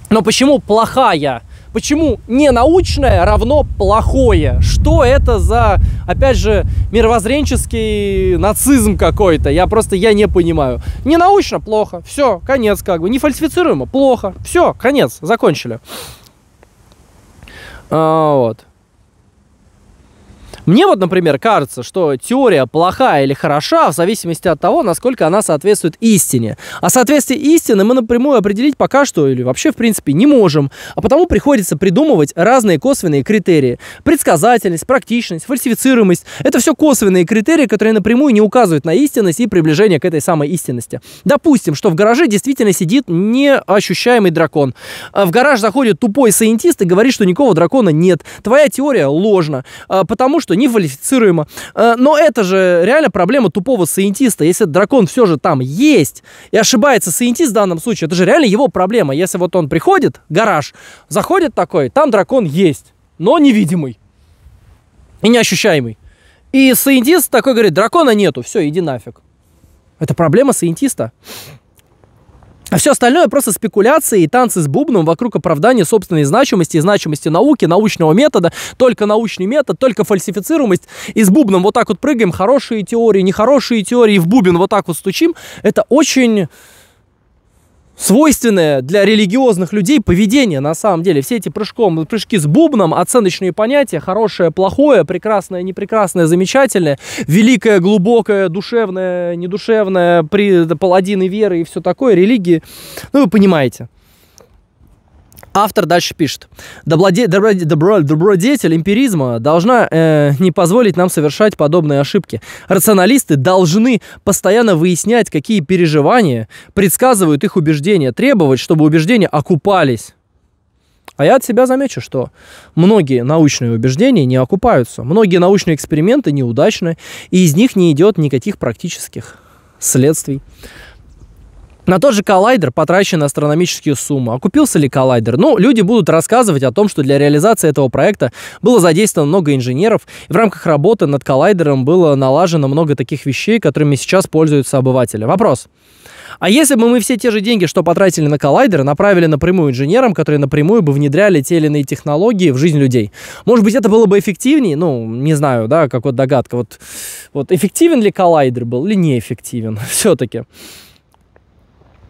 Но почему плохая Почему ненаучное равно плохое? Что это за, опять же, мировоззренческий нацизм какой-то? Я просто, я не понимаю. Ненаучно – плохо, все, конец как бы. Нефальсифицируемо – плохо, все, конец, закончили. А, вот. Мне вот, например, кажется, что теория плохая или хороша в зависимости от того, насколько она соответствует истине. А соответствие истины мы напрямую определить пока что или вообще в принципе не можем, а потому приходится придумывать разные косвенные критерии. Предсказательность, практичность, фальсифицируемость – это все косвенные критерии, которые напрямую не указывают на истинность и приближение к этой самой истинности. Допустим, что в гараже действительно сидит неощущаемый дракон. А в гараж заходит тупой саентист и говорит, что никакого дракона нет. Твоя теория ложна, а, потому что невалифицируемо. Э, но это же реально проблема тупого саентиста. Если дракон все же там есть и ошибается саентист в данном случае, это же реально его проблема. Если вот он приходит, гараж, заходит такой, там дракон есть, но невидимый и неощущаемый. И саентист такой говорит, дракона нету, все, иди нафиг. Это проблема саентиста. А все остальное просто спекуляции и танцы с бубном вокруг оправдания собственной значимости и значимости науки, научного метода, только научный метод, только фальсифицируемость. И с бубном вот так вот прыгаем, хорошие теории, нехорошие теории, и в бубен вот так вот стучим. Это очень свойственное для религиозных людей поведение на самом деле. Все эти прыжком, прыжки с бубном, оценочные понятия, хорошее, плохое, прекрасное, непрекрасное, замечательное, великое, глубокое, душевное, недушевное, при, паладины веры и все такое, религии. Ну, вы понимаете. Автор дальше пишет. Добродетель, добро, добродетель эмпиризма должна э, не позволить нам совершать подобные ошибки. Рационалисты должны постоянно выяснять, какие переживания предсказывают их убеждения, требовать, чтобы убеждения окупались. А я от себя замечу, что многие научные убеждения не окупаются, многие научные эксперименты неудачны, и из них не идет никаких практических следствий. На тот же коллайдер потрачены астрономические суммы. Окупился ли коллайдер? Ну, люди будут рассказывать о том, что для реализации этого проекта было задействовано много инженеров, и в рамках работы над коллайдером было налажено много таких вещей, которыми сейчас пользуются обыватели. Вопрос. А если бы мы все те же деньги, что потратили на коллайдер, направили напрямую инженерам, которые напрямую бы внедряли те или иные технологии в жизнь людей? Может быть, это было бы эффективнее? Ну, не знаю, да, как вот догадка. Вот, вот эффективен ли коллайдер был или неэффективен все-таки?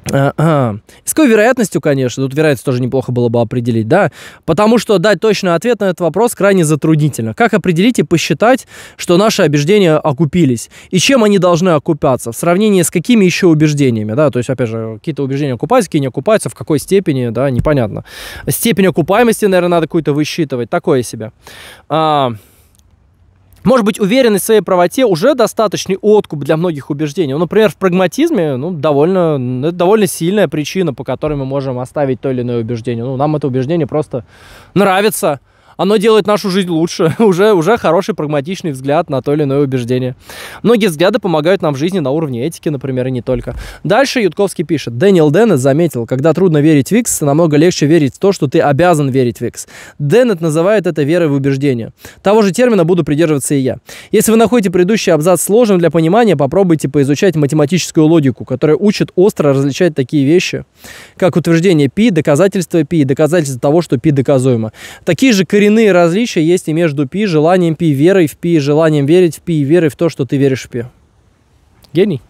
С какой вероятностью, конечно, тут вероятность тоже неплохо было бы определить, да, потому что дать точный ответ на этот вопрос крайне затруднительно. Как определить и посчитать, что наши убеждения окупились? И чем они должны окупаться? В сравнении с какими еще убеждениями, да, то есть, опять же, какие-то убеждения окупаются, какие не окупаются, в какой степени, да, непонятно. Степень окупаемости, наверное, надо какую-то высчитывать, такое себе. а может быть, уверенность в своей правоте уже достаточный откуп для многих убеждений. Ну, например, в прагматизме ну, довольно, ну, это довольно сильная причина, по которой мы можем оставить то или иное убеждение. Ну, нам это убеждение просто нравится. Оно делает нашу жизнь лучше. уже, уже хороший прагматичный взгляд на то или иное убеждение. Многие взгляды помогают нам в жизни на уровне этики, например, и не только. Дальше Ютковский пишет. Дэниел Деннет заметил, когда трудно верить в X, намного легче верить в то, что ты обязан верить в X. Деннет называет это верой в убеждение. Того же термина буду придерживаться и я. Если вы находите предыдущий абзац сложным для понимания, попробуйте поизучать математическую логику, которая учит остро различать такие вещи, как утверждение π, доказательство π и доказательство того, что π доказуемо. Такие же коренные иные различия есть и между пи, желанием пи, верой в пи, желанием верить в пи и верой в то, что ты веришь в пи. Гений.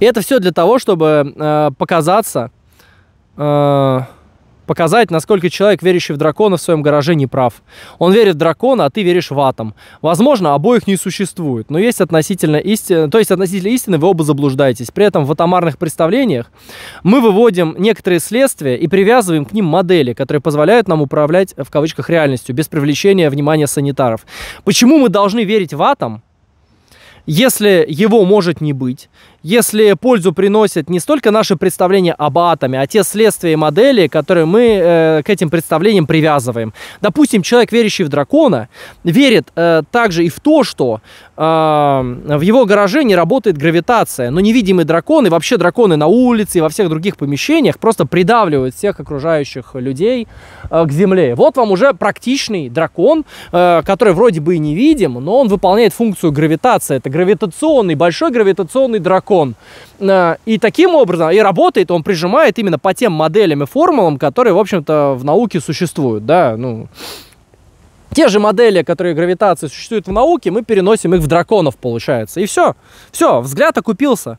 И это все для того, чтобы э, показаться э, показать, насколько человек, верящий в дракона, в своем гараже не прав. Он верит в дракона, а ты веришь в атом. Возможно, обоих не существует, но есть относительно истины, то есть относительно истины вы оба заблуждаетесь. При этом в атомарных представлениях мы выводим некоторые следствия и привязываем к ним модели, которые позволяют нам управлять, э, в кавычках, реальностью, без привлечения внимания санитаров. Почему мы должны верить в атом, если его может не быть, если пользу приносят не столько наши представления об атоме, а те следствия и модели, которые мы э, к этим представлениям привязываем. Допустим, человек, верящий в дракона, верит э, также и в то, что э, в его гараже не работает гравитация, но невидимые драконы, вообще драконы на улице и во всех других помещениях просто придавливают всех окружающих людей э, к земле. Вот вам уже практичный дракон, э, который вроде бы и не видим, но он выполняет функцию гравитации. Это гравитационный, большой гравитационный дракон закон. Э, и таким образом, и работает он, прижимает именно по тем моделям и формулам, которые, в общем-то, в науке существуют, да, ну... Те же модели, которые гравитации существуют в науке, мы переносим их в драконов, получается. И все. Все, взгляд окупился.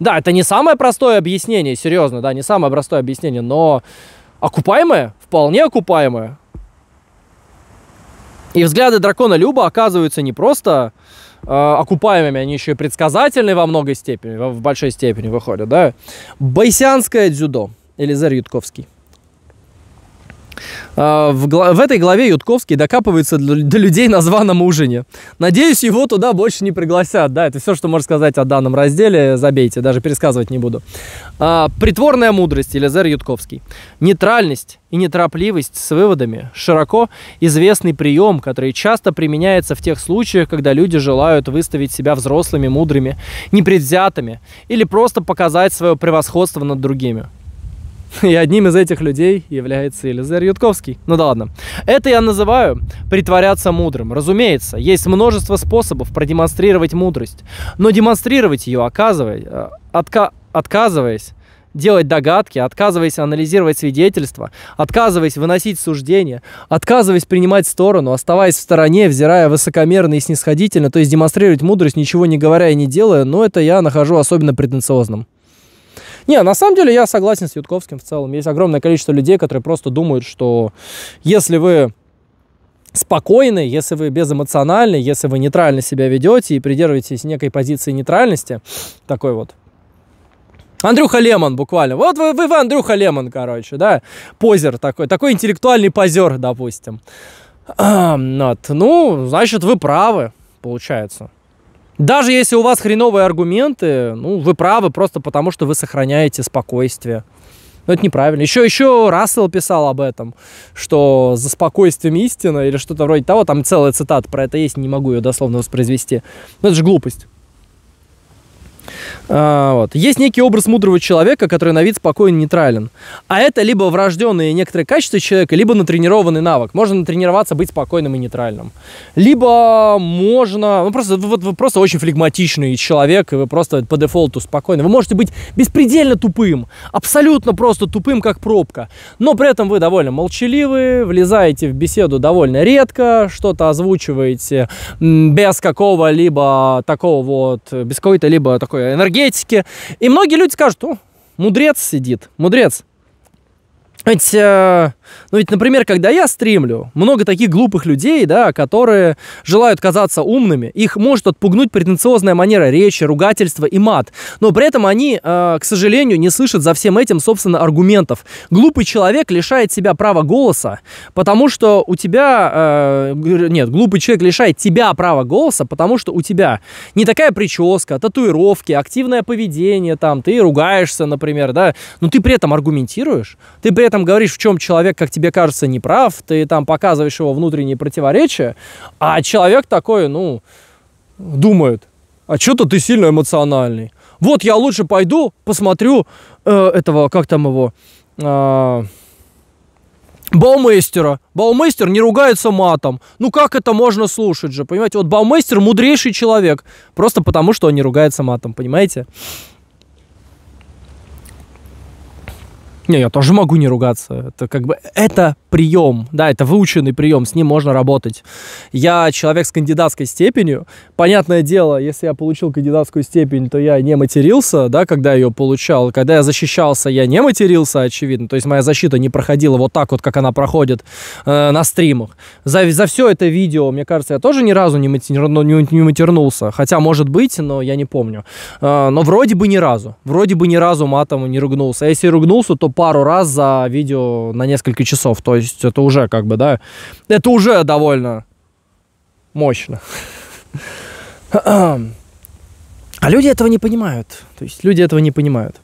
Да, это не самое простое объяснение, серьезно, да, не самое простое объяснение, но окупаемое, вполне окупаемое. И взгляды дракона Люба оказываются не просто Э, окупаемыми, они еще и предсказательны во многой степени, в большой степени выходят, да. Байсянское дзюдо, Элизар Ютковский. А, в, в этой главе Ютковский докапывается до людей на званом ужине. Надеюсь, его туда больше не пригласят. Да, это все, что можно сказать о данном разделе. Забейте, даже пересказывать не буду. А, притворная мудрость, Елизар Ютковский. Нейтральность и неторопливость с выводами – широко известный прием, который часто применяется в тех случаях, когда люди желают выставить себя взрослыми, мудрыми, непредвзятыми или просто показать свое превосходство над другими. И одним из этих людей является Елизар Ютковский. Ну да ладно. Это я называю притворяться мудрым. Разумеется, есть множество способов продемонстрировать мудрость. Но демонстрировать ее, оказывая, э, отказываясь, делать догадки, отказываясь анализировать свидетельства, отказываясь выносить суждения, отказываясь принимать сторону, оставаясь в стороне, взирая высокомерно и снисходительно, то есть демонстрировать мудрость, ничего не говоря и не делая, но ну, это я нахожу особенно претенциозным. Не, на самом деле я согласен с Ютковским в целом. Есть огромное количество людей, которые просто думают, что если вы спокойны, если вы безэмоциональны, если вы нейтрально себя ведете и придерживаетесь некой позиции нейтральности, такой вот, Андрюха Лемон буквально. Вот вы, вы, вы Андрюха Лемон, короче, да, позер такой, такой интеллектуальный позер, допустим. Вот. Ну, значит, вы правы, получается. Даже если у вас хреновые аргументы, ну, вы правы просто потому, что вы сохраняете спокойствие. Но это неправильно. Еще, еще Рассел писал об этом, что за спокойствием истина или что-то вроде того, там целая цитата про это есть, не могу ее дословно воспроизвести. Но это же глупость. А, вот. Есть некий образ мудрого человека, который на вид спокоен, нейтрален. А это либо врожденные некоторые качества человека, либо натренированный навык. Можно натренироваться быть спокойным и нейтральным. Либо можно... Ну, просто, вот, вы просто очень флегматичный человек, и вы просто по дефолту спокойны. Вы можете быть беспредельно тупым, абсолютно просто тупым, как пробка. Но при этом вы довольно молчаливы, влезаете в беседу довольно редко, что-то озвучиваете без какого-либо такого вот, без какой-то либо такой энергетике. И многие люди скажут, о, мудрец сидит, мудрец. Ведь э, ну ведь, например, когда я стримлю, много таких глупых людей, да, которые желают казаться умными. Их может отпугнуть претенциозная манера речи, ругательство и мат. Но при этом они, э, к сожалению, не слышат за всем этим, собственно, аргументов. Глупый человек лишает себя права голоса, потому что у тебя... Э, нет, глупый человек лишает тебя права голоса, потому что у тебя не такая прическа, татуировки, активное поведение, там, ты ругаешься, например, да, но ты при этом аргументируешь, ты при этом говоришь, в чем человек как тебе кажется, неправ, ты там показываешь его внутренние противоречия, а человек такой, ну, думает, а что-то ты сильно эмоциональный. Вот я лучше пойду, посмотрю э, этого, как там его, э, Баумейстера. Баумейстер не ругается матом. Ну как это можно слушать же, понимаете? Вот Баумейстер мудрейший человек, просто потому что он не ругается матом, понимаете? Не, я тоже могу не ругаться. Это как бы это прием, да, это выученный прием, с ним можно работать. Я человек с кандидатской степенью, понятное дело, если я получил кандидатскую степень, то я не матерился, да, когда ее получал, когда я защищался, я не матерился, очевидно, то есть моя защита не проходила вот так вот, как она проходит э, на стримах. За, за все это видео, мне кажется, я тоже ни разу не, матер, ну, не, не матернулся, хотя, может быть, но я не помню. Э, но вроде бы ни разу, вроде бы ни разу матом не ругнулся. А если ругнулся, то пару раз за видео на несколько часов, то есть есть это уже как бы, да, это уже довольно мощно. А люди этого не понимают. То есть люди этого не понимают.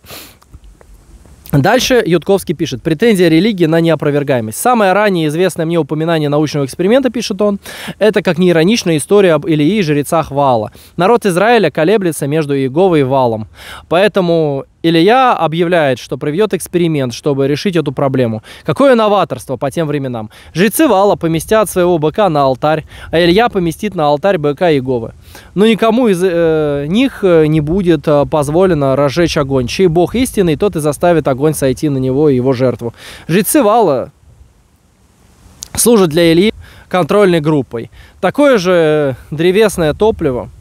Дальше Ютковский пишет. Претензия религии на неопровергаемость. Самое ранее известное мне упоминание научного эксперимента, пишет он, это как неироничная история об Илии и жрецах Вала. Народ Израиля колеблется между Иеговой и Валом. Поэтому Илья объявляет, что проведет эксперимент, чтобы решить эту проблему. Какое новаторство по тем временам. Жрецы Вала поместят своего быка на алтарь, а Илья поместит на алтарь быка Иеговы. Но никому из э, них э, не будет э, позволено разжечь огонь. Чей бог истинный, тот и заставит огонь сойти на него и его жертву. Жрецы Вала служат для Ильи контрольной группой. Такое же э, древесное топливо –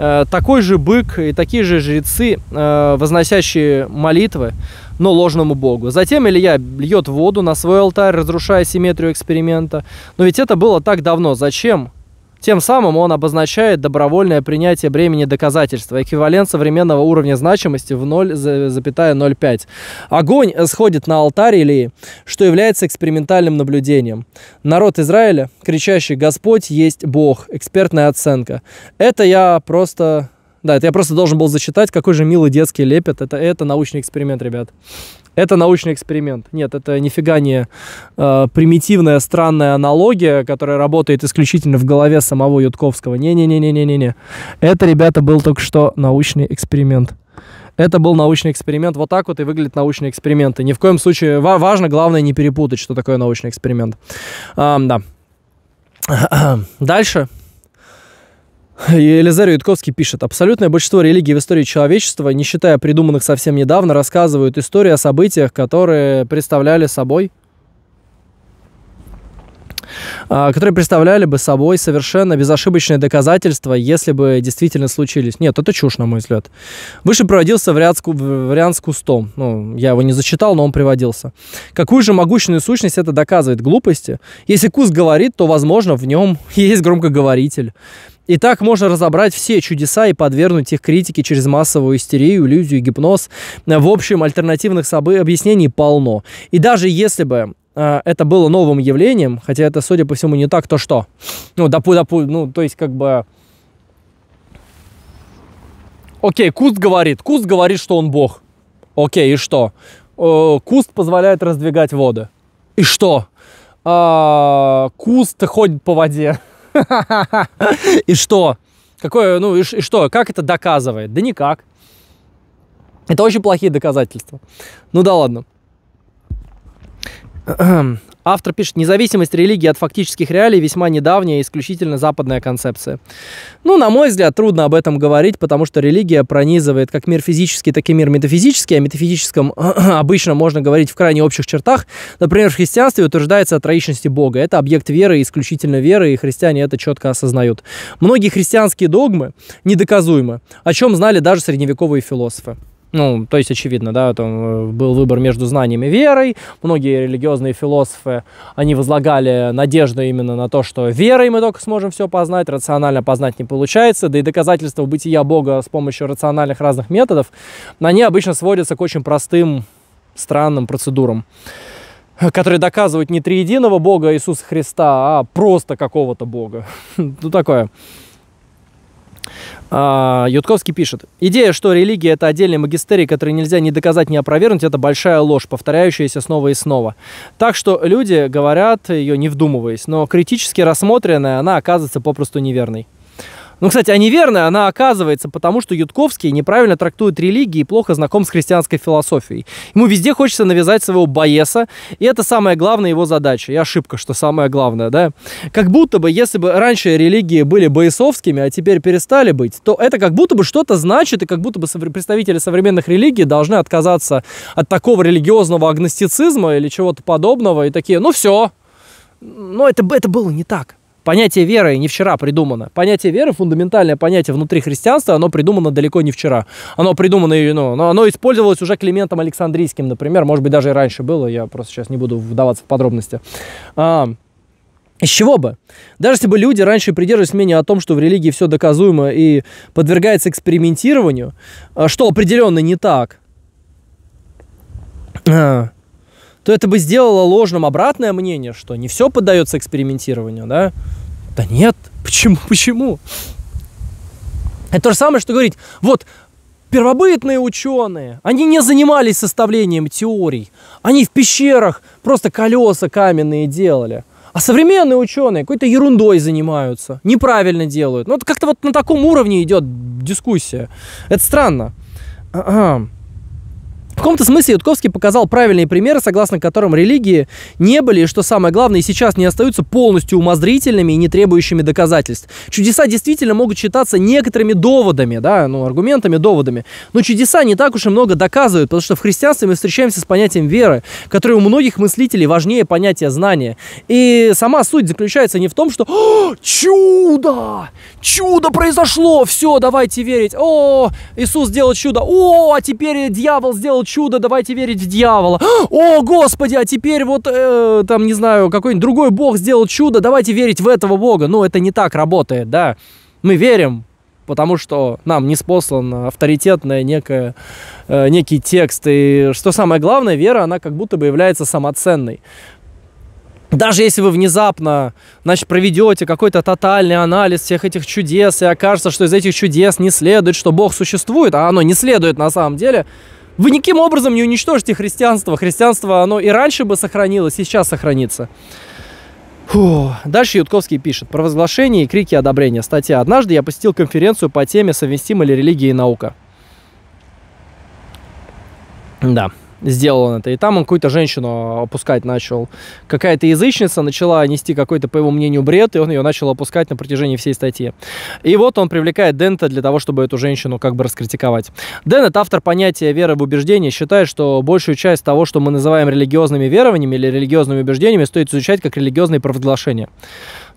Э, такой же бык и такие же жрецы, э, возносящие молитвы, но ложному богу. Затем Илья льет воду на свой алтарь, разрушая симметрию эксперимента. Но ведь это было так давно. Зачем тем самым он обозначает добровольное принятие бремени доказательства, эквивалент современного уровня значимости в 0,05. Огонь сходит на алтарь Илии, что является экспериментальным наблюдением. Народ Израиля, кричащий «Господь есть Бог», экспертная оценка. Это я просто да, это я просто должен был зачитать, какой же милый детский лепет. Это, это научный эксперимент, ребят это научный эксперимент. Нет, это нифига не э, примитивная странная аналогия, которая работает исключительно в голове самого Ютковского. Не-не-не-не-не-не. не. Это, ребята, был только что научный эксперимент. Это был научный эксперимент. Вот так вот и выглядят научные эксперименты. Ни в коем случае важно, главное не перепутать, что такое научный эксперимент. А, да. Дальше Елизарий Ютковский пишет, абсолютное большинство религий в истории человечества, не считая придуманных совсем недавно, рассказывают историю о событиях, которые представляли собой а, которые представляли бы собой совершенно безошибочные доказательства, если бы действительно случились. Нет, это чушь, на мой взгляд. Выше приводился вариант с, вариант с кустом. Ну, я его не зачитал, но он приводился. Какую же могущественную сущность это доказывает? Глупости? Если куст говорит, то, возможно, в нем есть громкоговоритель. И так можно разобрать все чудеса и подвергнуть их критике через массовую истерию, иллюзию, гипноз. В общем, альтернативных собы объяснений полно. И даже если бы а, это было новым явлением, хотя это, судя по всему, не так, то что? Ну, допу, допу, ну, то есть, как бы... Окей, Куст говорит, Куст говорит, что он бог. Окей, и что? Э, куст позволяет раздвигать воды. И что? А, куст ходит по воде. И что? Какое, ну и, и что? Как это доказывает? Да никак. Это очень плохие доказательства. Ну да ладно. Автор пишет, независимость религии от фактических реалий весьма недавняя и исключительно западная концепция. Ну, на мой взгляд, трудно об этом говорить, потому что религия пронизывает как мир физический, так и мир метафизический. А о метафизическом обычно можно говорить в крайне общих чертах. Например, в христианстве утверждается о троичности Бога. Это объект веры, исключительно веры, и христиане это четко осознают. Многие христианские догмы недоказуемы, о чем знали даже средневековые философы. Ну, то есть, очевидно, да, там э, был выбор между знанием и верой. Многие религиозные философы, они возлагали надежду именно на то, что верой мы только сможем все познать, рационально познать не получается, да и доказательства бытия Бога с помощью рациональных разных методов, они обычно сводятся к очень простым, странным процедурам которые доказывают не триединого Бога Иисуса Христа, а просто какого-то Бога. Ну, такое. А, Ютковский пишет. Идея, что религия – это отдельный магистерий, который нельзя ни доказать, ни опровергнуть, это большая ложь, повторяющаяся снова и снова. Так что люди говорят ее, не вдумываясь, но критически рассмотренная, она оказывается попросту неверной. Ну, кстати, а неверная она оказывается, потому что Ютковский неправильно трактует религии и плохо знаком с христианской философией. Ему везде хочется навязать своего боеса, и это самая главная его задача. И ошибка, что самое главное, да? Как будто бы, если бы раньше религии были боесовскими, а теперь перестали быть, то это как будто бы что-то значит, и как будто бы представители современных религий должны отказаться от такого религиозного агностицизма или чего-то подобного, и такие, ну все, но это, это было не так. Понятие веры не вчера придумано. Понятие веры, фундаментальное понятие внутри христианства, оно придумано далеко не вчера. Оно придумано, ну, но оно использовалось уже Климентом Александрийским, например. Может быть, даже и раньше было. Я просто сейчас не буду вдаваться в подробности. А, из чего бы? Даже если бы люди раньше придерживались мнения о том, что в религии все доказуемо и подвергается экспериментированию, а, что определенно не так, а, то это бы сделало ложным обратное мнение, что не все поддается экспериментированию, да? Да нет, почему, почему? Это то же самое, что говорить, вот первобытные ученые, они не занимались составлением теорий, они в пещерах просто колеса каменные делали. А современные ученые какой-то ерундой занимаются, неправильно делают. Ну, вот как-то вот на таком уровне идет дискуссия. Это странно. А -а. В каком-то смысле Ютковский показал правильные примеры, согласно которым религии не были, и что самое главное, и сейчас не остаются полностью умозрительными и не требующими доказательств. Чудеса действительно могут считаться некоторыми доводами, да, ну, аргументами, доводами. Но чудеса не так уж и много доказывают, потому что в христианстве мы встречаемся с понятием веры, которое у многих мыслителей важнее понятия знания. И сама суть заключается не в том, что «Чудо! Чудо произошло! Все, давайте верить! О, Иисус сделал чудо! О, а теперь дьявол сделал чудо, давайте верить в дьявола. О, господи, а теперь вот, э, там, не знаю, какой-нибудь другой бог сделал чудо, давайте верить в этого бога. Но ну, это не так работает, да. Мы верим, потому что нам не спослан авторитетный некая, э, некий текст. И что самое главное, вера, она как будто бы является самоценной. Даже если вы внезапно значит, проведете какой-то тотальный анализ всех этих чудес, и окажется, что из этих чудес не следует, что Бог существует, а оно не следует на самом деле, вы никаким образом не уничтожите христианство. Христианство, оно и раньше бы сохранилось, и сейчас сохранится. Фу. Дальше Ютковский пишет. Про возглашение и крики одобрения. Статья. Однажды я посетил конференцию по теме «Совместима ли религия и наука?» Да сделал он это. И там он какую-то женщину опускать начал. Какая-то язычница начала нести какой-то, по его мнению, бред, и он ее начал опускать на протяжении всей статьи. И вот он привлекает Дента для того, чтобы эту женщину как бы раскритиковать. Дент, автор понятия веры в убеждение, считает, что большую часть того, что мы называем религиозными верованиями или религиозными убеждениями, стоит изучать как религиозные провозглашения.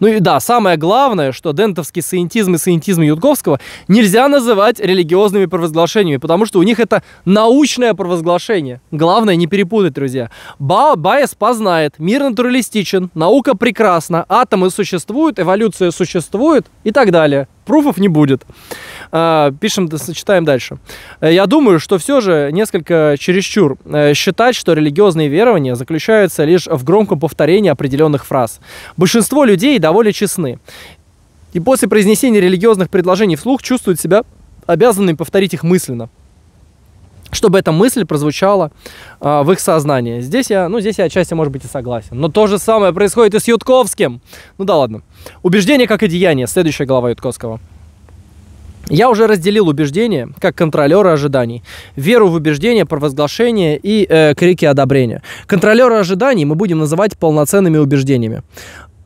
Ну и да, самое главное, что дентовский саентизм и саентизм Ютковского нельзя называть религиозными провозглашениями, потому что у них это научное провозглашение. Главное не перепутать, друзья. Ба Байес познает, мир натуралистичен, наука прекрасна, атомы существуют, эволюция существует и так далее пруфов не будет. А, пишем, сочетаем дальше. Э, я думаю, что все же несколько чересчур э, считать, что религиозные верования заключаются лишь в громком повторении определенных фраз. Большинство людей довольно честны. И после произнесения религиозных предложений вслух чувствуют себя обязанными повторить их мысленно чтобы эта мысль прозвучала э, в их сознании. Здесь я, ну, здесь я отчасти, может быть, и согласен. Но то же самое происходит и с Ютковским. Ну да ладно. Убеждение как и деяние. Следующая глава Ютковского. Я уже разделил убеждения как контролера ожиданий, веру в убеждения, провозглашение и э, крики одобрения. Контролеры ожиданий мы будем называть полноценными убеждениями.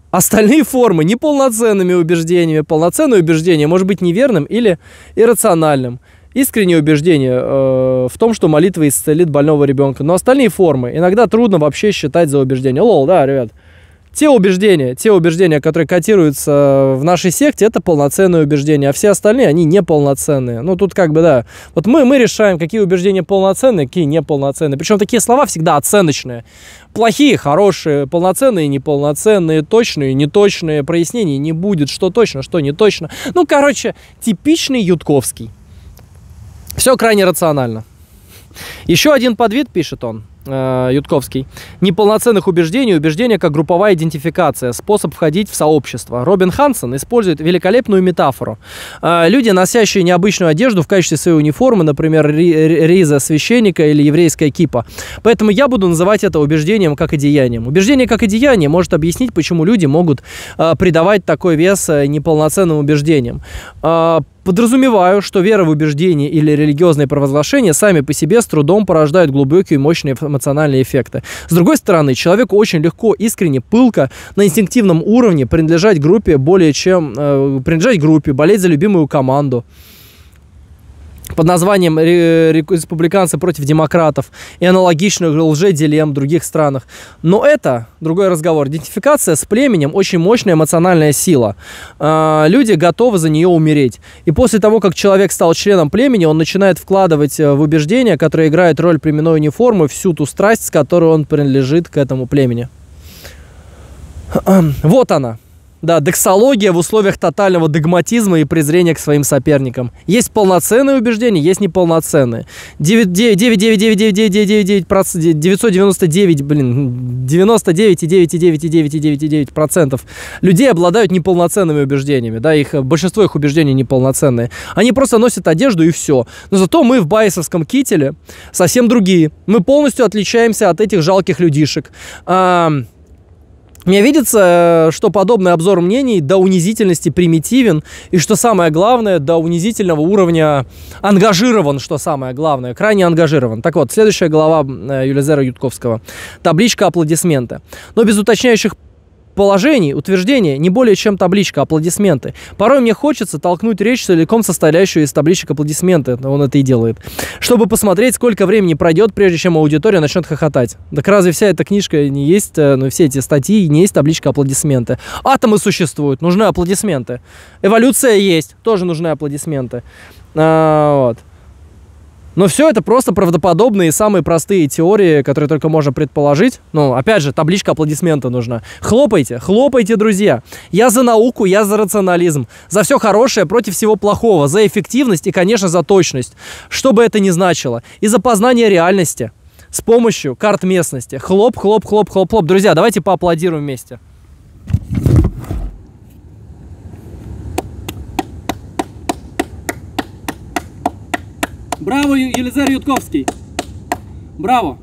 Остальные формы неполноценными убеждениями. Полноценное убеждение может быть неверным или иррациональным искреннее убеждение э, в том, что молитва исцелит больного ребенка. Но остальные формы иногда трудно вообще считать за убеждение. Лол, да, ребят. Те убеждения, те убеждения, которые котируются в нашей секте, это полноценные убеждения, а все остальные, они неполноценные. Ну, тут как бы, да, вот мы, мы решаем, какие убеждения полноценные, какие неполноценные. Причем такие слова всегда оценочные. Плохие, хорошие, полноценные, неполноценные, точные, неточные, прояснений не будет, что точно, что не точно. Ну, короче, типичный Ютковский. Все крайне рационально. Еще один подвид, пишет он, э, Ютковский. Неполноценных убеждений, убеждения как групповая идентификация, способ входить в сообщество. Робин Хансен использует великолепную метафору. Э, люди, носящие необычную одежду в качестве своей униформы, например, риза священника или еврейская кипа. Поэтому я буду называть это убеждением как одеянием. Убеждение как одеяние может объяснить, почему люди могут э, придавать такой вес неполноценным убеждениям. Подразумеваю, что вера в убеждение или религиозные провозглашения сами по себе с трудом порождают глубокие и мощные эмоциональные эффекты. С другой стороны, человеку очень легко, искренне, пылко, на инстинктивном уровне принадлежать группе более чем... Э, принадлежать группе, болеть за любимую команду под названием «Республиканцы против демократов» и аналогичных лже в других странах. Но это другой разговор. Идентификация с племенем очень мощная эмоциональная сила. А, люди готовы за нее умереть. И после того, как человек стал членом племени, он начинает вкладывать э, в убеждения, которые играют роль племенной униформы, всю ту страсть, с которой он принадлежит к этому племени. Вот она, да, дексология в условиях тотального догматизма и презрения к своим соперникам. Есть полноценные убеждения, есть неполноценные. 99999999999999999999999999999999999999999999999999999999999999999999999999999999999999999999999999999999999999999999999999999999999999999999999999999999999999999999999999999999999999999999999999999999999999999999999999999999999999999999999999999999999999999999999999999999999999999999999999999999999999999999999999999999999999999999999999999999999999999999999999999999999999999999999999999999999999999999999999999999999999999999999999999999999999999999999999999999999999999999999999999999999999999999999999999999999999999999999999999999999999999999999999999999999999999999999999999999999999999999999999999999999999999999999999999999999999999999999999999999999999999999999999999999999999999999999999999999999999999999999999999999999999999999999999999999999999999999999 мне видится, э, что подобный обзор мнений до унизительности примитивен, и что самое главное, до унизительного уровня ангажирован, что самое главное, крайне ангажирован. Так вот, следующая глава э, Юлизера Ютковского. Табличка аплодисмента, Но без уточняющих положений, утверждений не более чем табличка «Аплодисменты». Порой мне хочется толкнуть речь, целиком состоящую из табличек «Аплодисменты». Он это и делает. Чтобы посмотреть, сколько времени пройдет, прежде чем аудитория начнет хохотать. Так разве вся эта книжка не есть, э, ну, все эти статьи не есть табличка «Аплодисменты». Атомы существуют, нужны аплодисменты. Эволюция есть, тоже нужны аплодисменты. А, вот. Но все это просто правдоподобные самые простые теории, которые только можно предположить. Ну, опять же, табличка аплодисмента нужна. Хлопайте, хлопайте, друзья. Я за науку, я за рационализм. За все хорошее против всего плохого. За эффективность и, конечно, за точность. Что бы это ни значило. И за познание реальности с помощью карт местности. Хлоп, хлоп, хлоп, хлоп, хлоп. Друзья, давайте поаплодируем вместе. Браво, Елизар Јутковски! Браво!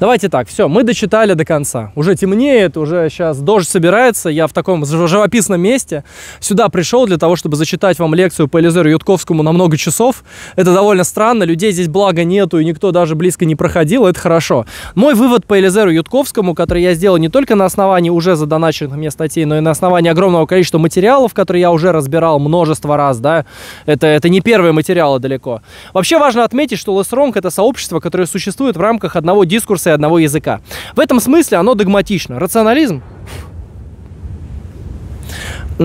Давайте так, все, мы дочитали до конца. Уже темнеет, уже сейчас дождь собирается, я в таком живописном месте сюда пришел для того, чтобы зачитать вам лекцию по Элизеру Ютковскому на много часов. Это довольно странно, людей здесь благо нету, и никто даже близко не проходил, это хорошо. Мой вывод по Элизеру Ютковскому, который я сделал не только на основании уже задоначенных мне статей, но и на основании огромного количества материалов, которые я уже разбирал множество раз, да, это, это не первые материалы далеко. Вообще важно отметить, что Лесронг это сообщество, которое существует в рамках одного дискурса одного языка. В этом смысле оно догматично. Рационализм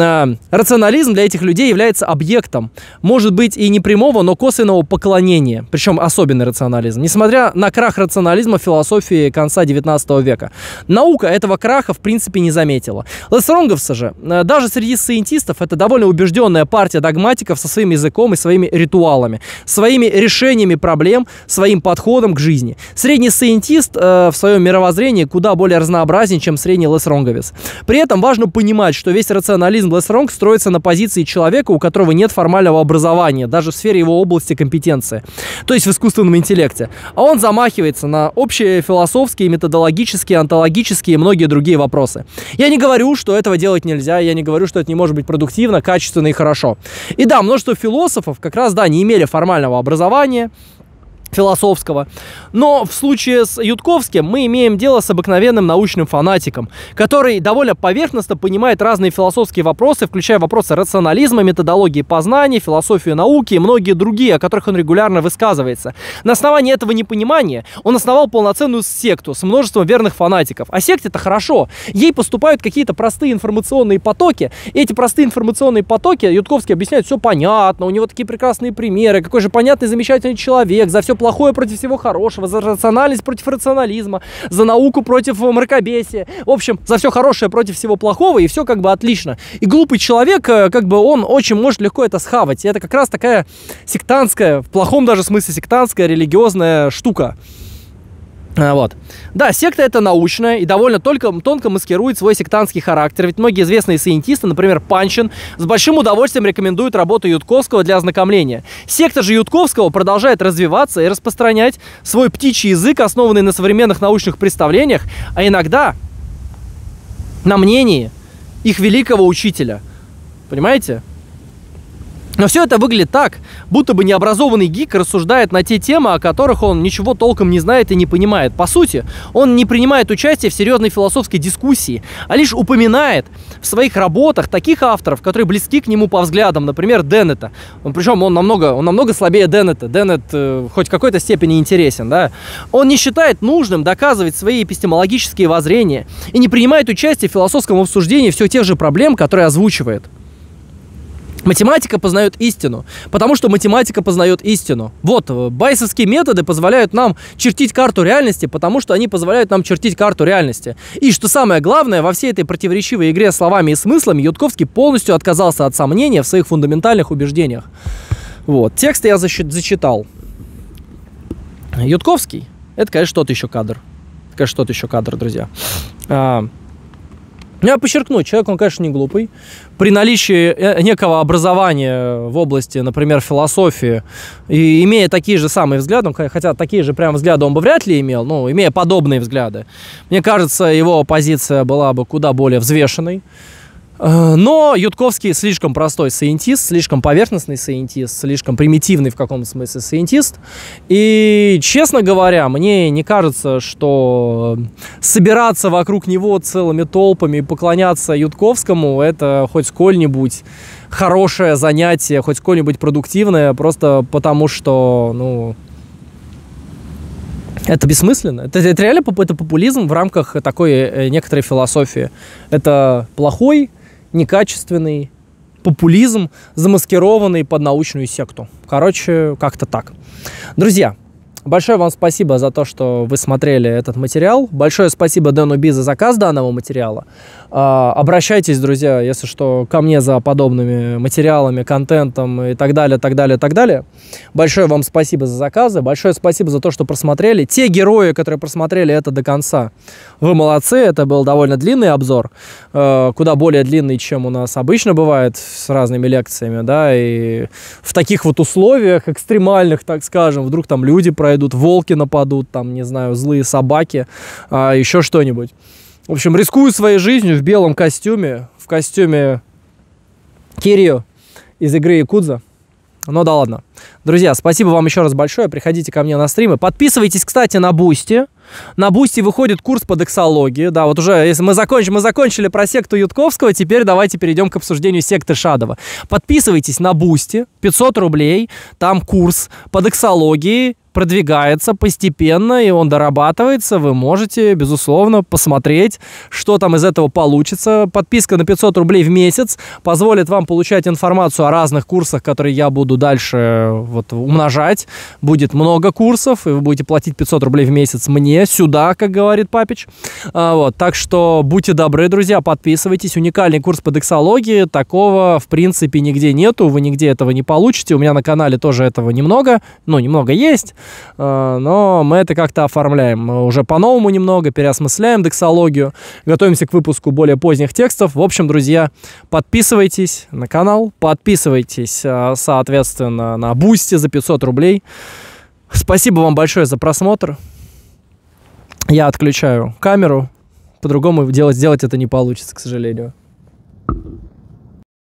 э, рационализм для этих людей является объектом, может быть и не прямого, но косвенного поклонения, причем особенный рационализм, несмотря на крах рационализма в философии конца 19 века. Наука этого краха в принципе не заметила. Лесронговцы же, э, даже среди сциентистов, это довольно убежденная партия догматиков со своим языком и своими ритуалами, своими решениями проблем, своим подходом к жизни. Средний сциентист э, в своем мировоззрении куда более разнообразен, чем средний лесронговец. При этом важно понимать, что весь рационализм Марксизм Less строится на позиции человека, у которого нет формального образования, даже в сфере его области компетенции, то есть в искусственном интеллекте. А он замахивается на общие философские, методологические, онтологические и многие другие вопросы. Я не говорю, что этого делать нельзя, я не говорю, что это не может быть продуктивно, качественно и хорошо. И да, множество философов как раз, да, не имели формального образования, философского. Но в случае с Ютковским мы имеем дело с обыкновенным научным фанатиком, который довольно поверхностно понимает разные философские вопросы, включая вопросы рационализма, методологии познания, философию науки и многие другие, о которых он регулярно высказывается. На основании этого непонимания он основал полноценную секту с множеством верных фанатиков. А секте это хорошо. Ей поступают какие-то простые информационные потоки. И эти простые информационные потоки Ютковский объясняет, все понятно, у него такие прекрасные примеры, какой же понятный, замечательный человек, за все плохое против всего хорошего, за рациональность против рационализма, за науку против э, мракобесия. В общем, за все хорошее против всего плохого, и все как бы отлично. И глупый человек, э, как бы он очень может легко это схавать. И это как раз такая сектантская, в плохом даже смысле сектантская, религиозная штука. А, вот. Да, секта это научная и довольно только, тонко маскирует свой сектантский характер. Ведь многие известные сиентисты, например, Панчин, с большим удовольствием рекомендуют работу Ютковского для ознакомления. Секта же Ютковского продолжает развиваться и распространять свой птичий язык, основанный на современных научных представлениях, а иногда на мнении их великого учителя. Понимаете? Но все это выглядит так, будто бы необразованный гик рассуждает на те темы, о которых он ничего толком не знает и не понимает. По сути, он не принимает участие в серьезной философской дискуссии, а лишь упоминает в своих работах таких авторов, которые близки к нему по взглядам, например, Деннета. Он, причем он намного, он намного слабее Деннета. Деннет э, хоть в какой-то степени интересен, да. Он не считает нужным доказывать свои эпистемологические воззрения и не принимает участие в философском обсуждении все тех же проблем, которые озвучивает. Математика познает истину, потому что математика познает истину. Вот, э, байсовские методы позволяют нам чертить карту реальности, потому что они позволяют нам чертить карту реальности. И что самое главное, во всей этой противоречивой игре словами и смыслами Ютковский полностью отказался от сомнения в своих фундаментальных убеждениях. Вот, текст я зачитал. Ютковский, это, конечно, что-то еще кадр. Это, конечно, что-то еще кадр, друзья. А, ну, я подчеркну, человек, он, конечно, не глупый. При наличии э, некого образования в области, например, философии, и имея такие же самые взгляды, хотя такие же прям взгляды он бы вряд ли имел, но имея подобные взгляды, мне кажется, его позиция была бы куда более взвешенной. Э, но Ютковский слишком простой саентист, слишком поверхностный саентист, слишком примитивный в каком-то смысле саентист. И, честно говоря, мне не кажется, что собираться вокруг него целыми толпами и поклоняться Ютковскому – это хоть сколь-нибудь хорошее занятие, хоть сколь-нибудь продуктивное, просто потому что, ну, это бессмысленно. Это, это реально это популизм в рамках такой э, некоторой философии. Это плохой некачественный популизм, замаскированный под научную секту. Короче, как-то так. Друзья, Большое вам спасибо за то, что вы смотрели этот материал. Большое спасибо Дэну Би за заказ данного материала. А, обращайтесь, друзья, если что, ко мне за подобными материалами, контентом и так далее, так далее, так далее. Большое вам спасибо за заказы, большое спасибо за то, что просмотрели. Те герои, которые просмотрели это до конца, вы молодцы, это был довольно длинный обзор, э, куда более длинный, чем у нас обычно бывает с разными лекциями, да, и в таких вот условиях экстремальных, так скажем, вдруг там люди пройдут, волки нападут, там, не знаю, злые собаки, а, еще что-нибудь. В общем, рискую своей жизнью в белом костюме, в костюме Кирио из игры Якудза. Ну да ладно. Друзья, спасибо вам еще раз большое. Приходите ко мне на стримы. Подписывайтесь, кстати, на Бусти. На Бусти выходит курс по дексологии. Да, вот уже если мы, закончим, мы закончили про секту Ютковского, теперь давайте перейдем к обсуждению секты Шадова. Подписывайтесь на Бусти. 500 рублей, там курс по дексологии, продвигается постепенно, и он дорабатывается. Вы можете, безусловно, посмотреть, что там из этого получится. Подписка на 500 рублей в месяц позволит вам получать информацию о разных курсах, которые я буду дальше вот, умножать. Будет много курсов, и вы будете платить 500 рублей в месяц мне, сюда, как говорит Папич. А, вот, так что будьте добры, друзья, подписывайтесь. Уникальный курс по дексологии. Такого, в принципе, нигде нету. Вы нигде этого не получите получите. У меня на канале тоже этого немного, ну, немного есть, э, но мы это как-то оформляем. Мы уже по-новому немного переосмысляем дексологию, готовимся к выпуску более поздних текстов. В общем, друзья, подписывайтесь на канал, подписывайтесь, э, соответственно, на Бусти за 500 рублей. Спасибо вам большое за просмотр. Я отключаю камеру. По-другому делать, сделать это не получится, к сожалению.